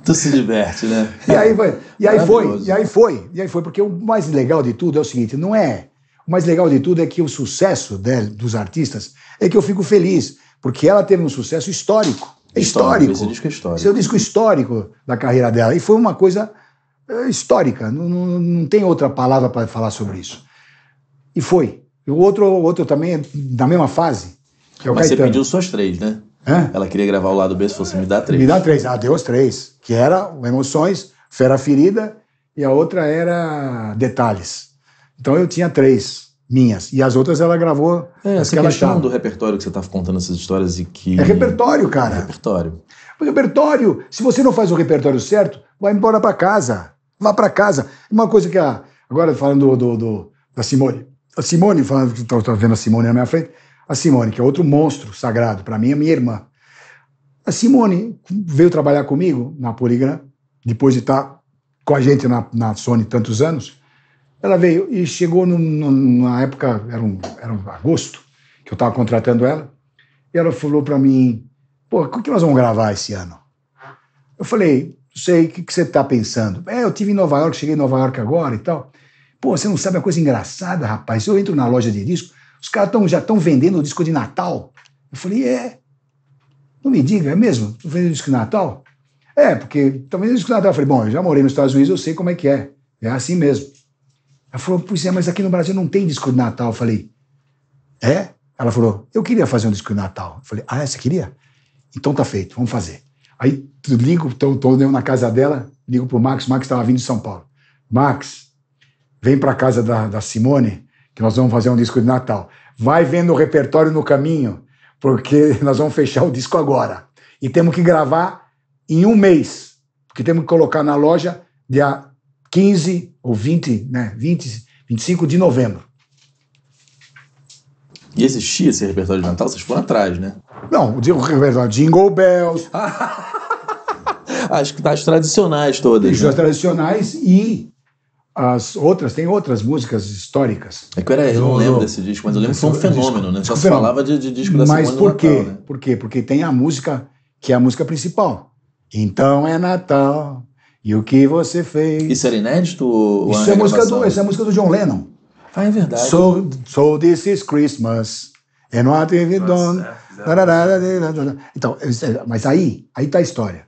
Tu se diverte, né? E aí vai, e aí foi, e aí foi, e aí foi, porque o mais legal de tudo é o seguinte, não é. O mais legal de tudo é que o sucesso de, né, dos artistas é que eu fico feliz, porque ela teve um sucesso histórico. É histórico. Esse disco é histórico. Esse é o disco histórico da carreira dela. E foi uma coisa é, histórica. Não, não, não tem outra palavra para falar sobre isso. E foi. o outro, outro também é da mesma fase. Que é o Mas Caetano. você pediu suas três, né? Ela queria gravar o lado B, se fosse me dá três. Me dá três, Ah, deu os três. Que era Emoções, Fera Ferida e a outra era Detalhes. Então eu tinha três minhas. E as outras ela gravou. É, essa que questão do repertório que você estava tá contando essas histórias e que. É repertório, cara. É repertório. O repertório, se você não faz o repertório certo, vai embora para casa. Vá para casa. Uma coisa que a. Agora falando do, do, do da Simone. A Simone, falando, está vendo a Simone na minha frente a Simone, que é outro monstro sagrado para mim, é minha irmã. A Simone veio trabalhar comigo na Poligram, depois de estar tá com a gente na, na Sony tantos anos. Ela veio e chegou na época, era um, era um agosto, que eu estava contratando ela, e ela falou para mim: pô, o que nós vamos gravar esse ano? Eu falei: não sei, o que, que você está pensando? É, eu tive em Nova York, cheguei em Nova York agora e tal. Pô, você não sabe a coisa engraçada, rapaz? Eu entro na loja de disco, os caras tão, já estão vendendo o disco de Natal? Eu falei, é. Não me diga, é mesmo? Estão vendendo o disco de Natal? É, porque estão vendendo o disco de Natal. Eu falei, bom, eu já morei nos Estados Unidos, eu sei como é que é. É assim mesmo. Ela falou, pois é, mas aqui no Brasil não tem disco de Natal. Eu falei, é? Ela falou, eu queria fazer um disco de Natal. Eu falei, ah, é, você queria? Então tá feito, vamos fazer. Aí ligo, tô, tô né, na casa dela, ligo pro Max, o Max estava vindo de São Paulo. Max, vem para casa da, da Simone, que nós vamos fazer um disco de Natal. Vai vendo o repertório no caminho, porque [laughs] nós vamos fechar o disco agora. E temos que gravar em um mês, porque temos que colocar na loja dia 15 ou 20, né? 20, 25 de novembro. E existia esse repertório de Natal? Vocês foram atrás, né? Não, o repertório Jingle Bells. [laughs] as, as tradicionais todas. As né? tradicionais e as outras, tem outras músicas históricas. É que era, eu não lembro desse disco, mas eu lembro que foi um é fenômeno, né? Só se falava de, de disco da mas Simone por quê? Natal, né? Por quê? Porque tem a música que é a música principal. Então é Natal, e o que você fez? Isso era inédito? Isso é, música do, isso é música do John Lennon. Ah, é verdade. So, so this is Christmas. And what have you done? Então, é, é, mas aí, aí tá a história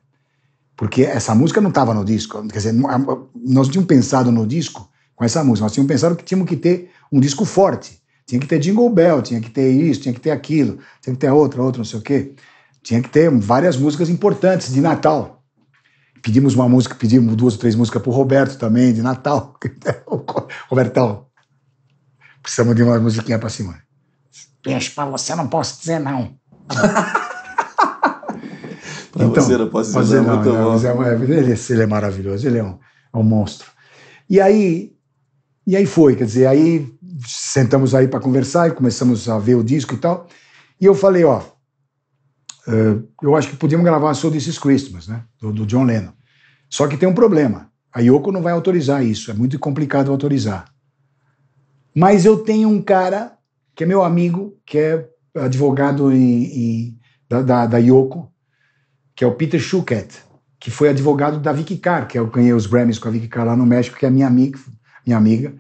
porque essa música não estava no disco. Quer dizer, nós tínhamos pensado no disco com essa música, nós tínhamos pensado que tínhamos que ter um disco forte. Tinha que ter Jingle Bell, tinha que ter isso, tinha que ter aquilo, tinha que ter outra, outra, não sei o quê. Tinha que ter várias músicas importantes de Natal. Pedimos uma música, pedimos duas ou três músicas para o Roberto também, de Natal. [laughs] Robertão, precisamos de uma musiquinha para cima. Peixe, para você não posso dizer não. [laughs] Para então, você não posso dizer, é não, muito não, bom. É é, ele, ele, é maravilhoso, ele é um, é um monstro. E aí, e aí foi, quer dizer, aí sentamos aí para conversar e começamos a ver o disco e tal. E eu falei, ó, uh, eu acho que podíamos gravar Soul This is Christmas, né, do, do John Lennon. Só que tem um problema. A Yoko não vai autorizar isso, é muito complicado autorizar. Mas eu tenho um cara que é meu amigo, que é advogado em, em, da, da, da Yoko, que é o Peter Schuchat, que foi advogado da Vicky Carr, que é eu ganhei os Grammys com a Vicky Carr lá no México, que é minha amiga, minha amiga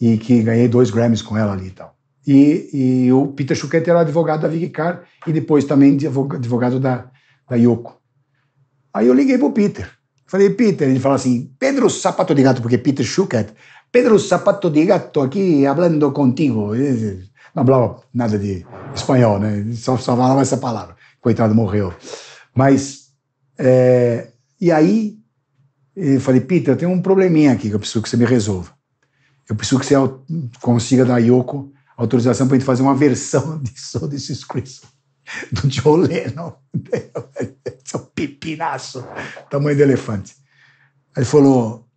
e que ganhei dois Grammys com ela ali e tal. E, e o Peter Schuchat era advogado da Vicky Carr e depois também advogado da, da Yoko. Aí eu liguei pro Peter. Falei, Peter, ele falou assim, Pedro Sapato de Gato, porque Peter Schuchat, Pedro Sapato de Gato aqui falando contigo. Não falava nada de espanhol, né? Só, só falava essa palavra. Coitado, morreu. Mas, é, e aí eu falei, Peter, eu tenho um probleminha aqui que eu preciso que você me resolva. Eu preciso que você consiga da Yoko autorização para a gente fazer uma versão [laughs] de Soda Scream do John Lennon. Esse [laughs] é um pepinaço, tamanho de elefante. Aí ele falou,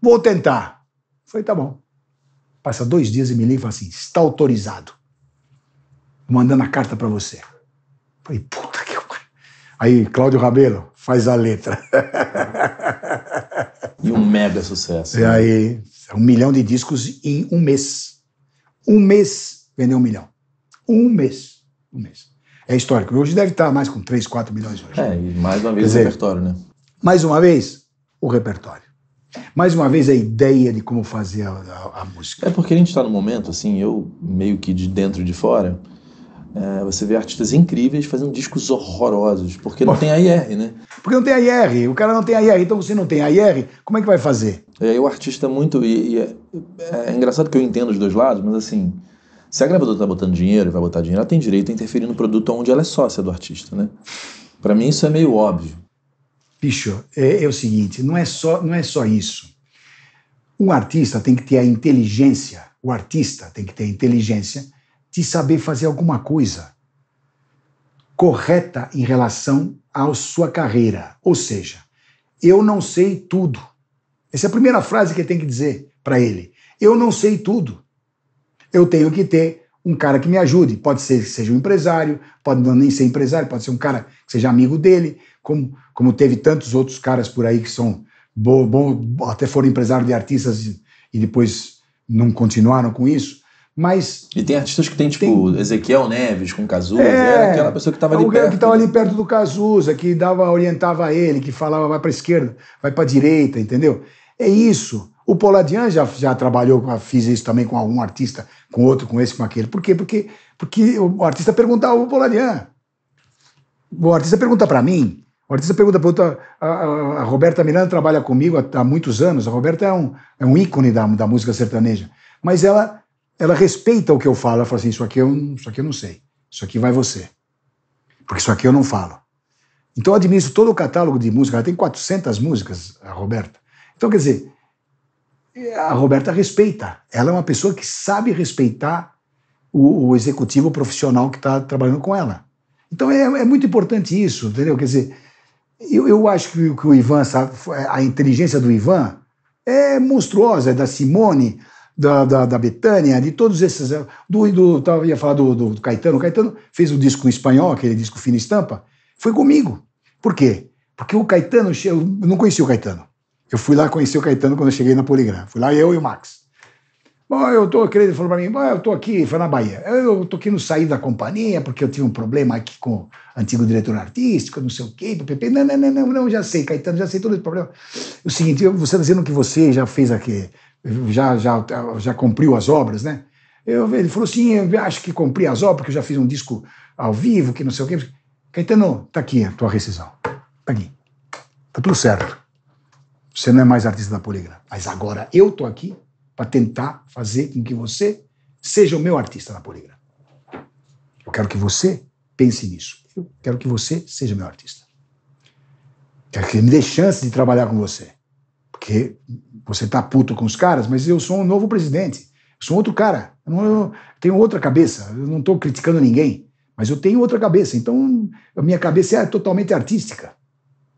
vou tentar. Eu falei, tá bom. Passa dois dias e me liga e fala assim, está autorizado. Vou mandando a carta para você. Eu falei, puta Aí, Cláudio Rabelo, faz a letra. [laughs] E um mega sucesso. E né? aí, um milhão de discos em um mês. Um mês vendeu um milhão. Um mês. Um mês. É histórico. Hoje deve estar mais com 3, 4 milhões hoje. É, e mais uma vez dizer, o repertório, né? Mais uma vez, o repertório. Mais uma vez, a ideia de como fazer a, a, a música. É porque a gente está num momento, assim, eu meio que de dentro e de fora, é, você vê artistas incríveis fazendo discos horrorosos, porque Pô. não tem AIR, né? Porque não tem AIR, o cara não tem AIR, então você não tem AIR, como é que vai fazer? aí é, o artista é muito. E, e é, é, engraçado que eu entendo os dois lados, mas assim. Se a gravadora está botando dinheiro vai botar dinheiro, ela tem direito a interferir no produto onde ela é sócia do artista, né? Para mim isso é meio óbvio. Bicho, é, é, o seguinte, não é só não é só isso. Um artista tem que ter a inteligência, o artista tem que ter a inteligência de saber fazer alguma coisa correta em relação à sua carreira. Ou seja, eu não sei tudo. Essa é a primeira frase que tem que dizer para ele. Eu não sei tudo. Eu tenho que ter um cara que me ajude. Pode ser que seja um empresário, pode não nem ser empresário, pode ser um cara que seja amigo dele, como, como teve tantos outros caras por aí que são bom, bom até foram empresários de artistas e depois não continuaram com isso. Mas. E tem artistas que tem, tipo, tem... Ezequiel Neves com Cazuza, é, era aquela pessoa que estava ali. É perto. que estava ali perto do Cazuza, que dava, orientava ele, que falava vai para esquerda, vai para direita, entendeu? É isso. O Poladian já, já trabalhou, fiz isso também com algum artista, com outro, com esse, com aquele. Por quê? Porque, porque o artista perguntava o Poladian. O artista pergunta para mim. O artista pergunta para outra. A, a, a, Roberta Miranda trabalha comigo há, há muitos anos. A Roberta é um, é um ícone da, da música sertaneja. Mas ela ela respeita o que eu falo. Ela fala assim: isso aqui, eu, isso aqui eu não sei, isso aqui vai você. Porque isso aqui eu não falo. Então eu administro todo o catálogo de música. Ela tem 400 músicas, a Roberta. Então, quer dizer, a Roberta respeita. Ela é uma pessoa que sabe respeitar o, o executivo profissional que está trabalhando com ela. Então é, é, muito importante isso, entendeu? Quer dizer, eu, eu acho que, que o Ivan, sabe, a inteligência do Ivan é monstruosa, é da Simone da, da, da Betânia, de todos esses. Eh, do, do, tava, ia falar do, do, do Caetano. O Caetano fez o um disco em espanhol, aquele disco Fina Estampa. Foi comigo. Por quê? Porque o Caetano, eu não conhecia o Caetano. Eu fui lá conhecer o Caetano quando eu cheguei na Poligram. Fui lá eu e o Max. Bom, eu tô, ele falou para mim, bom, eu tô aqui, foi na Bahia. Eu tô aqui no sair da companhia porque eu tive um problema aqui com o antigo diretor artístico, não sei o quê, PP. Não, não, não, não, não, já sei, Caetano, já sei todo esse problema. O seguinte, você tá dizendo que você já fez aqui já, já, já cumpriu as obras, né? Eu, ele falou assim: eu acho que cumpri as obras, porque eu já fiz um disco ao vivo, que não sei o quê. Caetano, tá aqui a tua rescisão. Tá aqui. Tá tudo certo. Você não é mais artista da poligra Mas agora eu tô aqui para tentar fazer com que você seja o meu artista da poligra Eu quero que você pense nisso. Eu quero que você seja meu artista. Quero que ele me dê chance de trabalhar com você. Porque você tá puto com os caras, mas eu sou um novo presidente. Eu sou outro cara. Eu, não, eu tenho outra cabeça. Eu não estou criticando ninguém, mas eu tenho outra cabeça. Então, a minha cabeça é totalmente artística.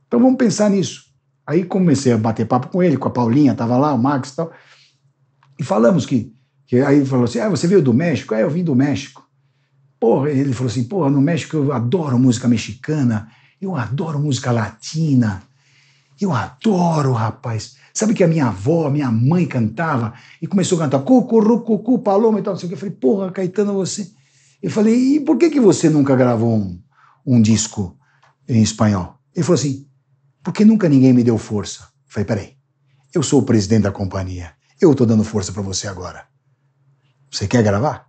Então, vamos pensar nisso. Aí comecei a bater papo com ele, com a Paulinha, tava lá, o Max e tal. E falamos que, que aí ele falou assim: "Ah, você veio do México?" "É, eu vim do México." Porra, ele falou assim: "Porra, no México eu adoro música mexicana, eu adoro música latina. Eu adoro, rapaz. Sabe que a minha avó, a minha mãe cantava e começou a cantar cucurru, cucu, paloma e tal, não sei o que. Eu falei, porra, Caetano, você. Eu falei, e por que, que você nunca gravou um, um disco em espanhol? Ele falou assim, porque nunca ninguém me deu força. Eu falei, peraí, eu sou o presidente da companhia, eu tô dando força para você agora. Você quer gravar?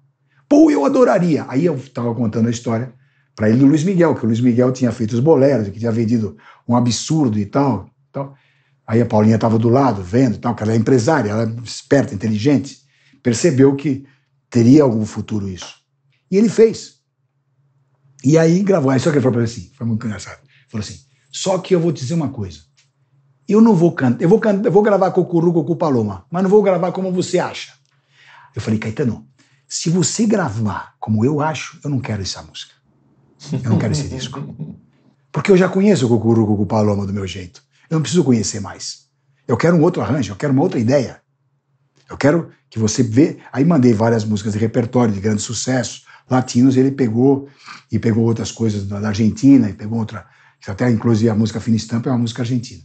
Pô, eu adoraria. Aí eu tava contando a história para ele do Luiz Miguel, que o Luiz Miguel tinha feito os boleros, que tinha vendido um absurdo e tal. tal. Aí a Paulinha estava do lado, vendo e tal, que ela é empresária, ela é esperta, inteligente, percebeu que teria algum futuro isso. E ele fez. E aí gravou. Aí só que ele falou para mim assim, foi muito engraçado. Falou assim: só que eu vou dizer uma coisa. Eu não vou cantar, eu vou gravar eu vou gravar com o Paloma, mas não vou gravar como você acha. Eu falei, Caetano, se você gravar como eu acho, eu não quero essa música. Eu não quero esse disco. Porque eu já conheço o com o Paloma do meu jeito. Eu não preciso conhecer mais. Eu quero um outro arranjo, eu quero uma outra ideia. Eu quero que você vê. Aí mandei várias músicas de repertório de grande sucesso, latinos, ele pegou e pegou outras coisas da Argentina, e pegou outra, até inclusive a música Fina Estampa é uma música argentina.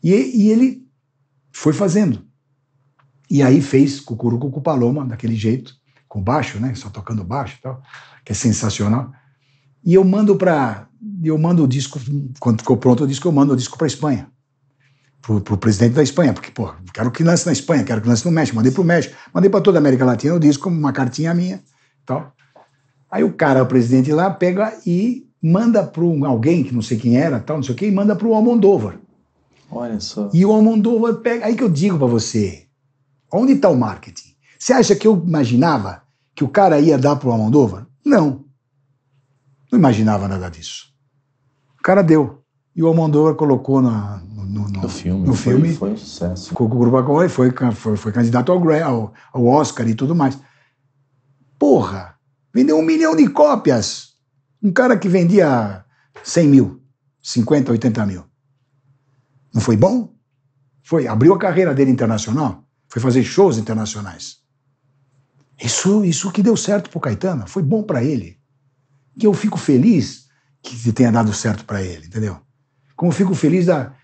E, e ele foi fazendo. E aí fez Cucuru Cucu Paloma, daquele jeito, com baixo, né, só tocando baixo, tal, que é sensacional. E eu mando para eu mando o disco quando ficou pronto o disco, eu mando o disco para Espanha pro, o presidente da Espanha, porque, pô, quero que lance na Espanha, quero que lance no México, mandei pro México, mandei para toda a América Latina o disco, uma cartinha minha tal. Aí o cara, o presidente lá, pega e manda para alguém, que não sei quem era, tal, não sei o quê, e manda para o Almodóvar. Olha só. E o Almodóvar pega. Aí que eu digo para você, onde está o marketing? Você acha que eu imaginava que o cara ia dar para o Almodóvar? Não. Não imaginava nada disso. O cara deu. E o Almodóvar colocou na, no, no, no, filme. No filme. Foi, foi um sucesso. Ficou com o Grupo e foi, foi, foi candidato ao, ao, ao Oscar e tudo mais. Porra! Vendeu um milhão de cópias. Um cara que vendia 100 mil, 50, 80 mil. Não foi bom? Foi. Abriu a carreira dele internacional. Foi fazer shows internacionais. Isso, isso que deu certo pro Caetano. Foi bom para ele. E eu fico feliz que tenha dado certo para ele, entendeu? como fico feliz da. [laughs]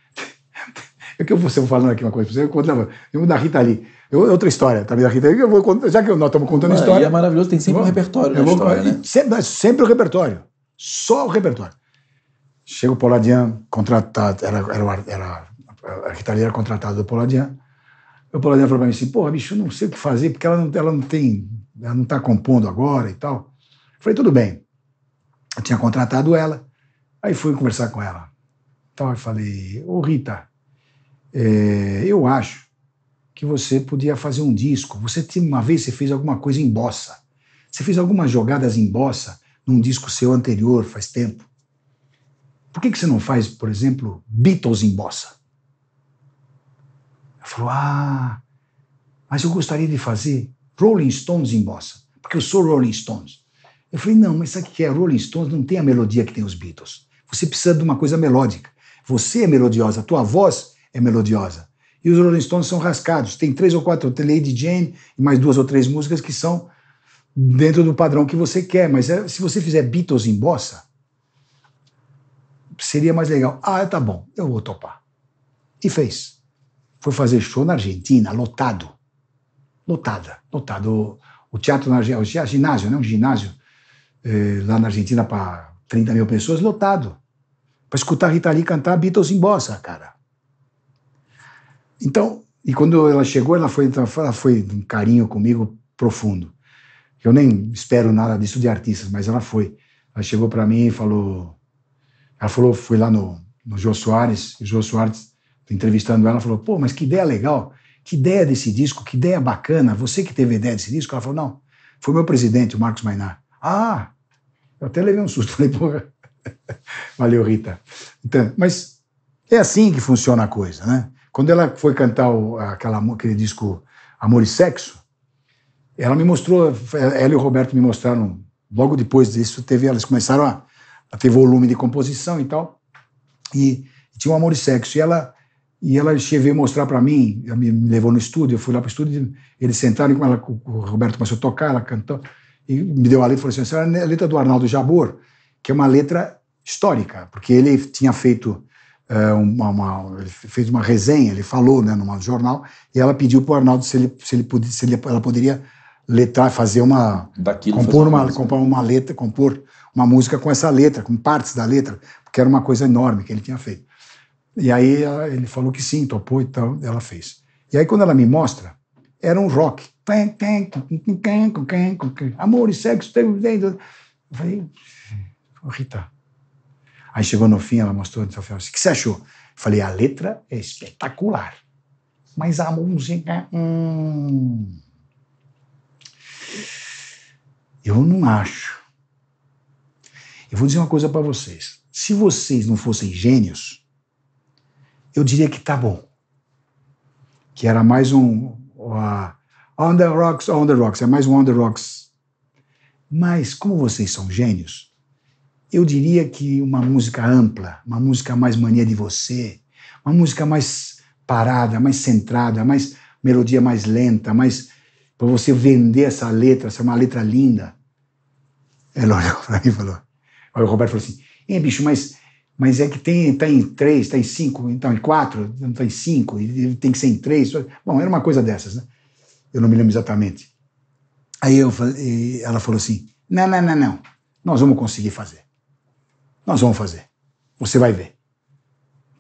É que eu vou falando aqui uma coisa para você, eu vou eu da Rita ali Eu, é outra história, também tá da Rita ali, eu vou contar, já que nós estamos contando ah, história. E é maravilhoso, tem sempre vou, um repertório na vou, história, né? Sempre, sempre o repertório, só o repertório. Chega o Poladian, contratado, era, era, era, a Rita ali era contratada do Poladian. O Poladian falou para mim assim, porra, bicho, eu não sei o que fazer, porque ela não, ela não tem, ela não está compondo agora e tal. Eu falei, tudo bem. Eu tinha contratado ela, aí fui conversar com ela. Então eu falei, ô Rita, é, eu acho que você podia fazer um disco. Você uma vez você fez alguma coisa em bossa. Você fez algumas jogadas em bossa num disco seu anterior, faz tempo. Por que, que você não faz, por exemplo, Beatles em bossa? Ela falou, ah, mas eu gostaria de fazer Rolling Stones em bossa, porque eu sou Rolling Stones. Eu falei, não, mas sabe o que é? Rolling Stones não tem a melodia que tem os Beatles. Você precisa de uma coisa melódica. Você é melodiosa, a tua voz é melodiosa. E os Rolling Stones são rascados. Tem três ou quatro, Lady Jane e mais duas ou três músicas que são dentro do padrão que você quer. Mas é, se você fizer Beatles em bossa, seria mais legal. Ah, tá bom, eu vou topar. E fez. Foi fazer show na Argentina, lotado. Lotada, lotado. O, o teatro na Argentina, ginásio, né? Um ginásio eh, lá na Argentina para 30 mil pessoas, lotado para escutar Rita Lee cantar Beatles em bossa, cara. Então, e quando ela chegou, ela foi, ela foi um carinho comigo profundo. Eu nem espero nada disso de artistas, mas ela foi. Ela chegou para mim e falou. Ela falou, fui lá no, no Jô Soares, e o Jô Soares, entrevistando ela, falou: pô, mas que ideia legal, que ideia desse disco, que ideia bacana, você que teve ideia desse disco? Ela falou: não, foi meu presidente, o Marcos Mainar. Ah, eu até levei um susto, [laughs] falei: porra, [laughs] Valeu, Rita. Então, mas é assim que funciona a coisa, né? Quando ela foi cantar o, aquela, aquele disco Amor e Sexo, ela me mostrou, ela e o Roberto me mostraram, logo depois disso, teve, elas começaram a, a ter volume de composição e tal, e, e tinha o um Amor e Sexo, e ela e ela veio mostrar para mim, ela me, me, levou no estúdio, eu fui lá para o estúdio, eles sentaram, ela, o Roberto começou a tocar, ela cantou, e me deu a letra e falou assim, essa é a letra do Arnaldo Jabor, que é uma letra histórica, porque ele tinha feito eh, uma, fez uma resenha, ele falou né, num jornal, e ela pediu para o Arnaldo se, ele, se, ele, podia, se ele, ela poderia letrar, fazer uma. Daquilo compor uma, compor uma letra, compor uma música com essa letra, com partes da letra, porque era uma coisa enorme que ele tinha feito. E aí eh, ele falou que sim, topou e então tal, ela fez. E aí quando ela me mostra, era um rock. Amor e sexo. Eu falei, Rita. Aí chegou no fim, ela mostrou, então, falou, o que você achou? falei, a letra é espetacular, mas a música, hum, eu não acho. Eu vou dizer uma coisa para vocês. Se vocês não fossem gênios, eu diria que tá bom. Que era mais um uh, On the Rocks, On the Rocks, é mais um On the Rocks. Mas como vocês são gênios, eu diria que uma música ampla, uma música mais mania de você, uma música mais parada, mais centrada, mais melodia mais lenta, mais para você vender essa letra, essa é uma letra linda. Ela olhou [laughs] para mim e falou. Aí o Roberto falou assim: "Hein, bicho, mas mas é que tem tá em três, tá em cinco, então em quatro, não tá em cinco, tem que ser em três". Bom, era uma coisa dessas, né? Eu não me lembro exatamente. Aí eu falei, ela falou assim: "Não, não, não, não. Nós vamos conseguir fazer". Nós vamos fazer. Você vai ver.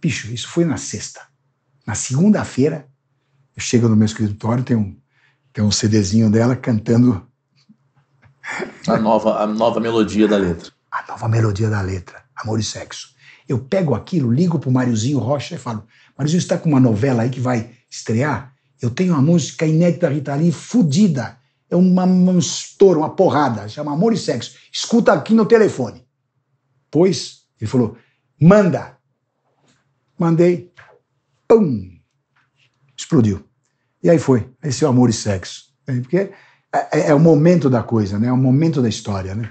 Bicho, isso foi na sexta. Na segunda-feira, eu chego no meu escritório, tem um, tem um CDzinho dela cantando. A nova, a nova melodia da letra. A nova melodia da letra, Amor e Sexo. Eu pego aquilo, ligo pro Máriozinho Rocha e falo: Máriozinho, está com uma novela aí que vai estrear? Eu tenho uma música inédita da Rita Lee, fodida. É uma, um estouro, uma porrada. Chama Amor e Sexo. Escuta aqui no telefone. Pois, ele falou, manda. Mandei. Pum! Explodiu. E aí foi. Esse é o amor e sexo. Né? Porque é, é, é o momento da coisa, né? É o momento da história, né?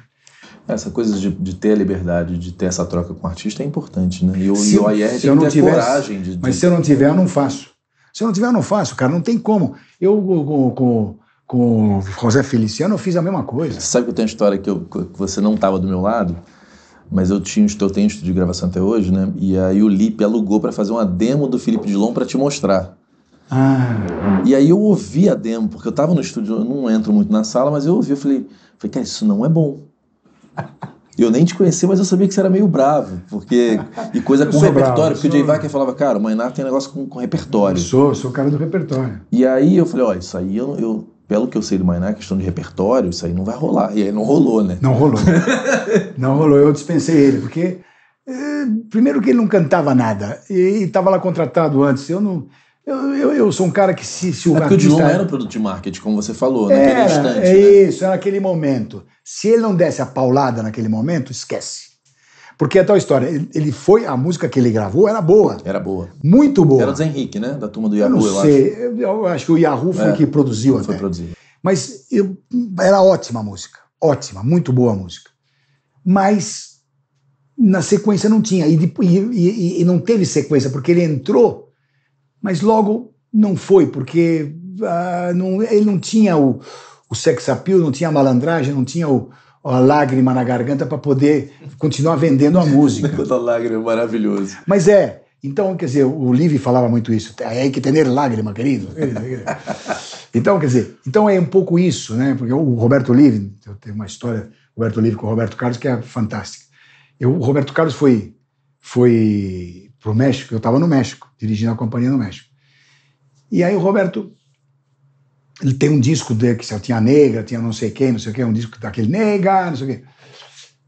Essa coisa de, de, ter a liberdade, de ter essa troca com o artista é importante, né? E o, se, e o AIR tem que ter tiver, coragem. De, de... Mas se eu não tiver, eu não faço. Se eu não tiver, eu não faço, cara. Não tem como. Eu com, com, com o José Feliciano eu fiz a mesma coisa. Sabe que eu tenho uma história que, eu, que você não estava do meu lado? mas eu tinha os teus textos de gravação até hoje, né? E aí o Lipe alugou para fazer uma demo do Felipe Dilon para te mostrar. Ah. E aí eu ouvi a demo, porque eu tava no estúdio, eu não entro muito na sala, mas eu ouvi, eu falei, falei, cara, isso não é bom. Eu nem te conhecia, mas eu sabia que você era meio bravo, porque. E coisa com repertório, bravo, porque sou... o Jay Wacker falava, cara, o Mainar tem negócio com, com repertório. Eu sou, eu sou o cara do repertório. E aí eu falei, ó, isso aí eu, eu pelo que eu sei do Mainá, questão de repertório, isso aí não vai rolar. E aí não rolou, né? Não rolou. [laughs] não rolou. Eu dispensei ele, porque. Eh, primeiro que ele não cantava nada. E estava lá contratado antes. Eu não. Eu, eu, eu, sou um cara que se, se o é porque o era um produto de marketing, como você falou, era, naquele instante. É né? isso, era aquele momento. Se ele não desse a paulada naquele momento, esquece. Porque é tal história, ele foi, a música que ele gravou era boa. Era boa. Muito boa. Era do Zé Henrique, né? Da turma do Yahoo, eu, não sei. eu acho. Eu acho que o Yahoo foi é, que produziu foi até. Foi produzido. Mas eu, era ótima a música. Ótima, muito boa a música. Mas na sequência não tinha. E, e, e, e não teve sequência, porque ele entrou, mas logo não foi, porque ah, não, ele não tinha o, o sex appeal, não tinha a malandragem, não tinha o a lágrima na garganta para poder continuar vendendo a música. [laughs] Toda lágrima maravilhoso. Mas é. Então, quer dizer, o Livre falava muito isso. É que ter lágrima, querido. [laughs] então, quer dizer, então é um pouco isso, né? Porque o Roberto Livre, eu tenho uma história, Roberto Livre com o Roberto Carlos que é fantástica. Eu, o Roberto Carlos foi foi pro México, eu estava no México, dirigindo a companhia no México. E aí o Roberto ele tem um disco dele que tinha negra, tinha não sei quem, não sei o que, um disco daquele nega, não sei o que,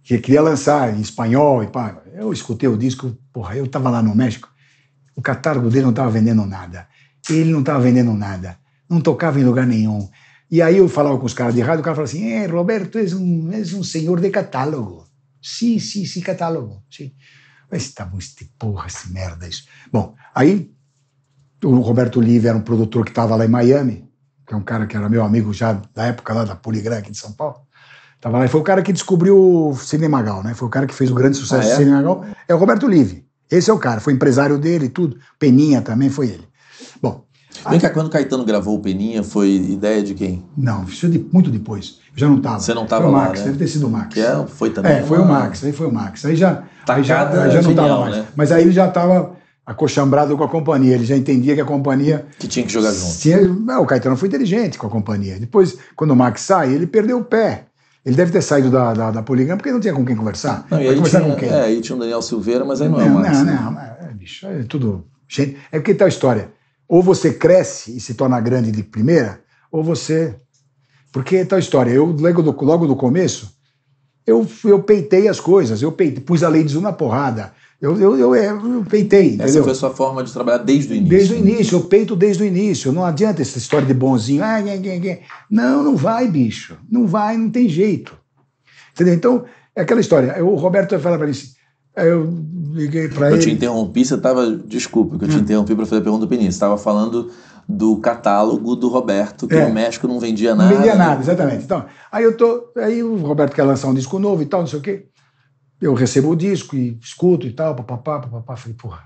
que queria lançar em espanhol e pá. Eu escutei o disco, porra, eu estava lá no México, o catálogo dele não estava vendendo nada. Ele não estava vendendo nada. Não tocava em lugar nenhum. E aí eu falava com os caras de rádio, o cara falava assim: eh, Roberto, és um, és um senhor de catálogo. Sim, sim, sim, catálogo. Sim. Mas tá bom, este porra, esse merda, isso. Bom, aí o Roberto Livre era um produtor que estava lá em Miami, que é um cara que era meu amigo já da época lá da Poligram aqui de São Paulo. Tava lá e foi o cara que descobriu o Magal né? Foi o cara que fez o grande ah, sucesso ah, é? do É o Roberto Live. Esse é o cara, foi empresário dele e tudo. Peninha também foi ele. Bom. Vem cá, quando Caetano gravou o Peninha, foi ideia de quem? Não, isso é de, muito depois. Eu já não estava. Você não estava lá, Max, né? deve ter sido o Max. Que é, foi também. É, foi o Max, aí foi o Max. Aí já, aí já, aí já não estava né? mais. Mas aí ele já estava acochambrado com a companhia. Ele já entendia que a companhia. Que tinha que jogar junto. Não, o Caetano foi inteligente com a companhia. Depois, quando o Max sai, ele perdeu o pé. Ele deve ter saído da, da, da porque não tinha com quem conversar. Não, e aí conversar tinha, com quem? É, aí tinha o Daniel Silveira, mas aí não, não é o Max. Não, né? não, é, é, bicho, é tudo. Gente, é porque tal tá história. Ou você cresce e se torna grande de primeira, ou você. Porque tal tá história. Eu, logo do, logo do começo, eu, eu peitei as coisas, eu peitei, pus a de Zu na porrada eu, eu, eu, é, eu peitei. Essa entendeu? foi a sua forma de trabalhar desde o início. Desde o né? início, eu peito desde o início. Não adianta essa história de bonzinho. Ah, nhê, nhê, nhê. Não, não vai, bicho. Não vai, não tem jeito. Entendeu? Então, é aquela história. O Roberto fala para mim assim. Eu liguei para ele. Eu te interrompi, você estava. Desculpa que eu te hum. interrompi para fazer a pergunta do Penin. Você estava falando do catálogo do Roberto, que é. no México não vendia nada. Não vendia né? nada, exatamente. Então, aí eu tô. Aí o Roberto quer lançar um disco novo e tal, não sei o quê eu recebo o disco e escuto e tal, papapá, papapá. Falei, porra,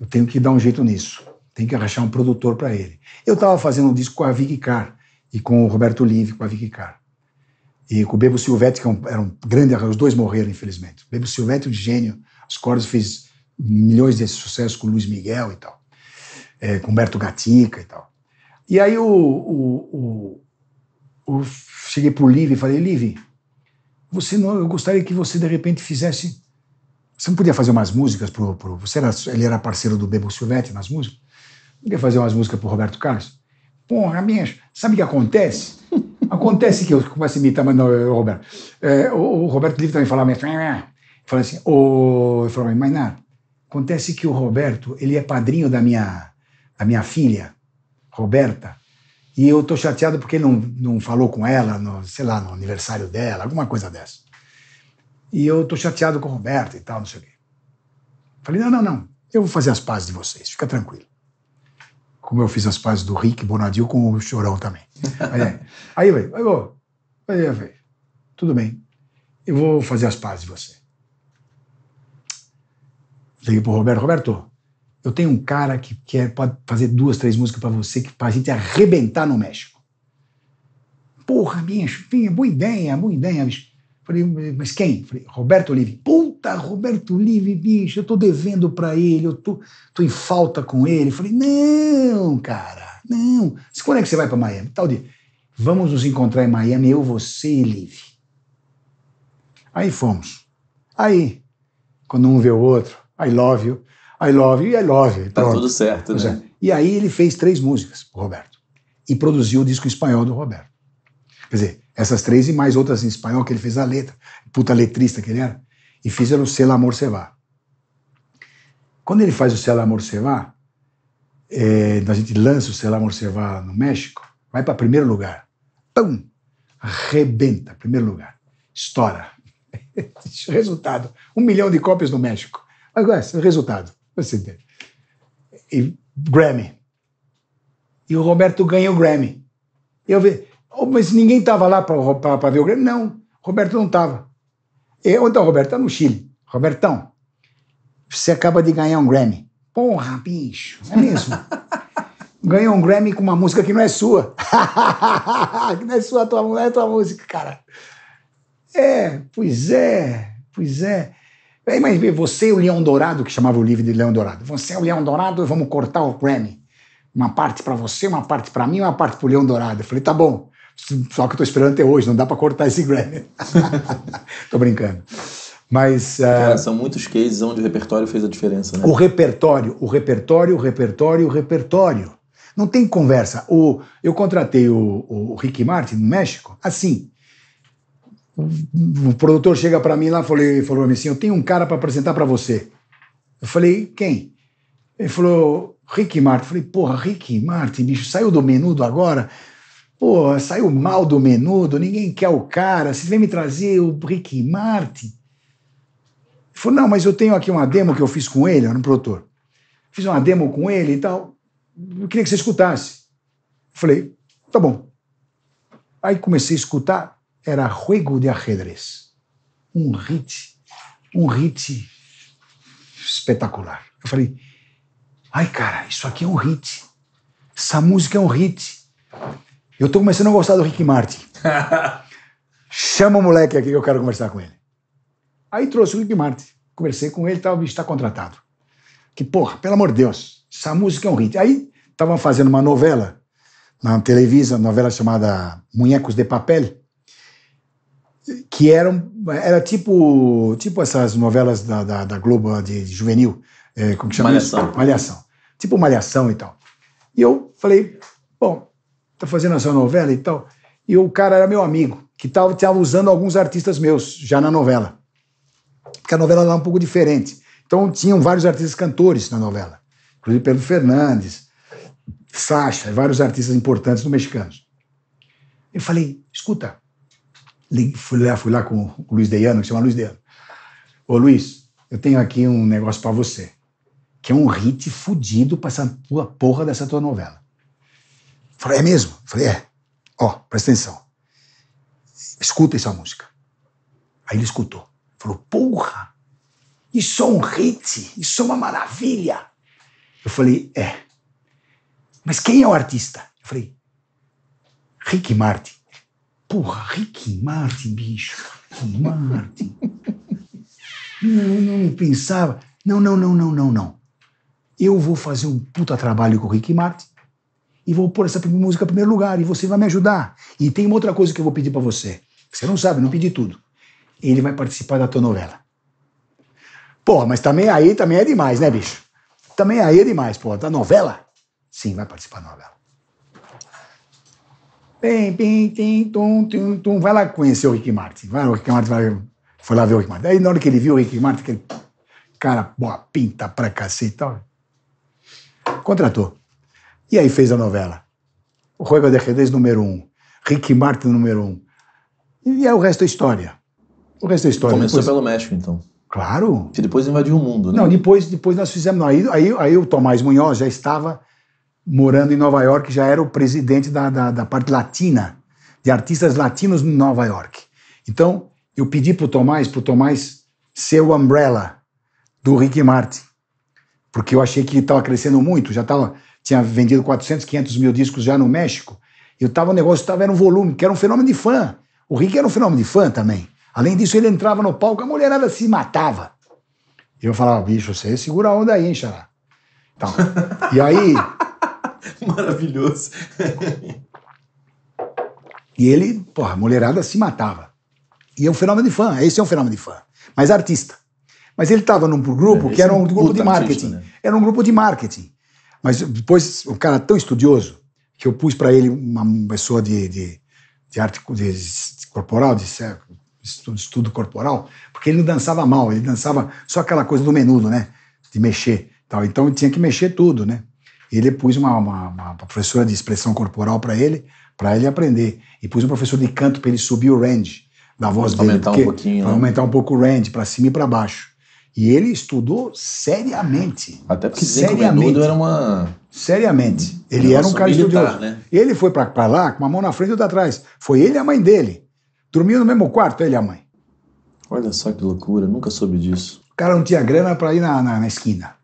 eu tenho que dar um jeito nisso. Tenho que arranjar um produtor para ele. Eu estava fazendo um disco com a Vicky Carr e com o Roberto Live, com a Vicky Carr. E com o Bebo Silvetti, que é era um, grande arranjo. Os dois morreram, infelizmente. O Bebo Silvetti, um gênio. As cordas fez milhões de sucessos com o Luiz Miguel e tal. É, com Humberto Gatica e tal. E aí o, o, o, o cheguei pro Live e falei, Live, você não, eu gostaria que você de repente fizesse. Você não podia fazer umas músicas pro. pro você era, ele era parceiro do Bebo Silvetti nas músicas. Podia fazer umas músicas pro Roberto Carlos. Porra, minha, sabe o que acontece? [laughs] Acontece que eu começo a imitar, mas não, Roberto. É, o, o, Roberto Livre também falava. Falava assim, O. Eu falava, mas nada. Acontece que o Roberto, ele é padrinho da minha, da minha filha, Roberta. E eu tô chateado porque não, não falou com ela, no, sei lá, no aniversário dela, alguma coisa dessa. E eu tô chateado com o Roberto e tal, não sei o quê. Falei, não, não, não, eu vou fazer as pazes de vocês, fica tranquilo. Como eu fiz as pazes do Rick Bonadil com o Chorão também. aí, velho, [laughs] aí, vou. Aí, velho, tudo bem, eu vou fazer as pazes de você. Liguei pro Roberto, Roberto, eu tenho um cara que quer, pode fazer duas, três músicas para você, que a gente arrebentar no México. Porra, minha, minha, é boa ideia, boa ideia, bicho. Falei, mas quem? Falei, Roberto Olive. Puta, Roberto Olive, bicho, eu tô devendo para ele, eu tô, tô em falta com ele. Falei, não, cara, não. Quando é que você vai para Miami? Tal dia. Vamos nos encontrar em Miami, eu, você e Live. Aí fomos. Aí, quando um vê o outro, I love you. I love you, I love you. Tá pronto. tudo certo, né? É. E aí ele fez três músicas pro Roberto. E produziu o disco em espanhol do Roberto. Quer dizer, essas três e mais outras em espanhol que ele fez a letra. Puta letrista que ele era. E fizeram o Sela Amor Se Vá. Quando ele faz o Sela Amor Se Vá, é, a gente lança o Sela Amor Se Vá no México, vai para primeiro lugar. Pum! Arrebenta, primeiro lugar. Estoura. [laughs] resultado: um milhão de cópias no México. Agora, resultado. Você entende? E Grammy. E o Roberto ganha o Grammy. Eu vi, oh, mas ninguém estava lá para ver o Grammy? Não, Roberto não estava. Onde está o Roberto? Está no Chile. Robertão, você acaba de ganhar um Grammy. Porra, bicho, é mesmo? [laughs] ganhou um Grammy com uma música que não é sua. [laughs] que não é sua, é tua, não é tua música, cara. É, pois é, pois é. Peraí, é, mas você é o Leão Dourado, que chamava o livro de Leão Dourado. Você é o Leão Dourado, vamos cortar o Grammy. Uma parte para você, uma parte para mim, uma parte para o Leão Dourado. Eu falei, tá bom. Só que eu tô esperando até hoje, não dá para cortar esse Grammy. [laughs] tô brincando. Mas. Ah, Cara, são muitos cases onde o repertório fez a diferença, né? O repertório, o repertório, o repertório, o repertório. Não tem conversa. O, eu contratei o, o Rick Martin no México assim o produtor chega para mim lá e falou assim: Eu tenho um cara para apresentar para você. Eu falei: Quem? Ele falou: Rick Martin. Eu falei: Porra, Rick Martin, bicho, saiu do menudo agora? Pô, saiu mal do menudo, ninguém quer o cara. Você vem me trazer o Rick Martin? Ele falou: Não, mas eu tenho aqui uma demo que eu fiz com ele, era um produtor. Fiz uma demo com ele e tal. Eu queria que você escutasse. Eu falei: Tá bom. Aí comecei a escutar era Juego de Ajedrez. Um hit, um hit espetacular. Eu falei, ai cara, isso aqui é um hit. Essa música é um hit. Eu estou começando a gostar do Rick Martin. [laughs] Chama o moleque aqui que eu quero conversar com ele. Aí trouxe o Rick Martin. Conversei com ele, tava, está contratado. Que porra, pelo amor de Deus, essa música é um hit. Aí estavam fazendo uma novela na televisão, novela chamada Munhecos de Papel, que eram era tipo tipo essas novelas da, da, da Globo de, de juvenil, é, como que chama Malhação. Isso? Malhação. Tipo Malhação e tal. E eu falei, bom, tá fazendo essa novela e tal. E o cara era meu amigo, que tava, tava usando alguns artistas meus já na novela. Porque a novela era é um pouco diferente. Então tinham vários artistas cantores na novela, inclusive Pedro Fernandes, Sacha, vários artistas importantes do mexicanos. Eu falei, escuta, fui lá, fui lá com o Luiz Deiano, que chama Luiz Deiano. Ô Luiz, eu tenho aqui um negócio para você, que é um hit fudido pra essa tua porra dessa tua novela. Falei, é mesmo? Falei, é. Ó, presta atenção. Escuta essa música. Aí ele escutou. Falou, porra, isso é um hit, isso é uma maravilha. Eu falei, é. Mas quem é o artista? Eu falei, Rick Martin. Porra, Ricky Martin, bicho. Ricky [laughs] Martin. não, não pensava. Não, não, não, não, não, não. Eu vou fazer um puta trabalho com o Ricky Martin e vou pôr essa música em primeiro lugar e você vai me ajudar. E tem uma outra coisa que eu vou pedir para você. Você não sabe, não pedi tudo. Ele vai participar da tua novela. Porra, mas também aí também é demais, né, bicho? Também aí é demais, porra. Da novela? Sim, vai participar da novela. Pim, pim, tim, tum, tum, tum. Vai lá conhecer o Rick Martin. Vai, o Rick Martin vai, foi lá ver o Rick Martin. Aí na hora que ele viu o Rick Martin, aquele cara, boa pinta pra cacete e tal, contratou. E aí fez a novela. O Juego de Redes número um. Rick Martin número um. E aí o resto é história. O resto é história. Começou depois... pelo México, então. Claro. e depois invadiu o mundo, né? Não, depois, depois nós fizemos. aí, aí, aí o Tomás Munhoz já estava morando em Nova York, já era o presidente da, da, da parte latina, de artistas latinos em Nova York. Então, eu pedi para o Tomás, para o Tomás ser o Umbrella do Rick Martin, porque eu achei que estava crescendo muito, já tava, tinha vendido 400, 500 mil discos já no México, e eu tava, o negócio tava, era um volume, que era um fenômeno de fã. O Rick era um fenômeno de fã também. Além disso, ele entrava no palco, a mulherada se matava. Eu falava, bicho, você segura a onda aí, hein, xará. Então, e aí, [laughs] [laughs] Maravilhoso. e ele, porra, a mulherada se matava. E é um fenômeno de fã, esse é um fenômeno de fã. Mas artista. Mas ele estava num grupo é, que era um grupo de marketing. Artista, né? Era um grupo de marketing. Mas depois, um cara tão estudioso, que eu pus para ele uma pessoa de, de, de arte de, de corporal, de estudo, estudo corporal, porque ele não dançava mal, ele dançava só aquela coisa do menudo, né? De mexer. Tal. Então tinha que mexer tudo, né? ele pôs uma, uma, uma professora de expressão corporal para ele, para ele aprender. E pôs um professor de canto para ele subir o range da voz pra dele. Aumentar porque, um pouquinho. Né? pra né? aumentar um pouco o range, para cima e para baixo. E ele estudou seriamente. Até porque seriamente era uma. Seriamente. Ele era um cara militar, estudioso. Né? Ele foi para lá com uma mão na frente e outra atrás. Foi ele e a mãe dele. Dormiu no mesmo quarto, ele e a mãe. Olha só que loucura, nunca soube disso. O cara não tinha grana para ir na, na, na esquina.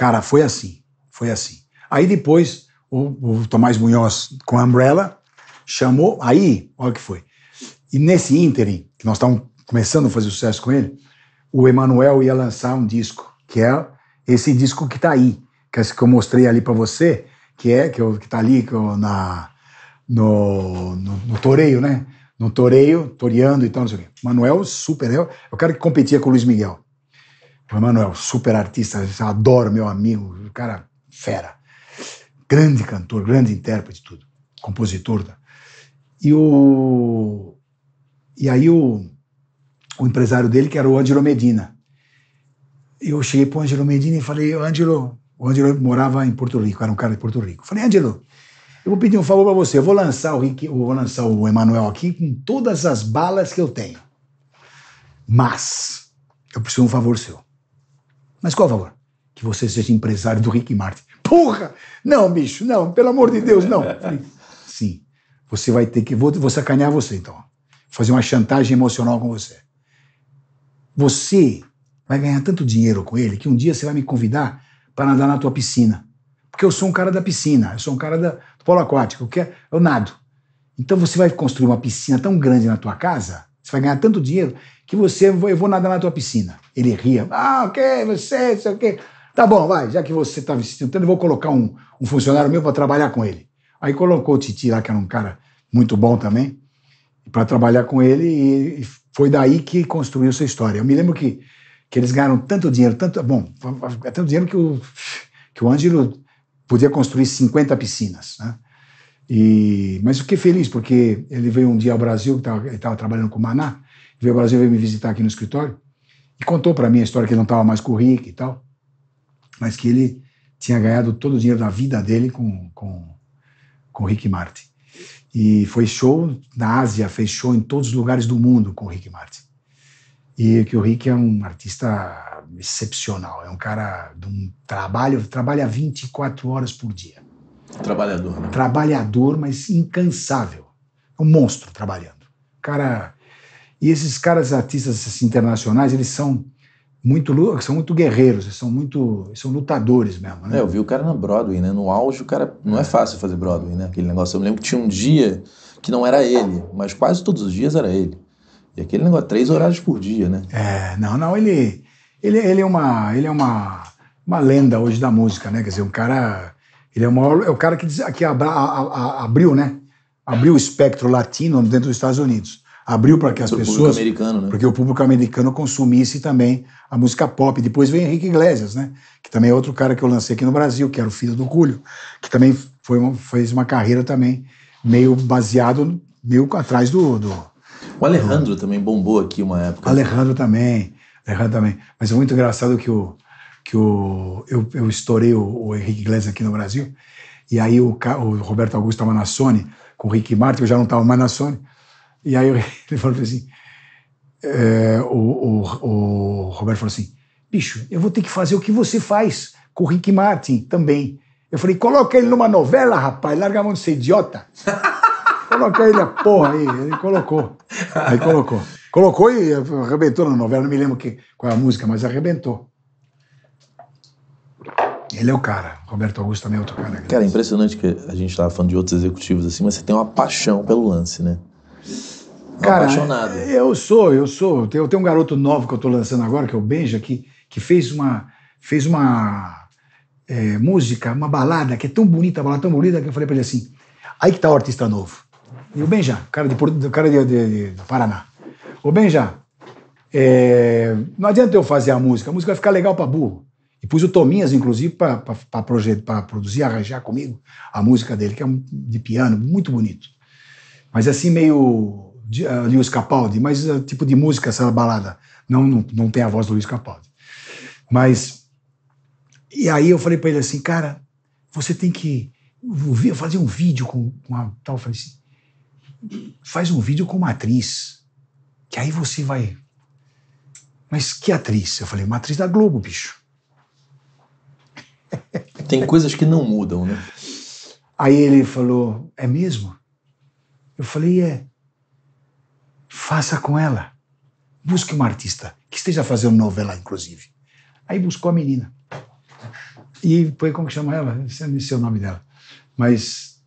Cara, foi assim, foi assim. Aí depois o, o Tomás Munhoz com a Umbrella chamou, aí, olha o que foi. E nesse ínterim, que nós estávamos começando a fazer sucesso com ele, o Emanuel ia lançar um disco, que é esse disco que está aí, é que, é que eu mostrei ali para você, que é que, está ali que eu, na, no, no, no Toreio, né? No Toreio, toreando e tal, não sei o quê. Manuel, super. Eu, eu quero que competia com o Luiz Miguel. O Emanuel, super artista, adoro meu amigo, cara fera. Grande cantor, grande intérprete, tudo. Compositor. Tá? E o. E aí o, o empresário dele, que era o Angelo Medina. Eu cheguei pro Angelo Medina e falei, Angelo, o Angelo morava em Porto Rico, era um cara de Porto Rico. falei, Angelo, eu vou pedir um favor para você. Eu vou lançar o Rick, eu vou lançar o Emanuel aqui com todas as balas que eu tenho. Mas eu preciso de um favor seu. Mas qual o valor? Que você seja empresário do Rick Martin. [laughs] Porra! Não, bicho, não, pelo amor de Deus, não. Falei, sim, você vai ter que. Vou, vou sacanear você, então. Fazer uma chantagem emocional com você. Você vai ganhar tanto dinheiro com ele que um dia você vai me convidar para nadar na tua piscina. Porque eu sou um cara da piscina, eu sou um cara da, do polo aquático, eu, quero, eu nado. Então você vai construir uma piscina tão grande na tua casa você vai ganhar tanto dinheiro que você, eu vou nadar na tua piscina. Ele ria. Ah, ok, você, sei o quê. Tá bom, vai, já que você está se tentando, eu vou colocar um, um funcionário meu para trabalhar com ele. Aí colocou o Titi lá, que era um cara muito bom também, para trabalhar com ele, e, foi daí que construiu sua história. Eu me lembro que, que eles ganharam tanto dinheiro, tanto. Bom, é tanto dinheiro que o, que o Ângelo podia construir 50 piscinas. Né? E, mas fiquei feliz, porque ele veio um dia ao Brasil, ele estava trabalhando com o Maná, veio ao Brasil, veio me visitar aqui no escritório, e contou para mim a história que ele não estava mais com o Rick e tal, mas que ele tinha ganhado todo o dinheiro da vida dele com, com, com o Rick Martin. E foi show na Ásia, fez show em todos os lugares do mundo com o Rick Martin. E que o Rick é um artista excepcional, é um cara de um trabalho, trabalha 24 horas por dia. Trabalhador. Né? Trabalhador, mas incansável. É um monstro trabalhando. Cara. E esses caras artistas assim, internacionais, eles são muito são muito guerreiros, eles são muito são lutadores mesmo, né? É, eu vi o cara na Broadway, né? No auge, o cara não é fácil fazer Broadway, né? Aquele negócio, eu lembro que tinha um dia que não era ele, mas quase todos os dias era ele. E aquele negócio três horários por dia, né? É, não, não, ele ele, ele é uma ele é uma uma lenda hoje da música, né? Quer dizer, um cara ele é o, maior, é o cara que, diz, que abra, a, a, abriu, né? Abriu o espectro latino dentro dos Estados Unidos. Abriu para que as pessoas. Público americano, né? Porque o público americano consumisse também a música pop. Depois vem Henrique Iglesias, né? Que também é outro cara que eu lancei aqui no Brasil, que era o filho do Cúlio, que também foi uma, fez uma carreira também meio baseado, meio atrás do. do o Alejandro do... também bombou aqui uma época. Alejandro também. Alejandro também. Mas é muito engraçado que o que o, eu, eu estourei o, o Henrique Iglesias aqui no Brasil, e aí o, o Roberto Augusto estava na Sony, com o Rick Martin, eu já não estava mais na Sony, e aí [laughs] ele falou assim, é, o, o, o Roberto falou assim, bicho, eu vou ter que fazer o que você faz com o Rick Martin também. Eu falei, coloca ele numa novela, rapaz, larga a mão de ser idiota. [laughs] coloca ele a porra aí. Ele colocou. Aí colocou. Colocou e arrebentou na novela, não me lembro que, qual é a música, mas arrebentou. Ele é o cara. Roberto Augusto também é outro cara. Cara, é impressionante que a gente estava falando de outros executivos assim, mas você tem uma paixão pelo lance, né? Um cara, apaixonado. É, eu sou, eu sou. Eu tenho um garoto novo que eu estou lançando agora, que é o Benja, que, que fez uma, fez uma é, música, uma balada, que é tão bonita, a balada tão bonita, que eu falei para ele assim, aí que tá o artista novo. E o Benja, cara de, cara de, de, de Paraná. Ô Benja, é, não adianta eu fazer a música, a música vai ficar legal para burro. E pus o Tominhas, inclusive, para produzir, arranjar comigo a música dele, que é de piano, muito bonito. Mas é assim, meio de, uh, ah, Lewis Capaldi, mas uh, tipo de música, essa balada. Não, não, não tem a voz do Lewis Capaldi. Mas. E aí eu falei para ele assim, cara, você tem que fazer um vídeo com, com a tal. Falei assim, faz um vídeo com uma atriz, que aí você vai. Mas que atriz? Eu falei, uma atriz da Globo, bicho. Tem coisas que não mudam, né? Aí ele falou: É mesmo? Eu falei: É. Faça com ela. Busque uma artista que esteja fazendo novela, inclusive. Aí buscou a menina. E foi como que chama ela? Não sei o nome dela. Mas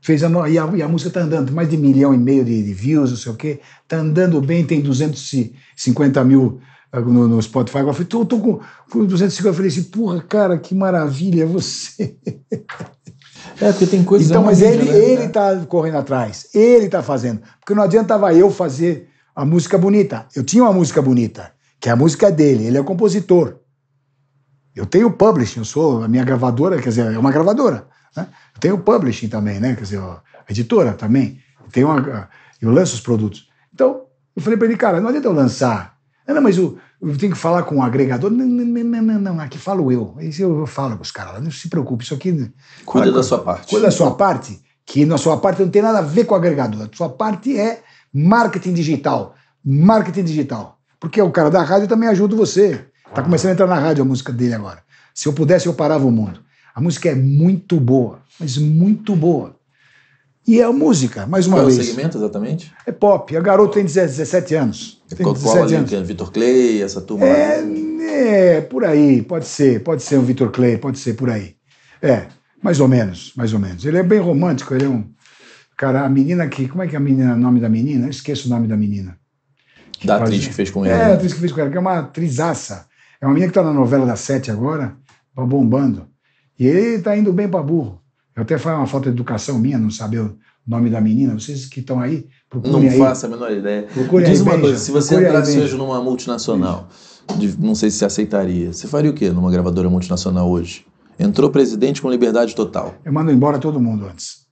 fez a, no... e, a e, a, música está andando, mais de milhão e meio de, de views, não sei o quê. Está andando bem, tem 250 mil ah, no, no Spotify, eu falei, tô, tô com, com 250, eu falei assim, porra, cara, que maravilha você. [laughs] É, porque tem coisas... Então, mas ele, né? ele tá correndo atrás, ele tá fazendo, porque não adiantava eu fazer a música bonita, eu tinha uma música bonita, que é a música dele, ele é o compositor. Eu tenho publishing, eu sou a minha gravadora, quer dizer, é uma gravadora, né? Eu tenho publishing também, né? Quer dizer, a editora também. Eu, tenho uma, ah, eu lanço os produtos. Então, eu falei para ele, cara, não adianta eu lançar não, mas eu, eu tenho que falar com o um agregador. Não, não, não, não, não, aqui falo eu. Isso eu, falo com os caras. Não se preocupe, isso aqui. Cuida da sua parte. Cuida da sua parte, que na sua parte não tem nada a ver com o agregador. A sua parte é marketing digital. Marketing digital. Porque o cara da rádio também ajuda você. Tá começando a entrar na rádio a música dele agora. Se eu pudesse, eu parava o mundo. A música é muito boa, mas muito boa. E é a música, mais uma Qual vez. Qual é o segmento exatamente? É pop. A garota tem 17 anos. É tem Qual 17 Vitor Clay, essa turma? É, é, por aí, pode ser. Pode ser um Vitor Clay, pode ser por aí. É, mais ou menos, mais ou menos. Ele é bem romântico, ele é um... Cara, a menina que... Como é que é a menina, o nome da menina? Eu esqueço o nome da menina. Que da faz, atriz que fez com ela. É, a né? atriz que fez com ela, que é uma atrizaça. É uma menina que tá na novela da Sete agora, tá bombando. E ele tá indo bem pra burro. Eu até falei uma falta de educação minha, não saber o nome da menina. Vocês que estão aí, procurem Não faço a menor ideia. Procure Diz aí, uma beija, coisa, se você entrasse hoje numa multinacional, de, não sei se aceitaria, você faria o quê numa gravadora multinacional hoje? Entrou presidente com liberdade total. Eu mando embora todo mundo antes.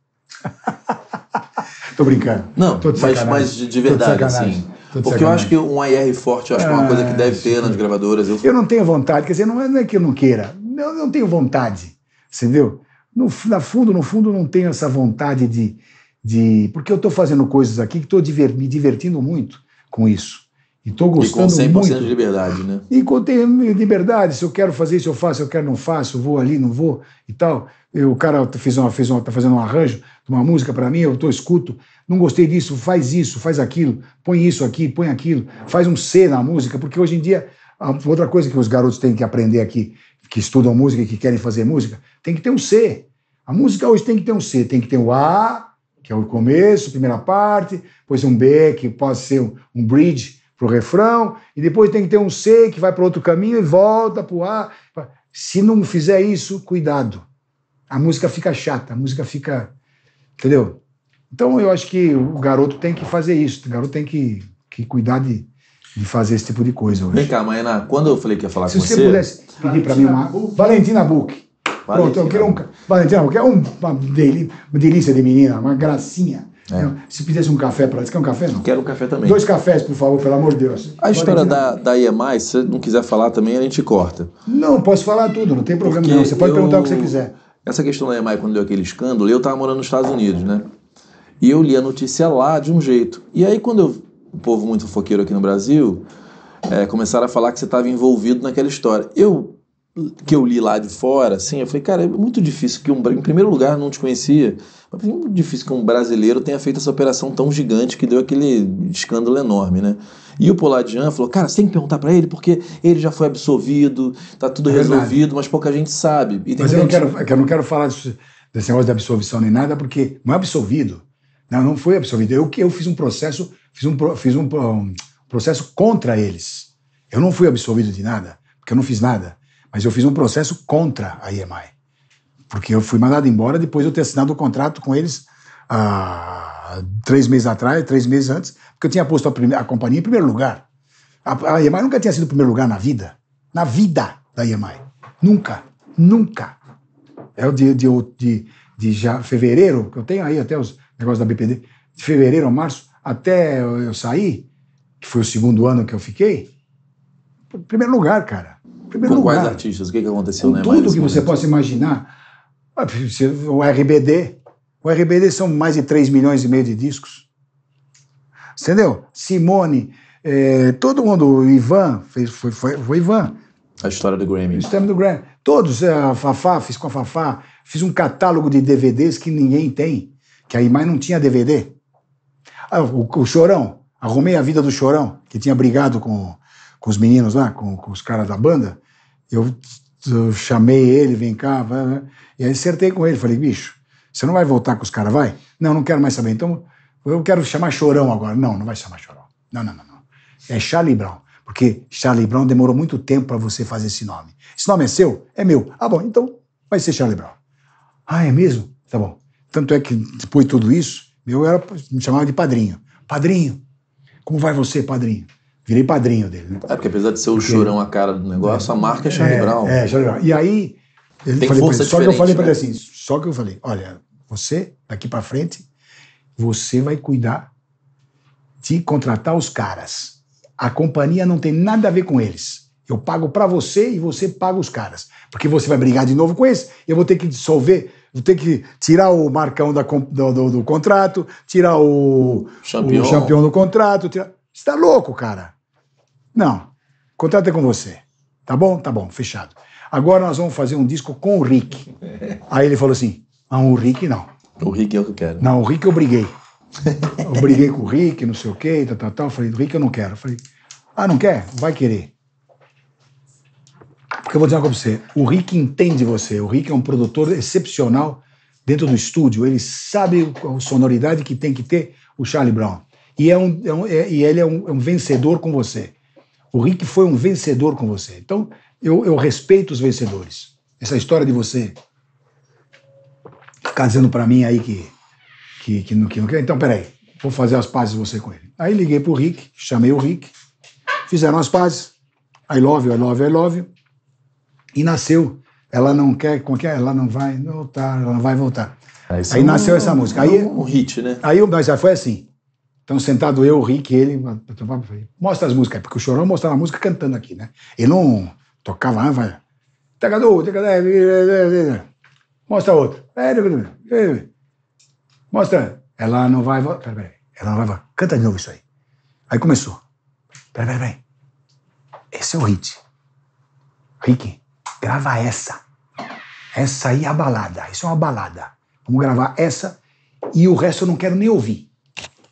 [laughs] Tô brincando. Não, Tô de mas, mas de, de verdade, assim, de assim. Porque eu acho que um AR forte eu acho que é uma coisa que ah, deve ter nas gravadoras. Eu... eu não tenho vontade, quer dizer, não é, é que eu não queira, eu não tenho vontade, entendeu? No, na fundo, no fundo, não tenho essa vontade de. de porque eu estou fazendo coisas aqui que estou diver, me divertindo muito com isso. E estou gostando e com 100% muito. de liberdade, né? E com liberdade, se eu quero fazer isso, eu faço, se eu quero, não faço, vou ali, não vou e tal. Eu, o cara tá, fez uma, fez uma, tá fazendo um arranjo de uma música para mim, eu estou escuto, não gostei disso, faz isso, faz aquilo, põe isso aqui, põe aquilo, faz um C na música, porque hoje em dia, outra coisa que os garotos têm que aprender aqui, que estudam música e que querem fazer música, tem que ter um C. A música hoje tem que ter um C, tem que ter o um A, que é o começo, primeira parte, depois um B, que pode ser um, um bridge para o refrão, e depois tem que ter um C que vai para outro caminho e volta para o A. Se não fizer isso, cuidado. A música fica chata, a música fica. Entendeu? Então eu acho que o garoto tem que fazer isso, o garoto tem que, que cuidar de, de fazer esse tipo de coisa hoje. Vem cá, Maena, quando eu falei que ia falar Se com você... Se você pudesse pedir para mim uma... Buc. Valentina Buc. Pronto, eu quero um... Valentina Buc é uma, deli... uma delícia de menina, uma gracinha. É. Então, se pedisse um café para ela, você quer um café? Não? Quero um café também. Dois cafés, por favor, pelo amor de Deus. A história da, da IEMAI, se você não quiser falar também, a gente corta. Não, posso falar tudo, não tem problema Porque não. Você pode eu... perguntar o que você quiser. Essa questão da IEMAI, quando deu aquele escândalo, eu estava morando nos Estados Unidos, né? E eu li a notícia lá de um jeito. E aí, quando eu um povo muito foqueiro aqui no Brasil, é, começaram a falar que você estava envolvido naquela história. Eu que eu li lá de fora, assim, eu falei, cara, é muito difícil que um em primeiro lugar não te conhecia, mas é muito difícil que um brasileiro tenha feito essa operação tão gigante que deu aquele escândalo enorme, né? E o Poladian falou, cara, você tem que perguntar para ele porque ele já foi absolvido, tá tudo é resolvido, mas pouca gente sabe. mas eu, Não quero, é eu não quero falar disso, desse negócio de absolvição nem nada, porque não é absolvido, não, não foi absolvido. Eu que eu fiz um processo fiz um, fiz um, um processo contra eles. Eu não fui absolvido de nada, porque eu não fiz nada, mas eu fiz um processo contra a EMI, porque eu fui mandado embora depois de eu ter assinado o contrato com eles há ah, três meses atrás, três meses antes, porque eu tinha posto a, a companhia em primeiro lugar. A, a EMI nunca tinha sido o primeiro lugar na vida, na vida da EMI, nunca, nunca. É o de, de, de, de já fevereiro, que eu tenho aí até os negócios da BPD, de fevereiro a março, até eu sair, que foi o segundo ano que eu fiquei, primeiro lugar, cara. Primeiro Com lugar. quais artistas? O que, que aconteceu? Com né, tudo que você é. possa imaginar. Ah, o RBD. O RBD são mais de 3 milhões e meio de discos. Entendeu? Simone, eh, todo mundo, o Ivan, fez, foi, foi, foi Ivan. A história do Grammy. A história do Grammy. Todos, eh, a Fafá, fiz com a Fafá, fiz um catálogo de DVDs que ninguém tem, que a IMAI não tinha DVD. Ah, o, o Chorão, arrumei a vida do Chorão, que tinha brigado com, com os meninos lá, com, com os caras da banda. Eu, eu, chamei ele, vem cá, vai, vai. e aí acertei com ele. Falei, bicho, você não vai voltar com os caras, vai? Não, não quero mais saber. Então, eu quero chamar Chorão agora. Não, não vai chamar Chorão. Não, não, não. não. É Charlie Brown. Porque Charlie Brown demorou muito tempo para você fazer esse nome. Esse nome é seu? É meu. Ah, bom, então vai ser Charlie Brown. Ah, é mesmo? Tá bom. Tanto é que depois de tudo isso, meu era, me chamava de padrinho. Padrinho, como vai você, padrinho? Virei padrinho dele. Né? É, porque apesar de ser o porque... chorão a cara do negócio, é, a marca é Charlie é, Brown. É, Charlie Brown. E aí, ele Tem falei ele, só que eu falei né? para ele assim, só que eu falei, olha, você, daqui para frente, você vai cuidar de contratar os caras. A companhia não tem nada a ver com eles. Eu pago para você e você paga os caras. Porque você vai brigar de novo com eles eu vou ter que dissolver ter que tirar o Marcão da, do, do, do, contrato, tirar o campeão, o campeão do contrato. Tirar... Você está louco, cara? Não. O contrato é com você. Tá bom? Tá bom, fechado. Agora nós vamos fazer um disco com o Rick. [laughs] Aí ele falou assim: ah, o Rick não. O Rick é o que eu quero. Não, o Rick eu briguei. [laughs] Eu briguei com o Rick, não sei o quê, tal, tal, tal. Falei, Rick eu não quero. Falei, ah, não quer? Vai querer. Porque eu vou dizer uma coisa pra você: o Rick entende você. O Rick é um produtor excepcional dentro do estúdio. Ele sabe a sonoridade que tem que ter o Charlie Brown. E, é um, é um é, e ele é um, é um, vencedor com você. O Rick foi um vencedor com você. Então, eu, eu respeito os vencedores. Essa história de você ficar dizendo para mim aí que, que, que, não, que não quer. Então, peraí, vou fazer as pazes você com ele. Aí liguei pro Rick, chamei o Rick, fizeram as pazes. I love you, I love you, I love you e nasceu. Ela não quer, qualquer, ela não vai voltar, ela não vai voltar. Aí, aí nasceu essa música. Aí é um hit, né? Aí mas já foi assim. Então, sentado eu, o Rick, ele, mostra as músicas, porque o Chorão mostrava a música cantando aqui, né? Ele não tocava, ah, vai. Mostra outra. Mostra. Ela não vai voltar. Peraí, peraí. Ela não vai voltar. Canta de novo isso aí. Aí começou. Peraí, peraí, peraí. Esse é o hit. Rick, Grava essa. Essa aí é a balada. Isso é uma balada. Vamos gravar essa e o resto eu não quero nem ouvir.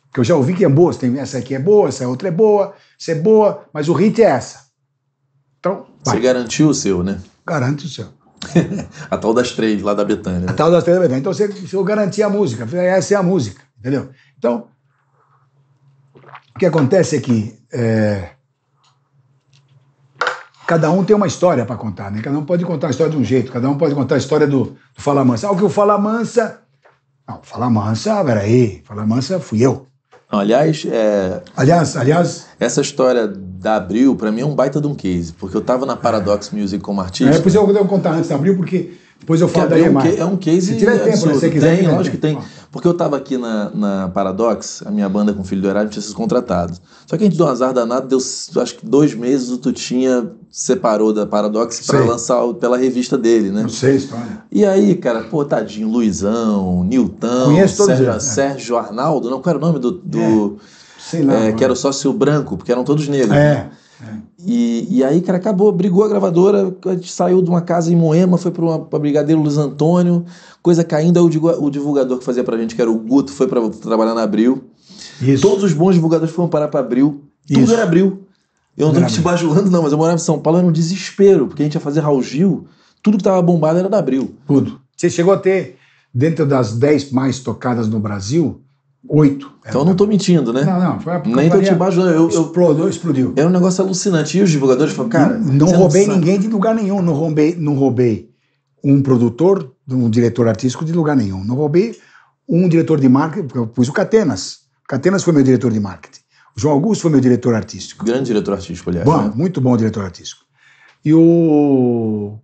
Porque eu já ouvi que é boa. Tem, essa aqui é boa, essa outra é boa, essa é boa, mas o hit é essa. Então, vai. Você garantiu o seu, né? Garante o seu. [laughs] a tal das três, lá da Betânia. Né? A tal das três da Betânia. Então você, eu garanti a música. Essa é a música, entendeu? Então, o que acontece é que é, cada um tem uma história para contar, né? Cada um pode contar a história de um jeito, cada um pode contar a história do, do Fala Mansa. Ah, o que o Fala Mansa. Não, Fala Mansa, peraí, Fala Mansa fui eu. aliás, é... aliás, aliás. Essa história da Abril, para mim é um baita de um case, porque eu tava na Paradox Music como artista. É, depois eu vou contar antes da Abril, porque depois eu falo da é, um é um case. Se tiver tempo, né? Se quiser. Tem, lógico que tem. Porque eu tava aqui na, na Paradox, a minha banda com o Filho do Heraldo tinha sido contratado. Só que a gente deu um azar danado, deu acho que dois meses o Tutinha separou da Paradox para lançar pela revista dele, né? Não sei a história. E aí, cara, pô, tadinho, Luizão, Nilton, Sérgio, todo né? Sérgio Arnaldo, não, qual era o nome do. do é Sei lá, é, que era o sócio branco, porque eram todos negros. É. Né? É. E, e aí, cara, acabou, brigou a gravadora, a gente saiu de uma casa em Moema, foi para Brigadeiro Luiz Antônio, coisa caindo, aí o divulgador que fazia pra gente, que era o Guto, foi para trabalhar na Abril. Isso. Todos os bons divulgadores foram parar para Abril. Isso. Tudo era Abril. Eu não tô te bajulando, não, mas eu morava em São Paulo, era um desespero, porque a gente ia fazer Raul Gil, tudo que tava bombado era da Abril. Tudo. Você chegou a ter, dentro das 10 mais tocadas no Brasil, Oito. Então eu não estou mentindo, né? Não, não. Foi a Nem estou te Eu, explodiu, explodiu. Era é um negócio alucinante. E os divulgadores falaram, cara. Não, não é roubei não ninguém de lugar nenhum. Não roubei, não roubei um produtor, um diretor artístico de lugar nenhum. Não roubei um diretor de marketing. Eu pus o Catenas. Catenas foi meu diretor de marketing. O João Augusto foi meu diretor artístico. Grande diretor artístico, aliás. Bom, né? muito bom diretor artístico. E o.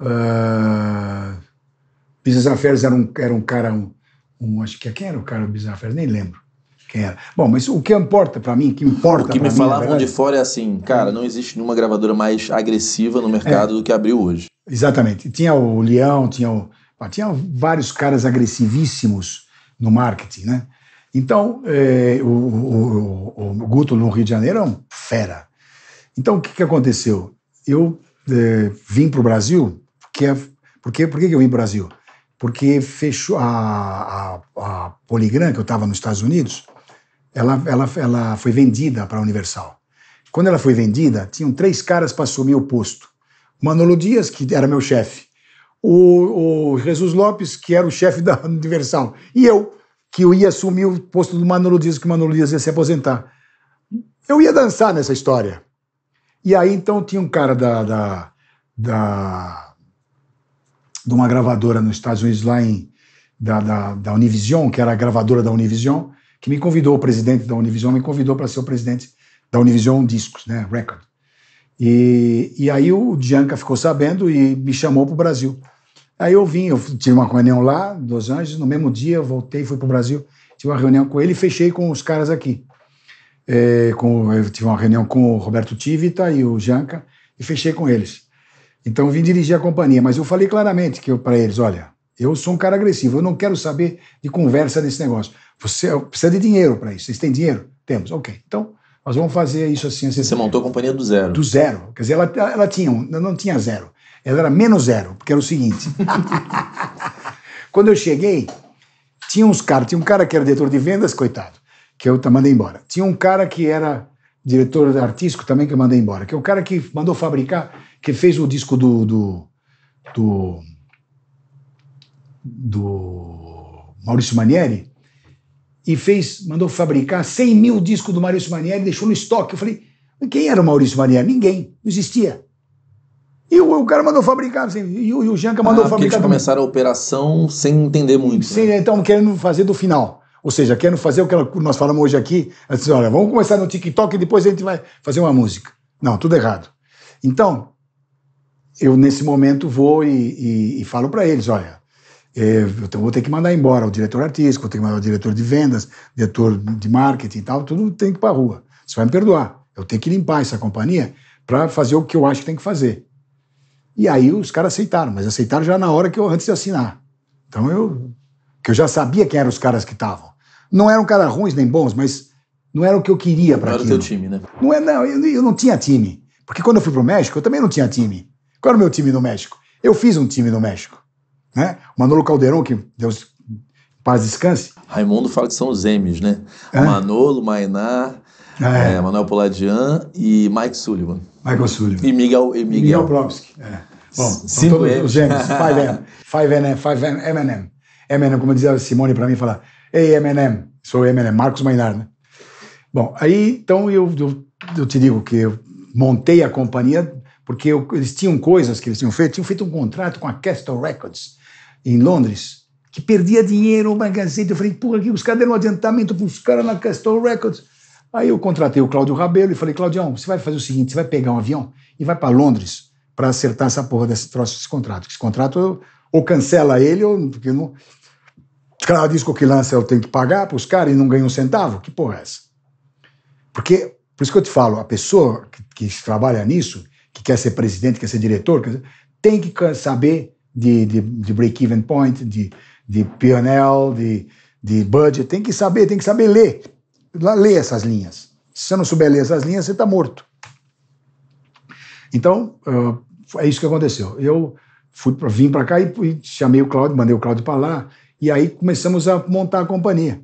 Uh, Business Affairs era um, era um cara. Um, um, acho que quem era o cara do Bizarro Nem lembro quem era. Bom, mas o que importa para mim, que importa. O que me falavam de fora é assim, cara, não existe nenhuma gravadora mais agressiva no mercado é, do que abriu hoje. Exatamente. Tinha o Leão, tinha o. Tinha vários caras agressivíssimos no marketing, né? Então, é, o, o, o, o, Guto no Rio de Janeiro é um fera. Então, o que, que aconteceu? Eu é, vim para o Brasil, porque, é, porque, porque que eu vim para o Brasil? porque fechou a, a, a Polygram, que eu estava nos Estados Unidos, ela, ela, ela foi vendida para a Universal. Quando ela foi vendida, tinham três caras para assumir o posto. O Manolo Dias, que era meu chefe, o, o, Jesus Lopes, que era o chefe da Universal, e eu, que eu ia assumir o posto do Manolo Dias, que o Manolo Dias ia se aposentar. Eu ia dançar nessa história. E aí, então, tinha um cara da, da, da de uma gravadora nos Estados Unidos, lá em, da, da, da Univision, que era a gravadora da Univision, que me convidou, o presidente da Univision me convidou para ser o presidente da Univision Discos, né, Record. E, e aí o Gianca ficou sabendo e me chamou para o Brasil. Aí eu vim, eu tive uma reunião lá, em Los Angeles, no mesmo dia eu voltei, fui para o Brasil, tive uma reunião com ele e fechei com os caras aqui. É, com, eu tive uma reunião com o Roberto Tivita e o Gianca e fechei com eles. Então vim dirigir a companhia, mas eu falei claramente que para eles, olha, eu sou um cara agressivo, eu não quero saber de conversa desse negócio. Você precisa de dinheiro para isso. Vocês têm dinheiro? Temos. Ok. Então nós vamos fazer isso assim. assim Você assim. montou a companhia do zero? Do zero. Quer dizer, ela, ela tinha, não tinha zero. Ela era menos zero, porque era o seguinte. [laughs] Quando eu cheguei, tinha uns caras, tinha um cara que era diretor de vendas, coitado, que eu mandei embora. Tinha um cara que era diretor artístico também que eu mandei embora, que é o cara que mandou fabricar, que fez o disco do. do, do, do Maurício Manieri e fez, mandou fabricar 100 mil discos do Maurício Manieri, deixou no estoque. Eu falei, quem era o Maurício Manieri? Ninguém, não existia. E o, o, cara mandou fabricar, assim, e o, e o Janca mandou ah, fabricar. Eles começaram a operação sem entender muito. Sim, né? Então, querendo fazer do final. Ou seja, querendo fazer o que nós falamos hoje aqui, assim, olha, vamos começar no TikTok e depois a gente vai fazer uma música. Não, tudo errado. Então, eu nesse momento vou e, e, e falo para eles, olha, eu eh, então vou ter que mandar embora o diretor artístico, vou ter que mandar o diretor de vendas, diretor de marketing e tal, tudo tem que ir para rua. Você vai me perdoar. Eu tenho que limpar essa companhia para fazer o que eu acho que tem que fazer. E aí os caras aceitaram, mas aceitaram já na hora que eu antes de assinar. Então eu, que eu já sabia quem eram os caras que estavam. Não eram caras ruins nem bons, mas não era o que eu queria para aquilo. era o teu time, né? Não, é, não eu, eu, não tinha time. Porque quando eu fui pro México, eu também não tinha time. Qual era o meu time no México? Eu fiz um time no México. Né? Manolo Caldeirão, que Deus paz descanse. Raimundo fala que são os M's, né? Hã? É. Manolo, Mainá, ah, é. é, Manuel Poladian e Mike Sullivan. Michael Sullivan. E Miguel. E Miguel. Miguel Propsky. É. Bom, são todos M. os M's. Five m [laughs] Five m 5M. M&M. M&M, como dizia Simone para mim, falar Ei, Eminem, sou Eminem, Marcos Mainar, né? Bom, aí então eu, eu, eu te digo que eu montei a companhia porque eu, eles tinham coisas que eles tinham feito, tinham feito um contrato com a Castle Records em Londres, que perdia dinheiro, uma gazeta. Eu falei, porra, aqui os caras deram um adiantamento para os caras na Castle Records. Aí eu contratei o Cláudio Rabelo e falei, Claudião, você vai fazer o seguinte, você vai pegar um avião e vai para Londres para acertar essa porra desse troço, desse contrato. Esse contrato ou cancela ele, ou porque não, caras diz que o que lança eu tenho que pagar para os caras e não ganho um centavo? Que porra é essa? Porque, por isso que eu te falo, a pessoa que, que trabalha nisso, que quer ser presidente, quer ser diretor, quer tem que saber de, de, de break-even point, de, de P&L, de, de budget, tem que saber, tem que saber ler, ler essas linhas. Se você não souber ler essas linhas, você está morto. Então, uh, é isso que aconteceu. Eu fui pra, vim para cá e, e, chamei o Cláudio, mandei o Cláudio para lá e aí começamos a montar a companhia.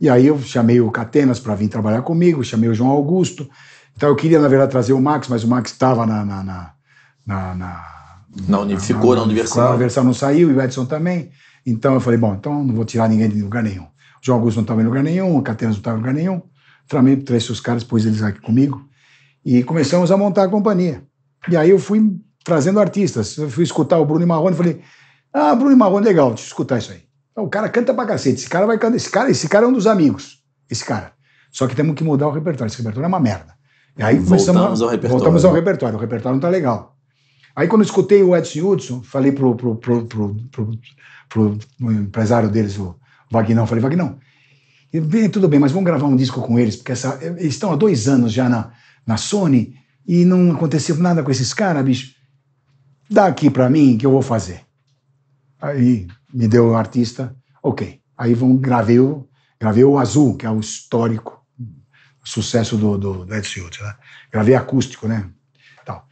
E aí eu chamei o Catenas para vir trabalhar comigo, chamei o João Augusto. Então eu queria, na verdade, trazer o Max, mas o Max estava na, na, na, na, na, na, ficou na, na Universal. A Universal não saiu e o Edson também. Então eu falei, bom, então não vou tirar ninguém de lugar nenhum. O João Augusto não estava em lugar nenhum, o Catenas não estava em lugar nenhum. Tramei, trouxe os caras, pôs eles aqui comigo e começamos a montar a companhia. E aí eu fui trazendo artistas. Eu fui escutar o Bruno Marrone e falei, ah, Bruno Marrone, legal, deixa eu escutar isso aí. Então, o cara canta pra cacete. Esse cara vai cantar. Esse cara, esse cara é um dos amigos. Esse cara. Só que temos que mudar o repertório. Esse repertório é uma merda. E aí voltamos ao repertório. Voltamos ao repertório. O repertório não tá legal. Aí quando eu escutei o Edson Hudson, falei pro, pro, pro, pro, pro, pro, pro empresário deles, o Vagnão, falei, Vagnão, tudo bem, mas vamos gravar um disco com eles, porque essa, eles estão há dois anos já na, na Sony e não aconteceu nada com esses caras, bicho. Dá aqui para mim que eu vou fazer. Aí me deu o um artista, ok. Aí vão, gravei, o, gravei o Azul, que é o histórico sucesso do, do, do Ed Schild, né? Gravei acústico, né? Então,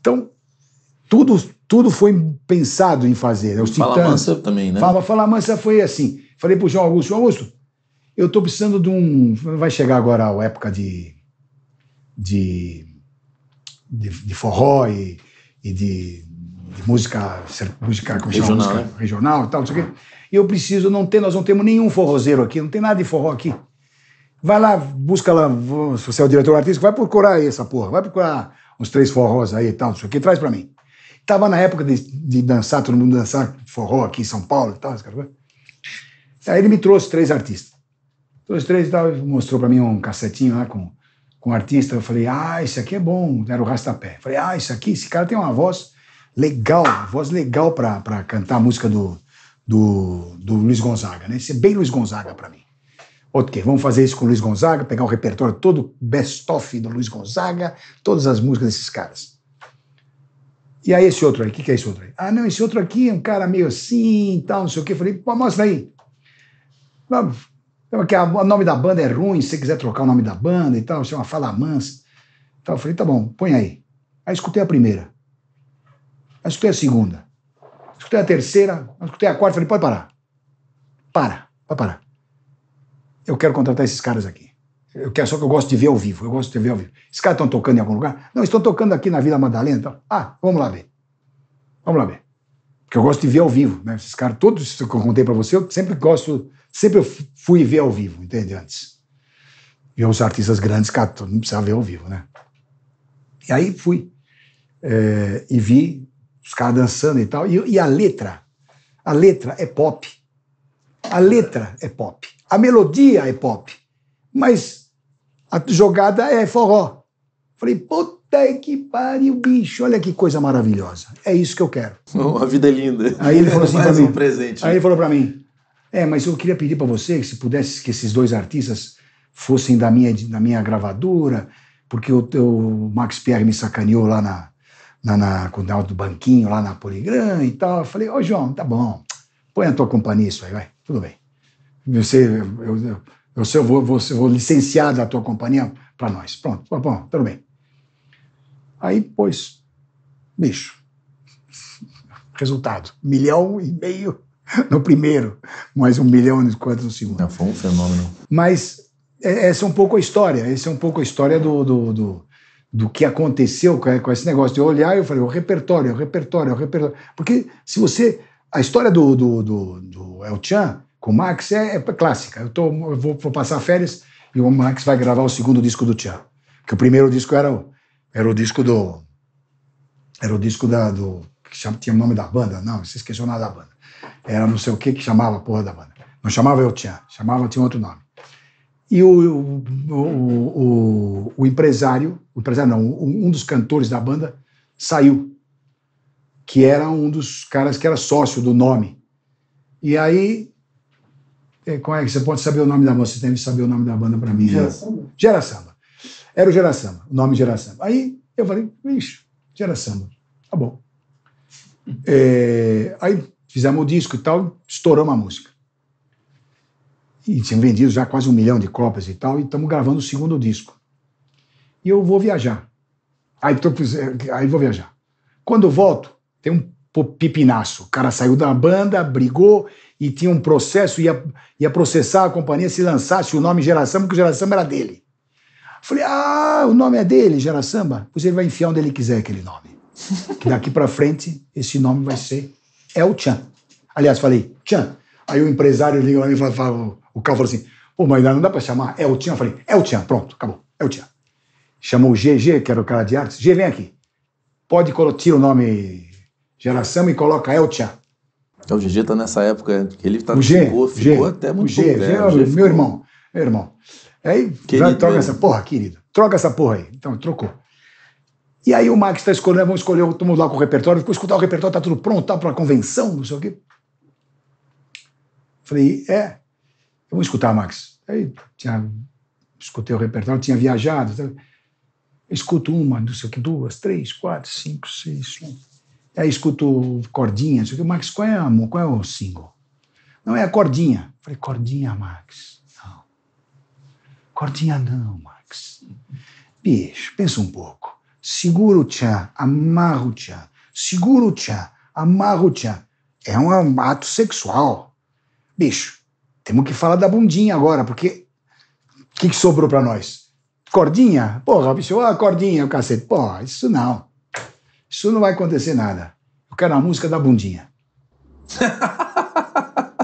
então tudo, tudo foi pensado em fazer. Né? Os Fala titãs, Mansa também, né? Fala, Fala Mansa foi assim. Falei pro João Augusto, João Augusto, eu estou precisando de um... Vai chegar agora a época de... de de, de forró e, e de de música, música como regional, chama, música né? regional e tal, não sei o quê. E eu preciso, não ter, nós não temos nenhum forrozeiro aqui, não tem nada de forró aqui. Vai lá, busca lá, se você é o diretor artístico, vai procurar aí essa porra, vai procurar uns três forrós aí e tal, não sei o quê, traz pra mim. Tava na época de, de dançar, todo mundo dançar forró aqui em São Paulo e tal, né? Aí ele me trouxe três artistas. Trouxe três e tal, mostrou pra mim um cassetinho lá com, com um artista. Eu falei, ah, esse aqui é bom, era o Rastapé. Eu falei, ah, isso aqui, esse cara tem uma voz legal, voz legal para cantar a música do, do, do Luiz Gonzaga, né? Isso é bem Luiz Gonzaga para mim. Ok, vamos fazer isso com o Luiz Gonzaga, pegar o repertório todo, best-of do Luiz Gonzaga, todas as músicas desses caras. E aí esse outro aí, o que, que é esse outro aí? Ah, não, esse outro aqui é um cara meio assim e tal, não sei o quê. falei, pô, mostra aí. Vamos. Então, o nome da banda é ruim, se você quiser trocar o nome da banda e tal, chama é Fala Mansa. Então, eu falei, tá bom, põe aí. Aí escutei a primeira. Aí escutei é a segunda. Escutei a terceira. Escutei a quarta. Falei, pode parar. Para. Pode parar. Eu quero contratar esses caras aqui. Eu quero, só que eu gosto de ver ao vivo. Eu gosto de ver ao vivo. Esses caras estão tocando em algum lugar? Não, estão tocando aqui na Vila Madalena. Então. Ah, vamos lá ver. Vamos lá ver. Porque eu gosto de ver ao vivo. Né? Esses caras, todos que eu contei para você, eu sempre gosto, sempre fui ver ao vivo, entende? Antes. Vi os artistas grandes, cara, não precisava ver ao vivo, né? E aí fui. É, e vi os caras dançando e tal. E, e a letra? A letra é pop. A letra é pop. A melodia é pop. Mas a jogada é forró. Falei, puta que pariu, bicho, olha que coisa maravilhosa. É isso que eu quero. Oh, [laughs] a vida é linda. Aí ele falou assim [laughs] pra mim, um presente. Aí ele falou para mim, é, mas eu queria pedir para você que se pudesse que esses dois artistas fossem da minha, da minha gravadura, porque o, o Max Pierre me sacaneou lá na, na, na, com o do Banquinho, lá na Poligram e tal. Eu falei, ô João, tá bom, põe a tua companhia isso aí, vai, tudo bem. Você, eu, eu, eu, eu vou, vou, vou licenciar da tua companhia para nós. Pronto, tá bom, tudo bem. Aí, pois, bicho, [laughs] resultado, milhão e meio [laughs] no primeiro, mais um milhão e quanto no segundo. Não, foi um fenômeno. Mas é, essa é um pouco a história, essa é um pouco a história do, do, do do que aconteceu com esse negócio. Eu olhar e eu falei, o repertório, o repertório, o repertório. Porque se você. A história do, do, do, do El Chan com o Max é, é clássica. Eu, tô, eu vou, vou, passar férias e o Max vai gravar o segundo disco do Chan. Porque o primeiro disco era o, era o disco do. Era o disco da, do. Que chama, tinha o nome da banda? Não, você esqueceu o nome da banda. Era não sei o que que chamava a porra da banda. Não chamava El Chan, chamava, tinha outro nome. E o, o, o, o empresário, o empresário não, um dos cantores da banda saiu, que era um dos caras que era sócio do nome. E aí, é, como é que você pode saber o nome da banda? Você deve saber o nome da banda para mim. Né? Gera Samba. Gera Samba. Era o Gera Samba, o nome Gera Samba. Aí eu falei, bicho, Gera Samba, tá bom. É, aí fizemos o disco e tal, estouramos a música e tinham vendido já quase um milhão de cópias e tal, e estamos gravando o segundo disco. E eu vou viajar. Aí, tô, eh, aí vou viajar. Quando volto, tem um pipinaço. O cara saiu da banda, brigou e tinha um processo, ia, ia processar a companhia se lançasse o nome Geração, porque o Geração era dele. Falei, ah, o nome é dele, Samba? Pois ele vai enfiar onde ele quiser aquele nome. que [laughs] daqui para frente, esse nome vai ser El Chan. Aliás, falei, Chan, Aí o empresário liga lá e fala, fala o Cal falou assim, pô, mas não dá pra chamar? É o Tian? Eu falei, é o Tian, pronto, acabou, é o Tian. Chamou o GG, que era o cara de artes, G, vem aqui. Pode tirar o nome geração e coloca El é Tian. Então, o GG tá nessa época, ele tá, o G, ficou, G, até muito o G, né? é o G, meu ficou... irmão, meu irmão. Aí, querido, troca essa porra, querido. Troca essa porra aí. Então, trocou. E aí o Max está escolhendo, vamos escolher, vamos lá com o repertório, ficou escutar o repertório, tá tudo pronto, tá para a convenção, não sei o quê. Falei, é, eu vou escutar, Max. Aí tinha, escutei o repertório, tinha viajado. Escuto uma, não sei o que, duas, três, quatro, cinco, seis. Um. Aí escuto cordinha, não sei o que. Max, qual é, a, qual é o single? Não, é a cordinha. Falei, cordinha, Max. Não. Cordinha não, Max. Bicho, pensa um pouco. Segura o tchan, amarra o tchan. Segura o tchan, amarra o tchan. É um ato sexual bicho, temos que falar da bundinha agora, porque o que, que, sobrou para nós? Cordinha? Porra, bicho, ah, cordinha, o cacete. Porra, isso não. Isso não vai acontecer nada. Eu quero a música da bundinha. [laughs]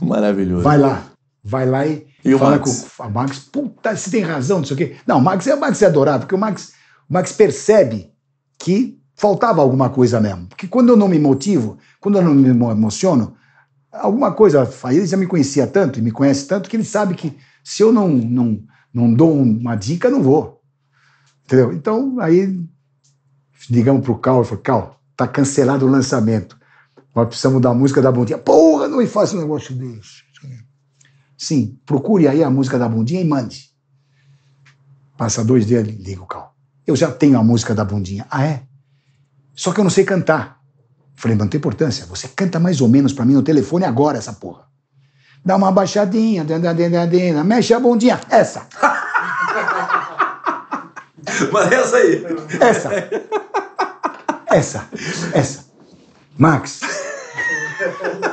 Maravilhoso. Vai lá, vai lá e, e o Max? com a Max. Puta, você tem razão disso aqui. Não, o Max, é, o Max é adorável, porque o Max, o Max percebe que faltava alguma coisa mesmo. Porque quando eu não me motivo, quando eu não me emociono, alguma coisa, ele já me conhecia tanto e me conhece tanto que ele sabe que se eu não, não, não dou uma dica, não vou. Entendeu? Então, aí ligamos pro Cal e falou, Cal, tá cancelado o lançamento. Nós precisamos da música da bundinha. Porra, não me faça um negócio desse. Sim, procure aí a música da bundinha e mande. Passa dois dias, liga o Cal. Eu já tenho a música da bundinha. Ah, é? Só que eu não sei cantar. Falei, não tem importância, você canta mais ou menos para mim no telefone agora essa porra. Dá uma baixadinha, mexe a bundinha, essa. [laughs] Mas essa aí. Essa. Essa. Essa. Max.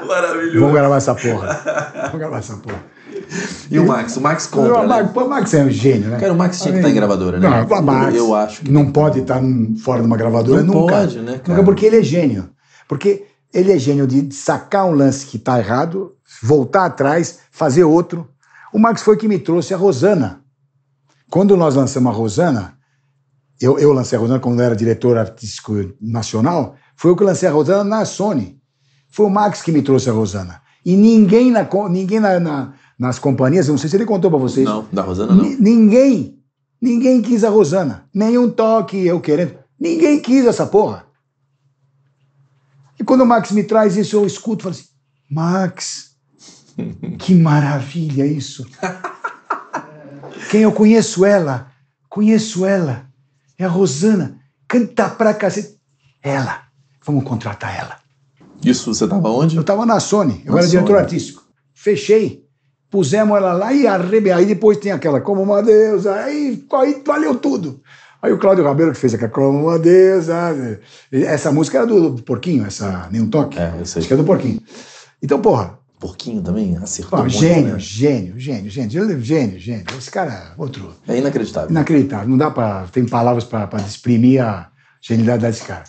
Maravilhoso. Vamos gravar essa porra. Vamos gravar essa porra. E o Max? O Max compra, o, né? O Max é um gênio, né? Cara, o Max tinha que estar tá em gravadora, né? Não, o Max. Eu, eu acho que... Não pode estar tá fora de uma gravadora não nunca. Não pode, né, cara? Nunca porque ele é gênio. Porque ele é gênio de sacar um lance que está errado, voltar atrás, fazer outro. O Max foi que me trouxe a Rosana. Quando nós lançamos a Rosana, eu, eu lancei a Rosana quando era diretor artístico nacional, foi eu que lancei a Rosana na Sony. Foi o Max que me trouxe a Rosana. E ninguém, na, ninguém na, na nas companhias, eu não sei se ele contou para vocês. Não, da Rosana não. Ninguém, ninguém quis a Rosana. Nenhum toque, eu querendo. Ninguém quis essa porra. E quando o Max me traz isso, eu escuto e falo assim: Max, [laughs] que maravilha isso. [laughs] Quem eu conheço ela, conheço ela, é a Rosana, canta pra cacete. Ela, vamos contratar ela. Isso você estava onde? Eu estava na Sony, eu na era Sony. diretor artístico. Fechei, pusemos ela lá e arrebentei. Aí depois tem aquela, como uma deusa, aí, aí valeu tudo. Aí o Cláudio Rabelo que fez aquela comodeza. Essa música era do, do Porquinho, essa Nenhum Toque. É, eu sei. Acho que é do Porquinho. Então, porra. Porquinho também acertou. Pô, ah, gênio, né? gênio, gênio, gênio, gênio, gênio. Esse cara, é outro. É inacreditável. Inacreditável. Não dá para. Tem palavras para exprimir a genialidade desse cara.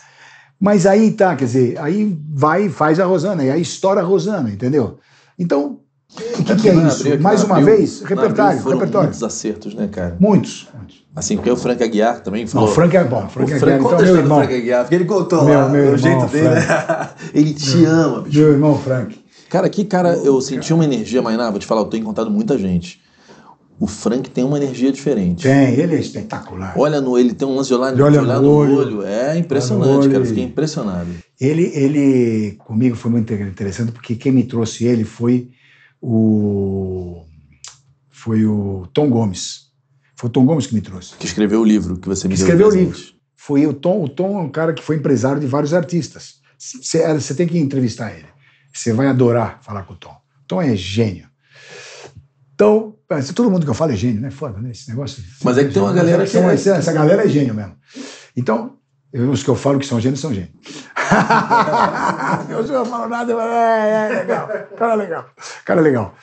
Mas aí tá, quer dizer, aí vai e faz a Rosana, e aí estoura a Rosana, entendeu? Então, o que, que é isso? Abriu, Mais uma abriu, vez, repertório, foram repertório. Muitos acertos, né, cara? Muitos. Assim, porque o Frank Aguiar também falou. Não, o Frank é bom. Frank o Frank, Aguiar, então, meu irmão. Frank Aguiar, porque ele contou meu, lá, meu irmão, jeito dele. [laughs] ele te meu, ama, bicho. Meu irmão Frank. Cara, aqui, cara, eu senti uma energia, Mainá, vou te falar, eu tenho encontrado muita gente. O Frank tem uma energia diferente. Tem, ele é espetacular. Olha no, ele tem um lance de olhar, de olhar, no, no olho. olho. É impressionante, olho. cara. Fiquei impressionado. Ele, ele, comigo foi muito interessante, porque quem me trouxe ele foi o foi o Tom Gomes. Foi o Tom Gomes que me trouxe. Que escreveu o livro que você me que deu. Escreveu o livro. Foi o Tom. O Tom é um cara que foi empresário de vários artistas. Você tem que entrevistar ele. Você vai adorar falar com o Tom. Tom é gênio. Então, é, todo mundo que eu falo é gênio, né? Foda, né? Esse negócio. Mas é que tem uma galera que. É... Essa galera é gênio mesmo. Então, os que eu falo que são gênios são gênios. [laughs] eu não falo nada, eu falo, é, é, legal, cara legal, cara legal.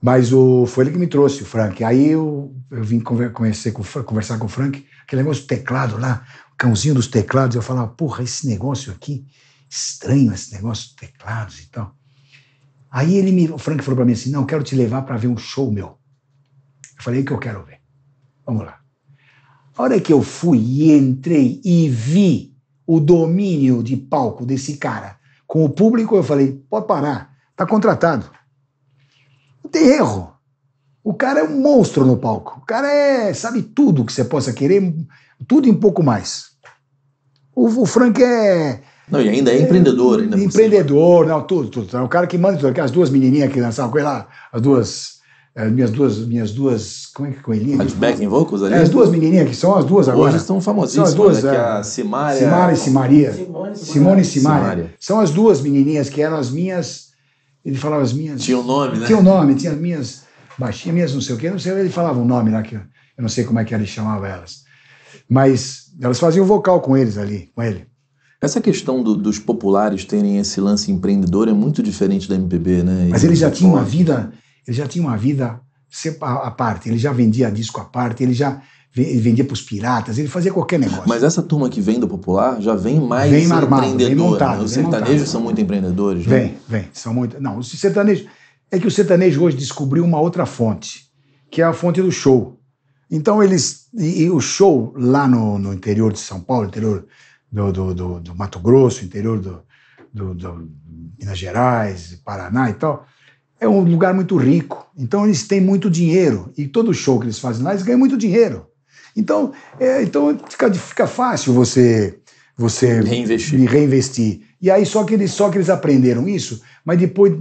Mas o, foi ele que me trouxe, o Frank. Aí eu, eu vim conversar com, conversar com o Frank, aquele negócio do teclado lá, o cãozinho dos teclados. Eu falava, porra, esse negócio aqui, estranho esse negócio de teclados e tal. Aí ele me, o Frank falou para mim assim: não, quero te levar para ver um show meu. Eu falei: que eu quero ver. Vamos lá. A hora que eu fui e entrei e vi o domínio de palco desse cara com o público, eu falei: pode parar, tá contratado. Não tem erro. O cara é um monstro no palco. O cara é, sabe tudo que você possa querer, tudo e um pouco mais. O, o Frank é. Não, e ainda é, é empreendedor, ainda Empreendedor, não, tudo, tudo. É o cara que manda tudo. duas menininhas que dançavam com ele lá, as duas as é, minhas duas, minhas duas, como é que é coelhinhas? As backing vocals ali? É, as duas menininhas que são as duas agora. Hoje estão famosíssimas, são as duas, né? é, a Simária... Simária e Simaria. Simone, Simone e Simária. São as duas menininhas que eram as minhas, ele falava as minhas... Tinha o um nome, né? Tinha o um nome, tinha as minhas baixinhas, minhas não sei o quê, não sei, ele falava um nome lá que eu, não sei como é que ele chamava elas. Mas elas faziam vocal com eles ali, com ele. Essa questão do, dos populares terem esse lance empreendedor é muito diferente da MPB, né? Mas eles já tinham uma vida ele já tinha uma vida à parte, ele já vendia disco à parte, ele já vendia para os piratas, ele fazia qualquer negócio. Mas essa turma que vem do popular já vem mais vem armado, empreendedor. Vem montado, né? Os sertanejos montado. são muito empreendedores, né? Vem, vem, são muito. Não, os sertanejos. É que o sertanejo hoje descobriu uma outra fonte, que é a fonte do show. Então eles. E, e o show lá no, no, interior de São Paulo, interior do, do, do, do Mato Grosso, interior do, do, do Minas Gerais, Paraná e tal é um lugar muito rico, então eles têm muito dinheiro e todo show que eles fazem lá eles ganham muito dinheiro. Então, é, então fica, fica fácil você você reinvestir. reinvestir. E aí só que eles só que eles aprenderam isso, mas depois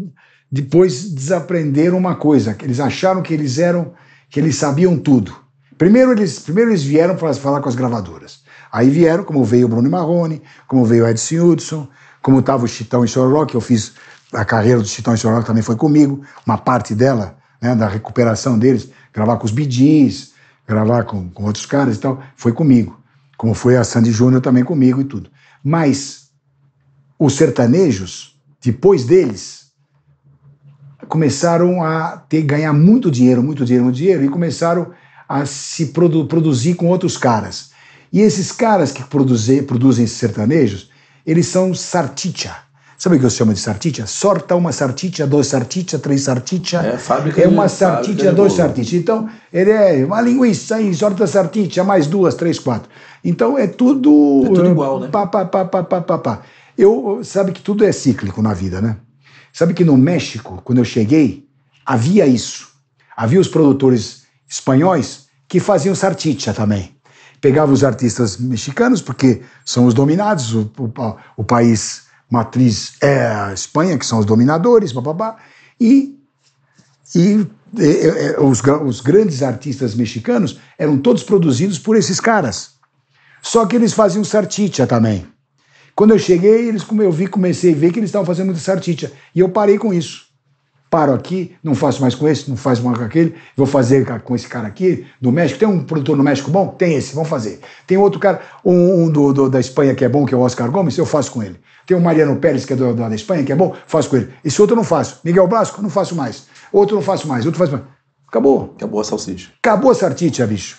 depois desaprenderam uma coisa, que eles acharam que eles eram que eles sabiam tudo. Primeiro eles primeiro eles vieram para falar com as gravadoras. Aí vieram, como veio o Bruno Marrone, como veio o Edson Hudson, como estava o Chitão e Chororó, que eu fiz a carreira do Chitão e Chororó também foi comigo, uma parte dela, né, da recuperação deles, gravar com os Bidins, gravar com, com outros caras e tal, foi comigo. Como foi a Sandy Júnior também comigo e tudo. Mas os sertanejos, depois deles, começaram a ter ganhar muito dinheiro, muito dinheiro, muito dinheiro, e começaram a se produ produzir com outros caras. E esses caras que produzem, produzem sertanejos, eles são sarticha. Sabe o que eu chamo de sarticha? Sorta uma sarticha, duas sartichas, três sartichas. É, fábrica É uma sarticha, dois sartichas. Então, ele é uma linguiça aí, sorta sarticha, mais duas, três, quatro. Então, é tudo... É tudo ah, igual, né? Pá, pá, pá, pá, pá, pá, pá. Eu, sabe que tudo é cíclico na vida, né? Sabe que no México, quando eu cheguei, havia isso. Havia os produtores espanhóis que faziam sarticha também pegava os artistas mexicanos, porque são os dominados, o, o, o país matriz é a Espanha, que são os dominadores, bababá, e, e, e, e os, os grandes artistas mexicanos eram todos produzidos por esses caras. Só que eles faziam sarticha também. Quando eu cheguei, eles, como eu vi, comecei a ver que eles estavam fazendo muita sarticha. E eu parei com isso paro aqui, não faço mais com esse, não faço mais com aquele, vou fazer com esse cara aqui, do México. Tem um produtor no México bom? Tem esse, vamos fazer. Tem outro cara, um, um do, do, da Espanha que é bom, que é o Oscar Gomes, eu faço com ele. Tem o Mariano Pérez, que é do, da Espanha, que é bom, faço com ele. Esse outro eu não faço. Miguel Blasco, não faço mais. Outro não faço mais, outro faço mais. Acabou. Acabou a salsicha. Acabou a sartite, bicho.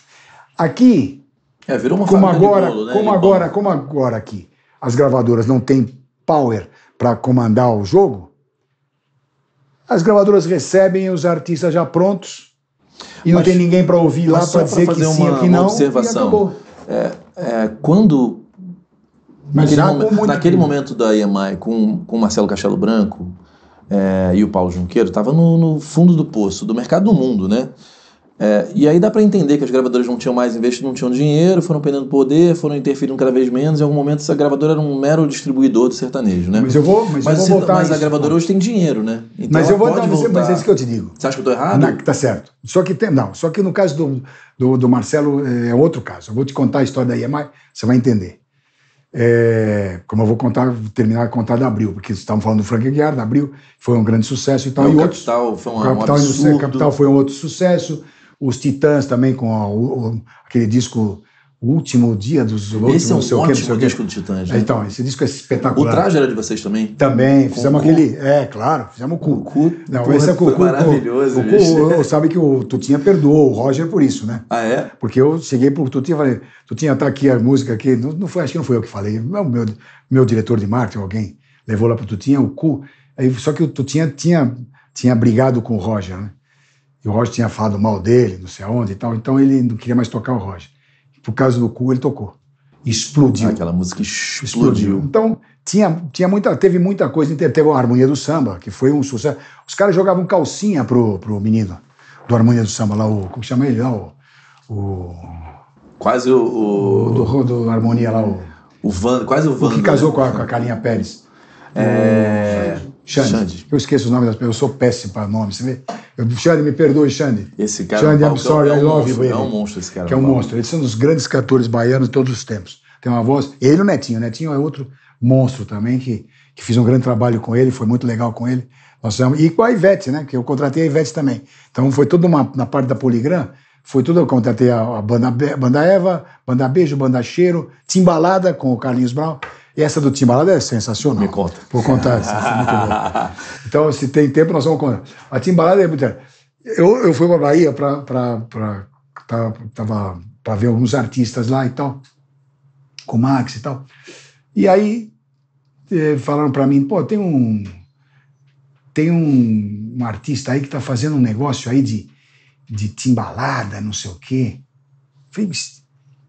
Aqui. É, virou uma como agora, bolo, né? Como agora, como agora aqui as gravadoras não têm power para comandar o jogo, as gravadoras recebem os artistas já prontos e mas, não tem ninguém para ouvir lá para dizer que uma, sim ou que não. Uma observação. É, é, quando naquele, naquele momento da EMI com com Marcelo Castelo Branco é, e o Paulo Junqueiro estava no, no fundo do poço do mercado do mundo, né? É, e aí dá para entender que as gravadoras não tinham mais investido, não tinham dinheiro, foram perdendo poder, foram interferindo cada vez menos. Em algum momento essa gravadora era um mero distribuidor do sertanejo, né? Mas eu vou, mas, mas eu vou voltar Mas a isso, gravadora hoje tem dinheiro, né? Então mas eu vou dar você, mas é isso que eu te digo. Você acha que eu tô errado? Não, tá certo. Só que tem, não, só que no caso do, do, do, Marcelo é outro caso. Eu vou te contar a história daí, IEMAI, é você vai entender. É, como eu vou contar, terminar a contar da Abril, porque estamos falando do Frank Guiar, da Abril, foi um grande sucesso e tal. e o outros, Capital foi um, Capital, um absurdo. Capital foi um outro sucesso. Os Titãs também com a, o, aquele disco o último dia dos Lobos Esse é um ótimo que, disco do Titãs. Né? É, então, esse disco é espetacular. O traje era de vocês também? Também. Com fizemos aquele... É, claro. Fizemos o cu. O cu Não, porra, esse é o cu, maravilhoso. O, cu, o, eu, sabe que o Tutinha perdoou o Roger por isso, né? Ah, é? Porque eu cheguei pro Tutinha e falei... Tutinha, tá aqui a música aqui. Não, não foi, acho que não foi eu que falei. Meu, meu, meu diretor de marketing, alguém, levou lá pro Tutinha o cu. Aí, só que o Tutinha tinha, tinha brigado com o Roger, né? o Roger tinha falado mal dele, não sei aonde e tal, então ele não queria mais tocar o Roger. Por causa do cu, ele tocou. Explodiu. Ah, aquela música explodiu. explodiu. Então, tinha, tinha muita, teve muita coisa, teve a Harmonia do Samba, que foi um sucesso. Os caras jogavam calcinha pro, pro menino do Harmonia do Samba, lá o, como chama ele lá, o... o quase o... o do, do Harmonia lá, o... O Van, quase o Van. O que casou né? com a, com a Carinha Pérez. É... Xande. Xande. Eu esqueço o nome das pessoas, eu sou péssimo para nome, você vê? Xande, me perdoe, Xande. Esse cara é Xande, I'm é sorry, é um I love É um monstro esse cara. Que é um monstro. monstro. Eles são dos grandes cantores baianos de todos os tempos. Tem uma voz. Ele e o Netinho. O Netinho é outro monstro também, que, que fiz um grande trabalho com ele, foi muito legal com ele. Nós e com a Ivete, né? Que eu contratei a Ivete também. Então foi toda uma. Na parte da Poligram, foi tudo. Eu contratei a, a banda, banda Eva, Banda Beijo, Banda Cheiro, Timbalada com o Carlinhos Brown. E essa do Timbalada é sensacional. Me conta. Vou contar. é [laughs] então, se tem tempo, nós vamos contar. A Timbalada é muito. Eu, eu fui para Bahia para tá, tava para ver alguns artistas lá e tal, com o Max e tal. E aí eh, falaram para mim, pô, tem um tem um, um artista aí que está fazendo um negócio aí de, de timbalada, não sei o quê. Eu falei,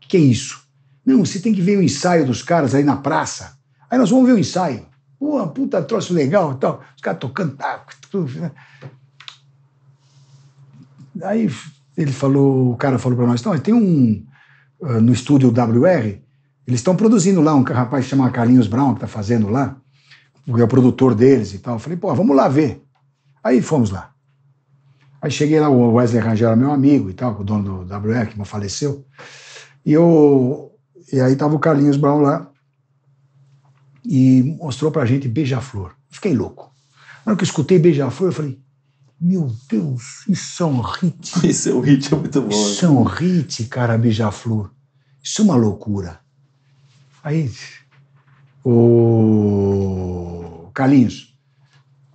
que é isso? Não, você tem que ver o ensaio dos caras aí na praça. Aí nós vamos ver o ensaio. Pô, puta troço legal e tal. Os caras tocando. Taco, tá, tudo, né? Aí ele falou, o cara falou para nós, então, tem um uh, no estúdio WR, eles estão produzindo lá, um rapaz chamado Carlinhos Brown, que está fazendo lá, que é o produtor deles e tal. Eu falei, pô, vamos lá ver. Aí fomos lá. Aí cheguei lá, o Wesley Rangel era meu amigo e tal, o dono do WR, que faleceu. E eu e aí tava o Carlinhos Brown lá e mostrou pra gente Beija-Flor. Fiquei louco. Na hora que eu escutei Beija-Flor, eu falei, meu Deus, isso é um hit. [laughs] Isso é um hit, é muito bom. Isso é um hit, cara, Beija-Flor. Isso é uma loucura. Aí, o Carlinhos,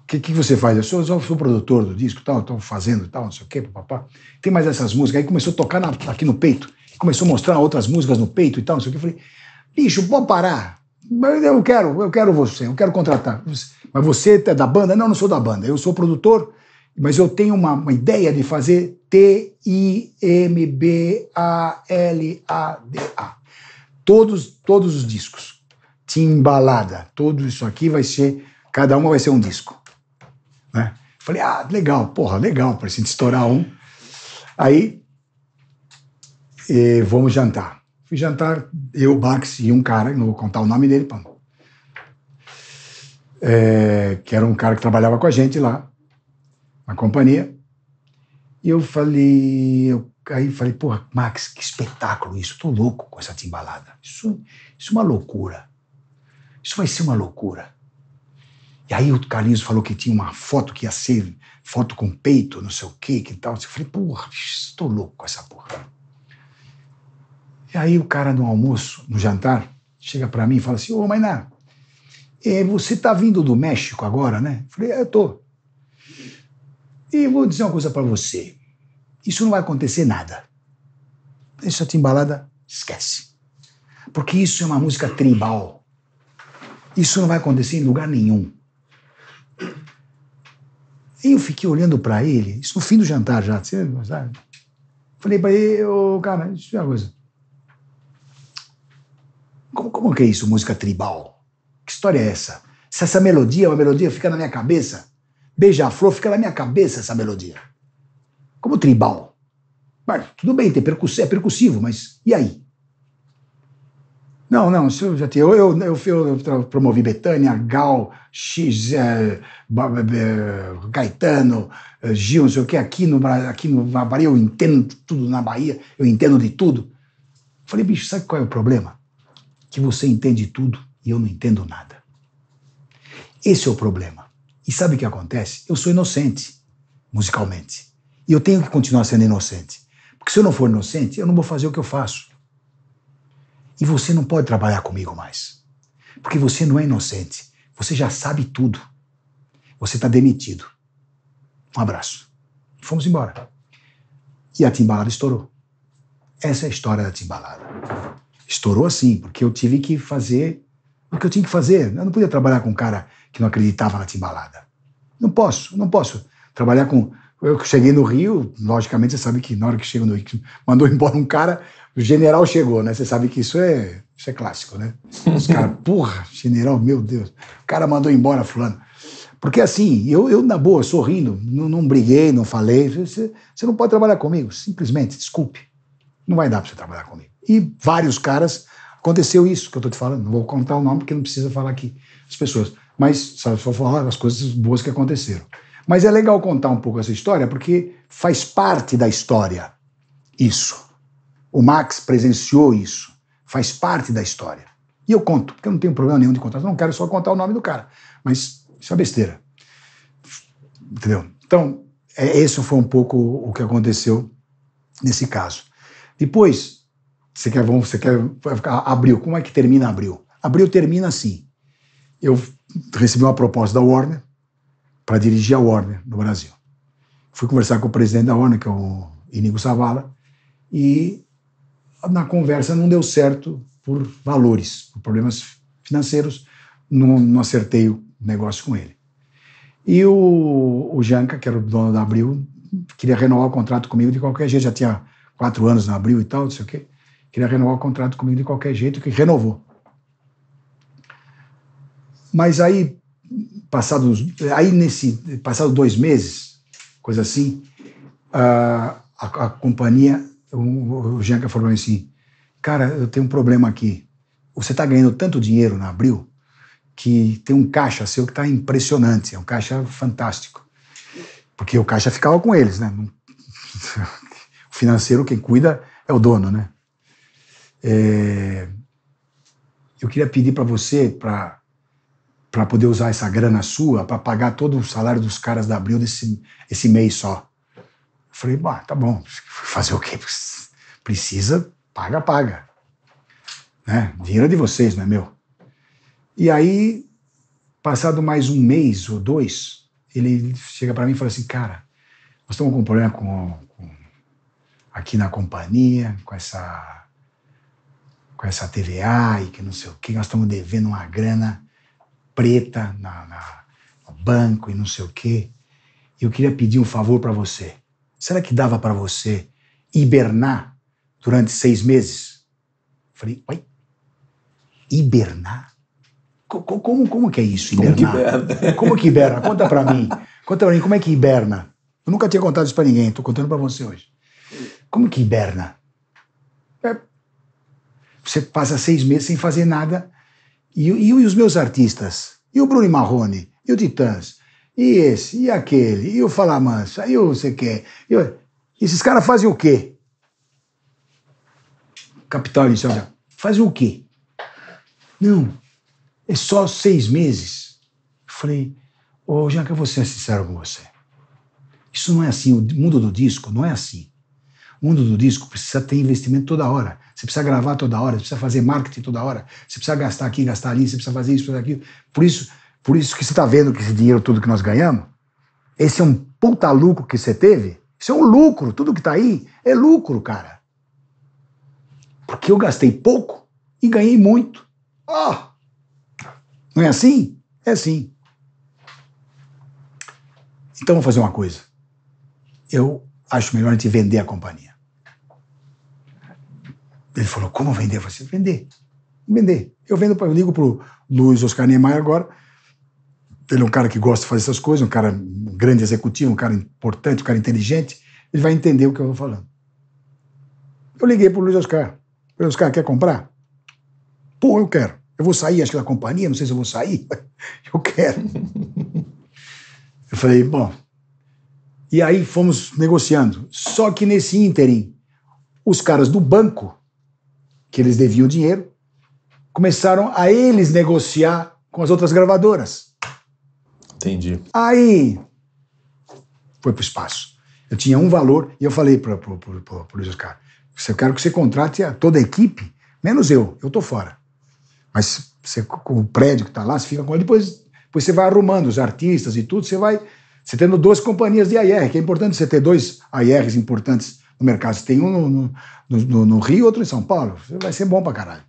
o que, que você faz? Eu sou, sou, o produtor do disco, tal, estou fazendo, tal, não sei o quê, papá. Tem mais essas músicas. Aí começou a tocar na, aqui no peito começou a mostrar outras músicas no peito e tal, não sei o que. Eu falei, bicho, pode parar. Eu quero, eu quero você, eu quero contratar. Mas você é da banda? Não, não sou da banda. Eu sou produtor, mas eu tenho uma, uma ideia de fazer T-I-M-B-A-L-A-D-A. Todos, todos os discos. Timbalada. Tudo isso aqui vai ser, cada uma vai ser um disco. Né? Falei, ah, legal, porra, legal, parece de estourar um. Aí e vamos jantar. Fui jantar, eu, Max e um cara, não vou contar o nome dele, pá. É, que era um cara que trabalhava com a gente lá, na companhia. E eu falei, eu, aí falei, porra, Max, que espetáculo isso, tô louco com essa timbalada. Isso, isso é uma loucura. Isso vai ser uma loucura. E aí o Carlinhos falou que tinha uma foto que ia ser foto com peito, não sei o quê, que tal. Eu falei, porra, estou louco com essa porra. E aí o cara no almoço, no jantar, chega para mim e fala assim: Ô, Mainá, é, você tá vindo do México agora, né? Eu falei: é, Eu tô. E vou dizer uma coisa para você: isso não vai acontecer nada. Essa timbalada, esquece. Porque isso é uma música tribal. Isso não vai acontecer em lugar nenhum. E eu fiquei olhando para ele, isso no fim do jantar já, sabe? Falei para ele, ô, cara, isso é uma coisa. Como, como que é isso, música tribal? Que história é essa? Se essa melodia é uma melodia fica na minha cabeça, beija-flor fica na minha cabeça essa melodia. Como tribal. Mas, tudo bem, tem percuss é percussivo, mas e aí? Não, não, eu já tinha. Eu, eu, eu, eu promovi Betânia, Gal, X, é, Caetano, eh, Gil, não sei o que, aqui no, aqui no Bahia, eu entendo tudo na Bahia, eu entendo de tudo. Falei, bicho, sabe qual é o problema? que você entende tudo e eu não entendo nada. Esse é o problema. E sabe o que acontece? Eu sou inocente, musicalmente. E eu tenho que continuar sendo inocente. Porque se eu não for inocente, eu não vou fazer o que eu faço. E você não pode trabalhar comigo mais. Porque você não é inocente. Você já sabe tudo. Você está demitido. Um abraço. fomos embora. E a timbalada estourou. Essa é a história da timbalada. Estourou assim, porque eu tive que fazer o que eu tinha que fazer. Eu não podia trabalhar com um cara que não acreditava na timbalada. Não posso, não posso trabalhar com. Eu cheguei no Rio, logicamente você sabe que na hora que chega no Rio, mandou [laughs] embora um cara, o general chegou, né? Você sabe que isso é, isso é clássico, né? Os caras, [laughs] porra, general, meu Deus, o cara mandou embora fulano. Porque assim, eu, eu na boa, sorrindo, não, não briguei, não falei, você, você não pode trabalhar comigo, simplesmente, desculpe, não vai dar para você trabalhar comigo. E vários caras aconteceu isso que eu estou te falando. Não vou contar o nome porque não precisa falar aqui as pessoas. Mas sabe, só falar as coisas boas que aconteceram. Mas é legal contar um pouco essa história porque faz parte da história isso. O Max presenciou isso. Faz parte da história. E eu conto, porque eu não tenho problema nenhum de contar. Eu não quero só contar o nome do cara. Mas isso é besteira. Entendeu? Então, é, esse foi um pouco o que aconteceu nesse caso. Depois, você quer, vamos, você quer abril? Como é que termina abril? Abril termina assim. Eu recebi uma proposta da Warner para dirigir a Warner no Brasil. Fui conversar com o presidente da Warner, que é o Inigo Savala, e na conversa não deu certo por valores, por problemas financeiros, não, não acertei o negócio com ele. E o, o que era o dono da Abril, queria renovar o contrato comigo de qualquer jeito, já tinha quatro anos na Abril e tal, não sei o quê queria renovar o contrato comigo de qualquer jeito, que renovou. Mas aí, passados, aí nesse, passados dois meses, coisa assim, a, a, a companhia, o, o Gianca falou assim, cara, eu tenho um problema aqui. Você está ganhando tanto dinheiro na Abril que tem um caixa seu que está impressionante, é um caixa fantástico. Porque o caixa ficava com eles, né? [laughs] O financeiro, quem cuida, é o dono, né? É, eu queria pedir para você, para para poder usar essa grana sua para pagar todo o salário dos caras da Abril desse esse mês só. Eu falei, bah, tá bom, fazer o quê? Precisa, paga, paga. Né? Dinheiro é de vocês, não é meu? E aí, passado mais um mês ou dois, ele chega para mim e fala assim, cara, nós estamos com um problema com, com aqui na companhia, com essa com essa TVA e que não sei o que, nós estamos devendo uma grana preta na, na, no banco e não sei o que. Eu queria pedir um favor para você. Será que dava para você hibernar durante seis meses? Falei, oi? Hibernar? Como, como, como que é isso, hibernar? Como que, [laughs] como que hiberna? Conta para mim. Conta para mim, como é que hiberna? Eu nunca tinha contado isso para ninguém, estou contando para você hoje. Como que hiberna? você passa seis meses sem fazer nada. E, e, e os meus artistas? E o Bruno Marrone? E o Titãs? E esse? E aquele? E o Falamansa? E o você quer? E o... Esses caras fazem o quê? Capital inicial. Fazem o quê? Não, é só seis meses. Eu falei, ô oh, eu vou ser sincero com você. Isso não é assim, o mundo do disco não é assim. O mundo do disco precisa ter investimento toda hora. Você precisa gravar toda hora, você precisa fazer marketing toda hora, você precisa gastar aqui, gastar ali, você precisa fazer isso, fazer aquilo. Por isso, por isso que você está vendo que esse dinheiro tudo que nós ganhamos, esse é um puta lucro que você teve, isso é um lucro, tudo que está aí é lucro, cara. Porque eu gastei pouco e ganhei muito. Ó! Oh! Não é assim? É assim. Então vou fazer uma coisa. Eu acho melhor a gente vender a companhia. Ele falou: como vender? Eu falei: assim, vender. Vender. Eu vendo, eu ligo o Luiz Oscar Niemeyer agora. Ele é um cara que gosta de fazer essas coisas, um cara um grande executivo, um cara importante, um cara inteligente. Ele vai entender o que eu estou falando. Eu liguei para o Luiz Oscar. Luiz Oscar, quer comprar? Pô, eu quero. Eu vou sair, acho que da companhia, não sei se eu vou sair. [laughs] Eu quero. [laughs] Eu falei, bom. E aí fomos negociando. Só que nesse ínterim, os caras do banco que eles deviam dinheiro, começaram a eles negociar com as outras gravadoras. Entendi. Aí foi para o espaço. Eu tinha um valor e eu falei para o Luiz Oscar: eu quero que você contrate a toda a equipe, menos eu, eu estou fora. Mas você, com o prédio que está lá, você fica com ele, depois, depois você vai arrumando os artistas e tudo, você vai. Você tendo duas companhias de AIR, que é importante você ter dois AIRs importantes mercado. Se tem um no, no, no, no Rio, outro em São Paulo, vai ser bom pra caralho.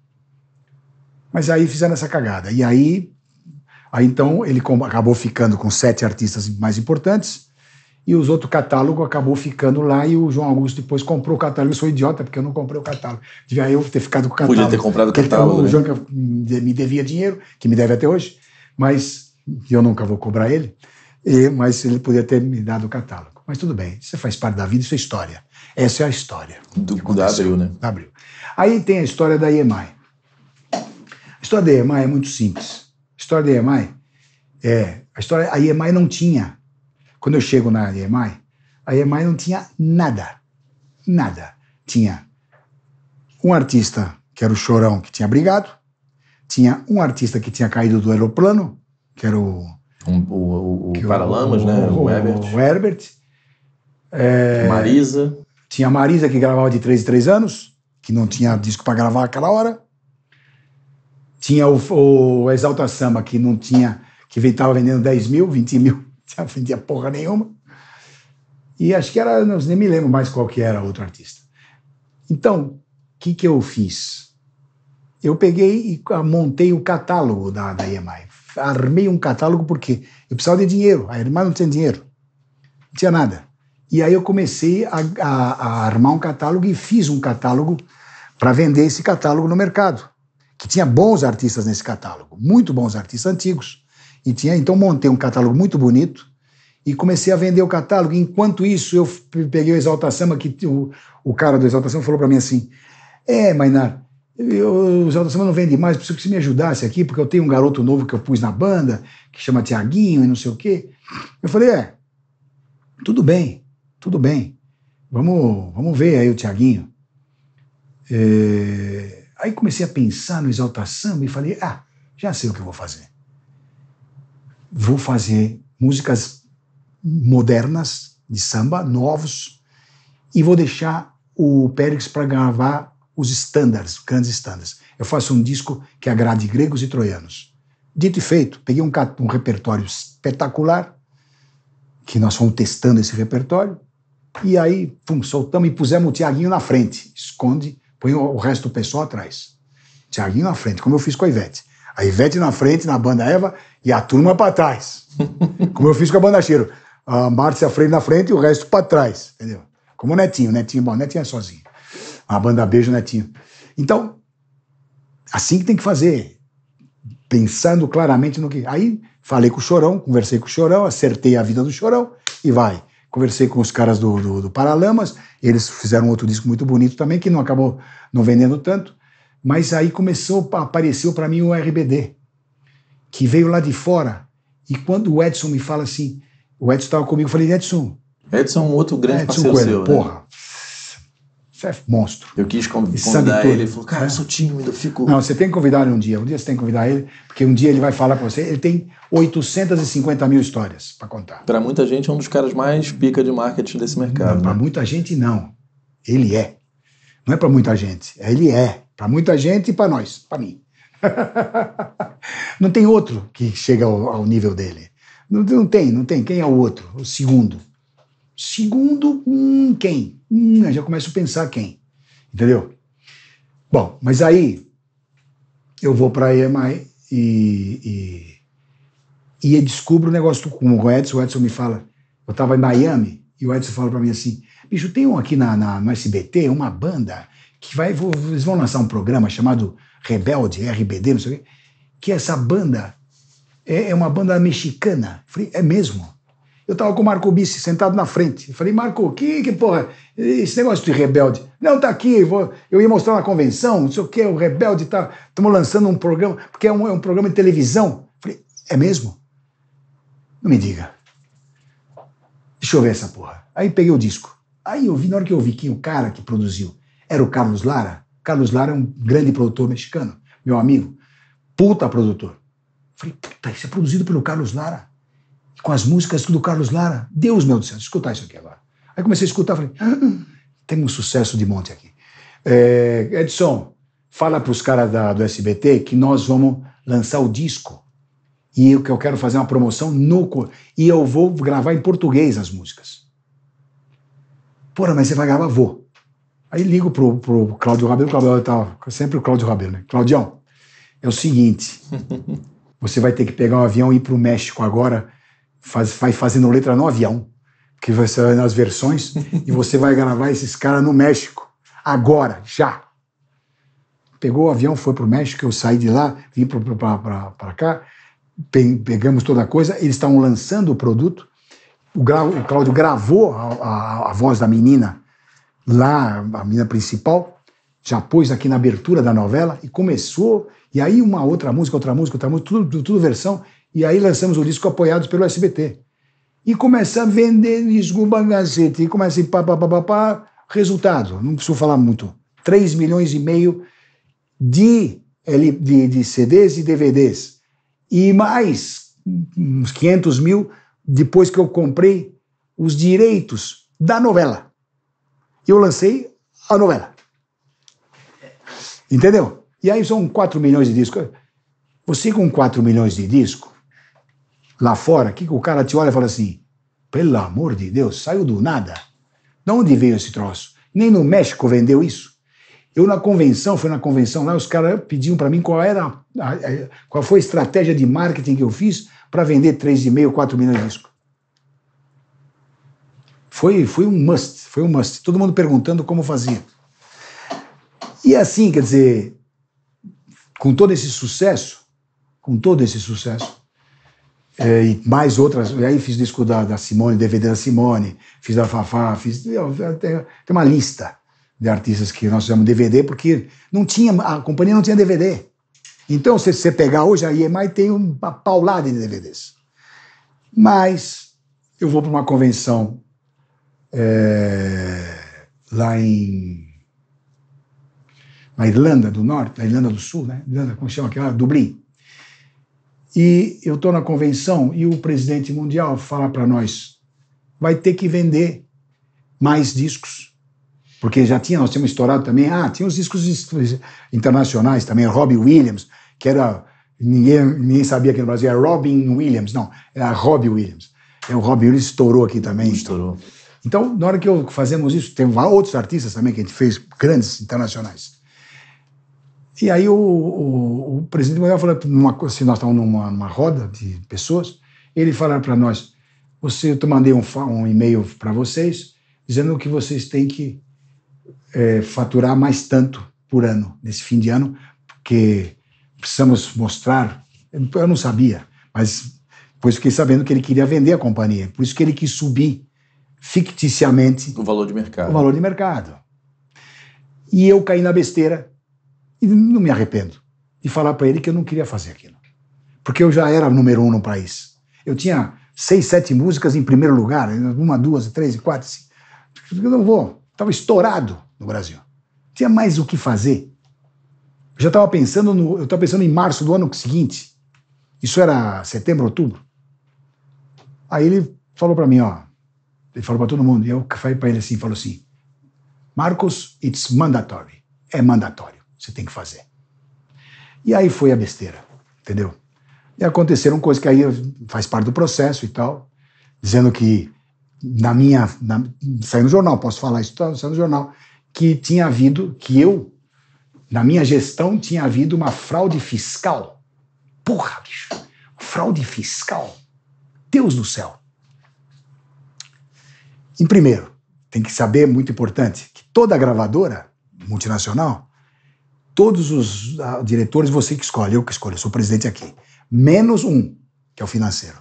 Mas aí fizeram essa cagada. E aí, aí então, ele acabou ficando com sete artistas mais importantes e os outros catálogo acabou ficando lá e o João Augusto depois comprou o catálogo. Eu sou idiota porque eu não comprei o catálogo. Devia eu ter ficado com o catálogo. Podia ter comprado o catálogo. Né? É o João que me devia dinheiro, que me deve até hoje, mas eu nunca vou cobrar ele. E, mas ele podia ter me dado o catálogo. Mas tudo bem, isso faz parte da vida, isso é história. Essa é a história. Do, da Abril, né? Da Abril. Aí tem a história da IEMAI. A história da IEMAI é muito simples. A história da IEMAI é. A, história, a IEMAI não tinha. Quando eu chego na IEMAI, a IEMAI não tinha nada. Nada. Tinha um artista, que era o Chorão, que tinha brigado. Tinha um artista que tinha caído do aeroplano, que era o. Um, o, o, o Paralamas, né? O, o Herbert. O Herbert. É, Marisa. Tinha a Marisa que gravava de 3 em 3 anos, que não tinha disco para gravar aquela hora. Tinha o, o Exalta Samba, que não tinha, que estava vendendo 10 mil, 20 mil, [laughs] não vendia porra nenhuma. E acho que era, não, nem me lembro mais qual que era outro artista. Então, o que, que eu fiz? Eu peguei e montei o catálogo da, da EMI. Armei um catálogo porque eu precisava de dinheiro. A irmã não tinha dinheiro. Não tinha nada. E aí eu comecei a, a, a armar um catálogo e fiz um catálogo para vender esse catálogo no mercado, que tinha bons artistas nesse catálogo, muito bons artistas antigos. E tinha, então montei um catálogo muito bonito e comecei a vender o catálogo. Enquanto isso, eu peguei o Exalta Samba, que o, o cara do Exalta Samba falou para mim assim: É, Mainar, eu, o Exalta Samba não vende mais, preciso que você me ajudasse aqui, porque eu tenho um garoto novo que eu pus na banda, que chama Tiaguinho e não sei o quê. Eu falei: É, tudo bem tudo bem, vamos, vamos ver aí o Tiaguinho. É, aí comecei a pensar no Exalta Samba e falei, ah, já sei o que eu vou fazer. Vou fazer músicas modernas de samba, novos, e vou deixar o Périx para gravar os estándares, grandes estándares. Eu faço um disco que agrade gregos e troianos. Dito e feito, peguei um, um repertório espetacular, que nós fomos testando esse repertório, e aí, pum, soltamos e pusemos o Tiaguinho na frente. Esconde, põe o resto do pessoal atrás. Tiaguinho na frente, como eu fiz com a Ivete. A Ivete na frente, na banda Eva, e a turma para trás. [laughs] Como eu fiz com a banda Cheiro. A Márcia Freire na frente e o resto para trás, entendeu? Como o Netinho, Netinho, bom, Netinho é sozinho. A banda Beijo, Netinho. Então, assim que tem que fazer. Pensando claramente no que. Aí falei com o Chorão, conversei com o Chorão, acertei a vida do Chorão e vai. Conversei com os caras do, do, do Paralamas, eles fizeram outro disco muito bonito também, que não acabou não vendendo tanto. Mas aí começou, apareceu para mim o RBD, que veio lá de fora. E quando o Edson me fala assim, o Edson estava comigo, eu falei, Edson. Edson é um outro grande Edson parceiro Coelho, seu, né? Porra, é monstro. Eu quis convidar ele, ele falou, cara, eu sou tímido, eu fico... Não, você tem que convidar ele um dia, um dia você tem que convidar ele, porque um dia ele vai falar para você, ele tem 850 mil histórias para contar. Para muita gente é um dos caras mais pica de marketing desse mercado. Né? Para muita gente não, ele é. Não é para muita gente, é, ele é. Para muita gente e para nós, para mim. [laughs] não tem outro que chega ao, ao nível dele. Não, não tem, não tem. Quem é o outro? O segundo. Segundo, hum, quem? Hum, já começo a pensar quem. Entendeu? Bom, mas aí eu vou para a e, e, e descubro o negócio com o Edson. O Edson me fala, eu estava em Miami e o Edson fala para mim assim: bicho, tem um aqui na, na, no SBT, uma banda, que vai, vou, eles vão lançar um programa chamado Rebelde, RBD, não sei o quê, que essa banda é, é uma banda mexicana. Eu falei, é mesmo? Eu estava com o Marco Bice sentado na frente. Eu falei, Marco, que, que porra, esse negócio de rebelde. Não, tá aqui, vou, eu ia mostrar na convenção, não sei o quê, o rebelde tá. Estamos lançando um programa, porque é um, é um programa de televisão. Eu falei, é mesmo? Não me diga. Deixa eu ver essa porra. Aí peguei o disco. Aí eu vi, na hora que eu vi que o cara que produziu era o Carlos Lara. Carlos Lara é um grande produtor mexicano, meu amigo. Puta produtor. Eu falei, puta, isso é produzido pelo Carlos Lara com as músicas do Carlos Lara. Deus, meu do céu escutar isso aqui agora. Aí comecei a escutar, falei, ah, tem um sucesso de monte aqui. É, Edson, fala para os caras do SBT que nós vamos lançar o disco. E eu, que eu quero fazer uma promoção no. E eu vou gravar em português as músicas. Porra, mas você vai gravar? Vou. Aí ligo pro, pro Cláudio Rabelo, Cláudio, tá, sempre o Cláudio Rabelo, né? Claudião, é o seguinte: [laughs] você vai ter que pegar um avião e ir pro México agora faz, vai fazendo letra no avião, que vai ser nas versões, e você vai gravar esses caras no México, agora, já. Pegou o avião, foi pro México, eu saí de lá, vim para cá, pegamos toda a coisa, eles estavam lançando o produto, o, o Cláudio gravou a, a, a voz da menina lá, a menina principal, já pôs aqui na abertura da novela e começou, e aí uma outra música, outra música, outra música, tudo, tudo, tudo versão, e aí lançamos o disco apoiados pelo SBT. E começa a vender Esguba Gazeta, e começa a pá, pá, pá, pá, pá. Resultado, não preciso falar muito, 3 milhões e meio de, de, de CDs e DVDs. E mais uns 500 mil depois que eu comprei os direitos da novela. Eu lancei a novela. Entendeu? E aí são 4 milhões de discos. Você com 4 milhões de disco, lá fora, que o cara te olha e fala assim: pelo amor de Deus, saiu do nada. De onde veio esse troço? Nem no México vendeu isso. Eu na convenção, foi na convenção lá, os caras pediam para mim qual era a, a, qual foi a estratégia de marketing que eu fiz para vender 3,5, 4 milhões de discos. Foi, foi um must, foi um must. Todo mundo perguntando como fazia. E assim, quer dizer, com todo esse sucesso, com todo esse sucesso, é, e mais outras. E aí fiz disco da, da, Simone, DVD da Simone, fiz da Fafá, fiz. Tem, uma lista de artistas que nós fizemos DVD, porque não tinha, a companhia não tinha DVD. Então, se você pegar hoje, a mais tem uma paulada de DVDs. Mas eu vou para uma convenção é, lá em. na Irlanda do Norte, na Irlanda do Sul, né? Irlanda, como chama aquela? Dublin e eu estou na convenção e o presidente mundial fala para nós: vai ter que vender mais discos. Porque já tinha, nós tínhamos estourado também, ah, tinha os discos internacionais também, Robbie Williams, que era, ninguém, ninguém sabia aqui no Brasil, era Robin Williams, não, era Robbie Williams. É o Robbie Williams estourou aqui também. Estourou. Então, na hora que fazemos isso, tem outros artistas também que a gente fez, grandes, internacionais. E aí o, o, o presidente Mundial falou, numa, se nós estávamos numa, numa roda de pessoas, ele falou para nós, você, eu mandei um, um e-mail para vocês dizendo que vocês têm que é, faturar mais tanto por ano, nesse fim de ano, porque precisamos mostrar, eu não sabia, mas depois fiquei sabendo que ele queria vender a companhia, por isso que ele quis subir ficticiamente o valor de mercado. O valor de mercado. E eu caí na besteira e não me arrependo. E falar para ele que eu não queria fazer aquilo. Porque eu já era número um no país. Eu tinha seis, sete músicas em primeiro lugar, uma, duas, três, quatro, cinco. Eu não vou. Estava estourado no Brasil. Tinha mais o que fazer. Eu já estava pensando no, eu estava pensando em março do ano seguinte. Isso era setembro, outubro. Aí ele falou para mim, ó, ele falou para todo mundo. E eu falei para ele assim, falou assim: Marcos, it's mandatory. É mandatório você tem que fazer. E aí foi a besteira, entendeu? E aconteceram coisas que aí faz parte do processo e tal, dizendo que na minha. Na, saiu no jornal, posso falar isso, tá? saiu no jornal, que tinha havido, que eu, na minha gestão, tinha havido uma fraude fiscal. Porra, bicho! Fraude fiscal? Deus do céu! Em primeiro, tem que saber, muito importante, que toda gravadora multinacional todos os ah, diretores, você que escolhe, eu que escolho, eu sou presidente aqui. Menos um, que é o financeiro.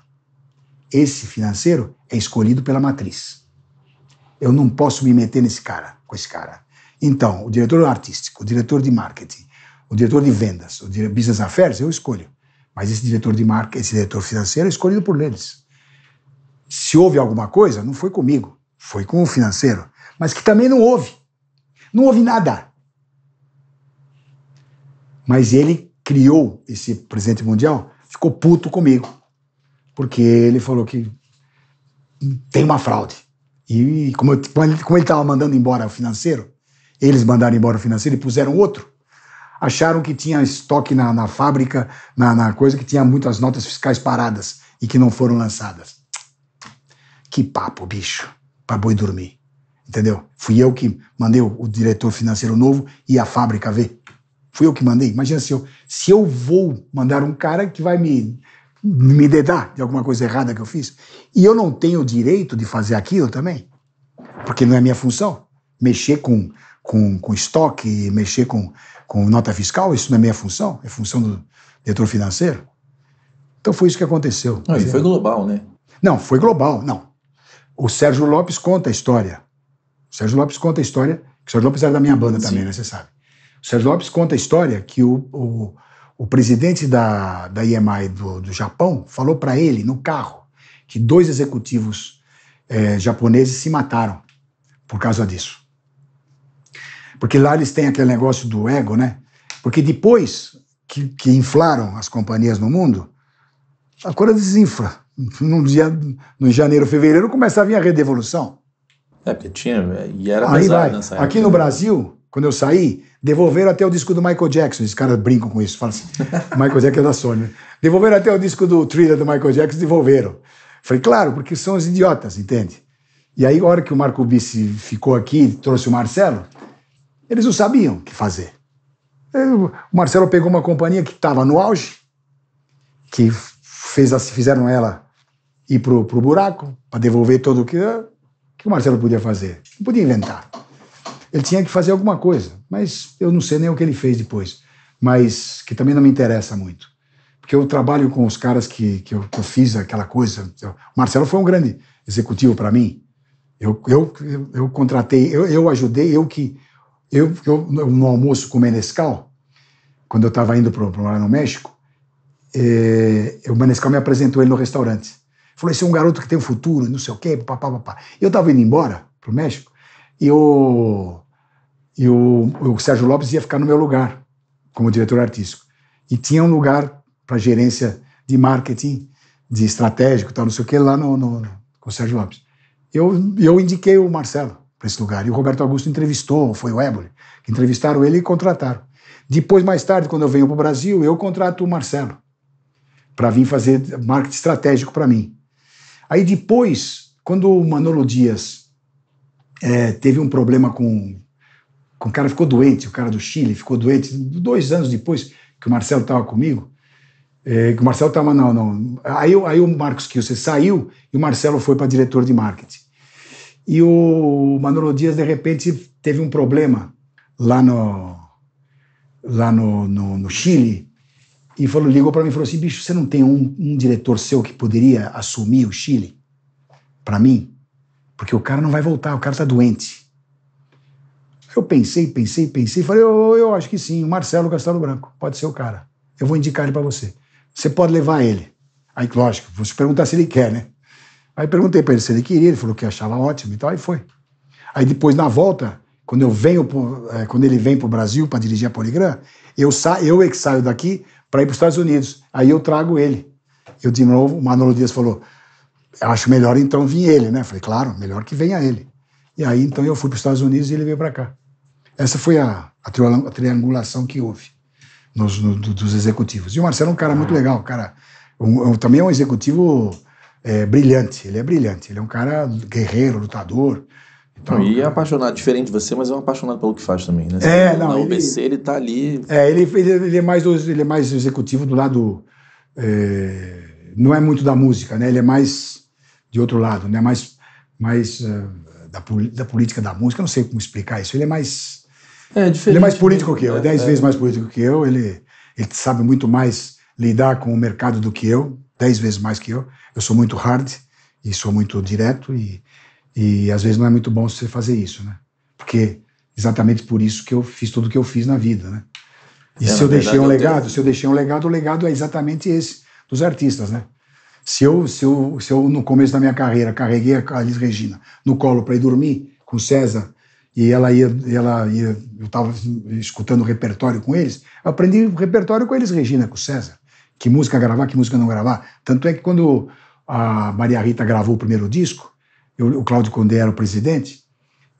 Esse financeiro é escolhido pela matriz. Eu não posso me meter nesse cara, com esse cara. Então, o diretor artístico, o diretor de marketing, o diretor de vendas, o dire... business affairs, eu escolho. Mas esse diretor de marketing, esse diretor financeiro é escolhido por eles. Se houve alguma coisa, não foi comigo, foi com o financeiro. Mas que também não houve. Não houve nada. Mas ele criou esse presidente mundial, ficou puto comigo, porque ele falou que tem uma fraude. E como, eu, como ele estava mandando embora o financeiro, eles mandaram embora o financeiro e puseram outro. Acharam que tinha estoque na, na fábrica, na, na coisa, que tinha muitas notas fiscais paradas e que não foram lançadas. Que papo, bicho, para boi dormir. Entendeu? Fui eu que mandei o, o diretor financeiro novo e a fábrica ver Fui eu que mandei. Imagina se eu, se eu vou mandar um cara que vai me, me dedar de alguma coisa errada que eu fiz. E eu não tenho o direito de fazer aquilo também, porque não é minha função. Mexer com, com, com estoque, mexer com, com nota fiscal, isso não é minha função, é função do diretor financeiro. Então foi isso que aconteceu. Ah, e foi global, né? Não, foi global, não. O Sérgio Lopes conta a história. O Sérgio Lopes conta a história, que o Sérgio Lopes era da minha banda Sim. também, né? Você sabe. Sérgio Lopes conta a história que o, o, o presidente da, da IMI do, do Japão falou para ele, no carro, que dois executivos é, japoneses se mataram por causa disso. Porque lá eles têm aquele negócio do ego, né? Porque depois que, que inflaram as companhias no mundo, a coisa desinfla. No, dia, no janeiro, fevereiro, começa a vir a redevolução. É, porque tinha, e era Aí pesado vai. nessa época. Aqui no né? Brasil, quando eu saí, Devolveram até o disco do Michael Jackson. Os caras brincam com isso. Falam assim, Michael Jackson é da Sony. Né? Devolveram até o disco do Thriller do Michael Jackson, devolveram. Falei, claro, porque são os idiotas, entende? E aí, a hora que o Marco Bice ficou aqui, trouxe o Marcelo, eles não sabiam o que fazer. o Marcelo pegou uma companhia que estava no auge, que fez, fizeram ela ir pro, o buraco, para devolver todo o que, que o Marcelo podia fazer. Não podia inventar. Ele tinha que fazer alguma coisa, mas eu não sei nem o que ele fez depois. Mas que também não me interessa muito. Porque eu trabalho com os caras que, que, eu, que eu fiz aquela coisa. O Marcelo foi um grande executivo para mim. Eu, eu, eu contratei, eu, eu ajudei, eu que. Eu, eu no almoço com o Menescal, quando eu estava indo para lá no México, eh, o Menescal me apresentou ele no restaurante. Falou: esse é um garoto que tem um futuro, não sei o quê, papapá. Eu estava indo embora para o México e o, e o, o Sérgio Lopes ia ficar no meu lugar como diretor artístico. E tinha um lugar para gerência de marketing, de estratégico, tal, não sei o que, lá no, no, com o Sérgio Lopes. Eu, eu indiquei o Marcelo para esse lugar. E o Roberto Augusto entrevistou, foi o Éboli, que entrevistaram ele e contrataram. Depois, mais tarde, quando eu venho para o Brasil, eu contrato o Marcelo para vir fazer marketing estratégico para mim. Aí depois, quando o Manolo Dias é, teve um problema com o cara ficou doente, o cara do Chile ficou doente. Dois anos depois que o Marcelo estava comigo, é, que o Marcelo estava, não, não. Aí, aí o Marcos Kielce saiu e o Marcelo foi para diretor de marketing. E o Manolo Dias, de repente, teve um problema lá no, lá no, no, no Chile e falou, ligou para mim e falou assim: bicho, você não tem um, um diretor seu que poderia assumir o Chile para mim? Porque o cara não vai voltar, o cara está doente. Eu pensei, pensei, pensei, falei, eu, eu acho que sim, o Marcelo Castelo Branco, pode ser o cara. Eu vou indicar ele para você. Você pode levar ele. Aí, lógico, vou te perguntar se ele quer, né? Aí perguntei para ele se ele queria, ele falou que achava ótimo, e tal. aí foi. Aí depois, na volta, quando eu venho, pro, é, quando ele vem para o Brasil para dirigir a Poligram, eu, sa eu é que saio daqui para ir para os Estados Unidos. Aí eu trago ele. Eu, de novo, o Manolo Dias falou, acho melhor então vir ele, né? Falei, claro, melhor que venha ele. E aí, então, eu fui para os Estados Unidos e ele veio para cá. Essa foi a, a triangulação que houve nos, no, dos executivos. E o Marcelo é um cara muito ah. legal, cara. Um, é um, também é um executivo é, brilhante. Ele é brilhante. Ele é um cara guerreiro, lutador. Então, e é apaixonado, diferente de você, mas é um apaixonado pelo que faz também, né? é, não, na UBC ele tá ali. É, ele, ele, ele, é mais, ele é mais executivo do lado. É, não é muito da música, né? Ele é mais de outro lado, né? Mais, mais uh, da, da política da música, não sei como explicar isso. Ele é mais é, diferente. É ele é mais político que eu, é né? dez é. vezes mais político que eu. Ele, ele sabe muito mais lidar com o mercado do que eu, dez vezes mais que eu. Eu sou muito hard e sou muito direto e, e às vezes não é muito bom você fazer isso, né? Porque exatamente por isso que eu fiz tudo o que eu fiz na vida, né? E é, se eu verdade, deixei um legado, tenho... se eu deixei um legado, o legado é exatamente esse dos artistas, né? Se eu, se eu, se eu no começo da minha carreira carreguei a Alice Regina no colo para ir dormir com César e ela ia, ela ia eu estava escutando o repertório com eles, eu aprendi o repertório com eles, Regina, com o César, que música gravar, que música não gravar. Tanto é que quando a Maria Rita gravou o primeiro disco, eu, o Cláudio Condé era o presidente,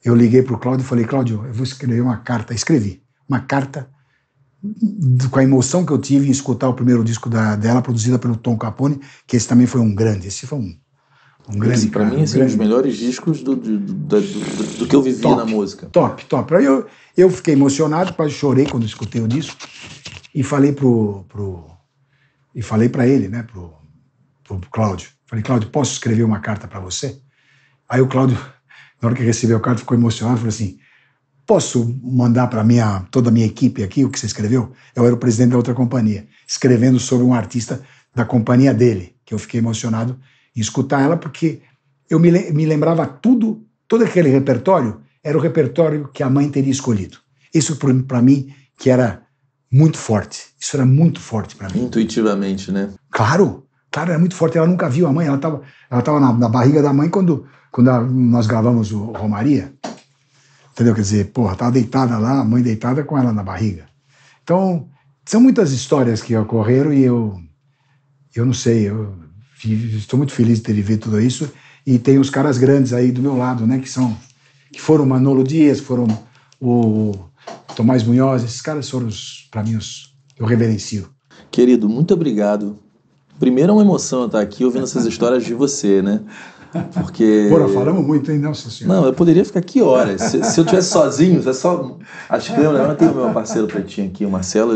eu liguei para o Cláudio e falei, Cláudio, eu vou escrever uma carta. Escrevi uma carta com a emoção que eu tive em escutar o primeiro disco da, dela, produzida pelo Tom Capone, que esse também foi um grande, esse foi um um grande Para mim, esse um, um assim, dos melhores discos do, do, do, do, do que eu vivi top, na música. Top, top. Aí eu, eu fiquei emocionado, chorei quando escutei o disco. E falei pro, pro e falei para ele, né, pro, pro Cláudio. Falei, Cláudio, posso escrever uma carta para você? Aí o Cláudio, [laughs] na hora que recebeu a carta, ficou emocionado, falou assim: "Posso mandar para minha toda a minha equipe aqui o que você escreveu? Eu era o presidente da outra companhia, escrevendo sobre um artista da companhia dele, que eu fiquei emocionado em escutar ela, porque eu me, me lembrava tudo, todo aquele repertório era o repertório que a mãe teria escolhido. Isso para mim que era muito forte. Isso era muito forte para mim. Intuitivamente, né? Claro, claro, era muito forte. Ela nunca viu a mãe, ela estava ela tava na, na, barriga da mãe quando, quando a, nós gravamos o Romaria. Entendeu? Quer dizer, porra, estava deitada lá, a mãe deitada com ela na barriga. Então, são muitas histórias que ocorreram e eu, eu não sei, eu, estou muito feliz de ter vivido tudo isso. E tem os caras grandes aí do meu lado, né? Que são que foram Manolo Dias, foram o Tomás Munhoz, esses caras foram para mim os eu reverencio. Querido, muito obrigado. Primeiro é uma emoção estar aqui ouvindo essas histórias de você, né? Porque. Bora, falamos muito, hein, Senhor? Não, eu poderia ficar aqui horas. Se, se eu tivesse sozinho, é só. Acho que eu, não tenho meu parceiro pretinho aqui, o Marcelo.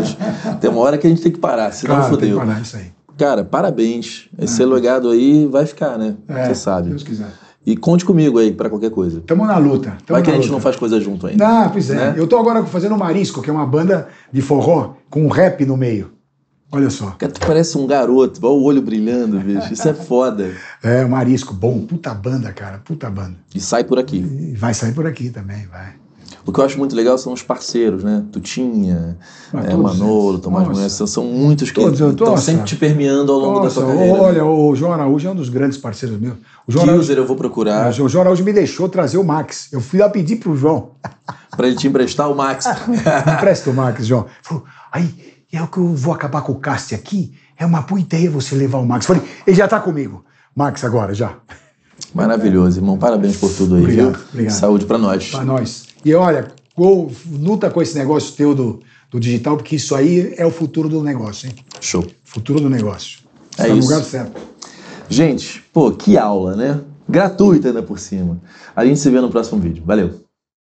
Tem uma hora que a gente tem que parar, senão claro, fodeu. Tem que parar, isso aí. Cara, parabéns. Esse ah, legado aí vai ficar, né? É, Você sabe. Deus quiser. E conte comigo aí para qualquer coisa. Tamo na luta. Tamo Vai que a gente não faz coisa junto ainda. Ah, pois é. Né? Eu tô agora fazendo Marisco, que é uma banda de forró com um rap no meio. Olha só. Cara, tu parece um garoto, olha o olho brilhando, bicho. Isso é [laughs] foda. É, Marisco, bom, puta banda, cara, puta banda. E sai por aqui. E vai sair por aqui também, vai. O que eu acho muito legal são os parceiros, né? Tutinha, ah, é, Manolo, Tomás Moraes, são muitos que estão sempre te permeando ao longo nossa, da sua carreira. Né? Olha, né? o João Araújo é um dos grandes parceiros meus. O João Araújo, eu vou procurar. O João Araújo me deixou trazer o Max. Eu fui lá pedir pro João. [laughs] para ele te emprestar o Max. [laughs] Empresta o Max, João. Falou, aí, é o que eu vou acabar com o cast aqui. É uma boa ideia você levar o Max. Falei, ele já está comigo. Max, agora, já. Maravilhoso, irmão. Parabéns por tudo aí. Obrigado. obrigado. Saúde para nós. Para nós. E olha, luta com esse negócio teu do, do digital, porque isso aí é o futuro do negócio, hein? Show. Futuro do negócio. É Está isso. lugar certo. Gente, pô, que aula, né? Gratuita ainda por cima. A gente se vê no próximo vídeo. Valeu!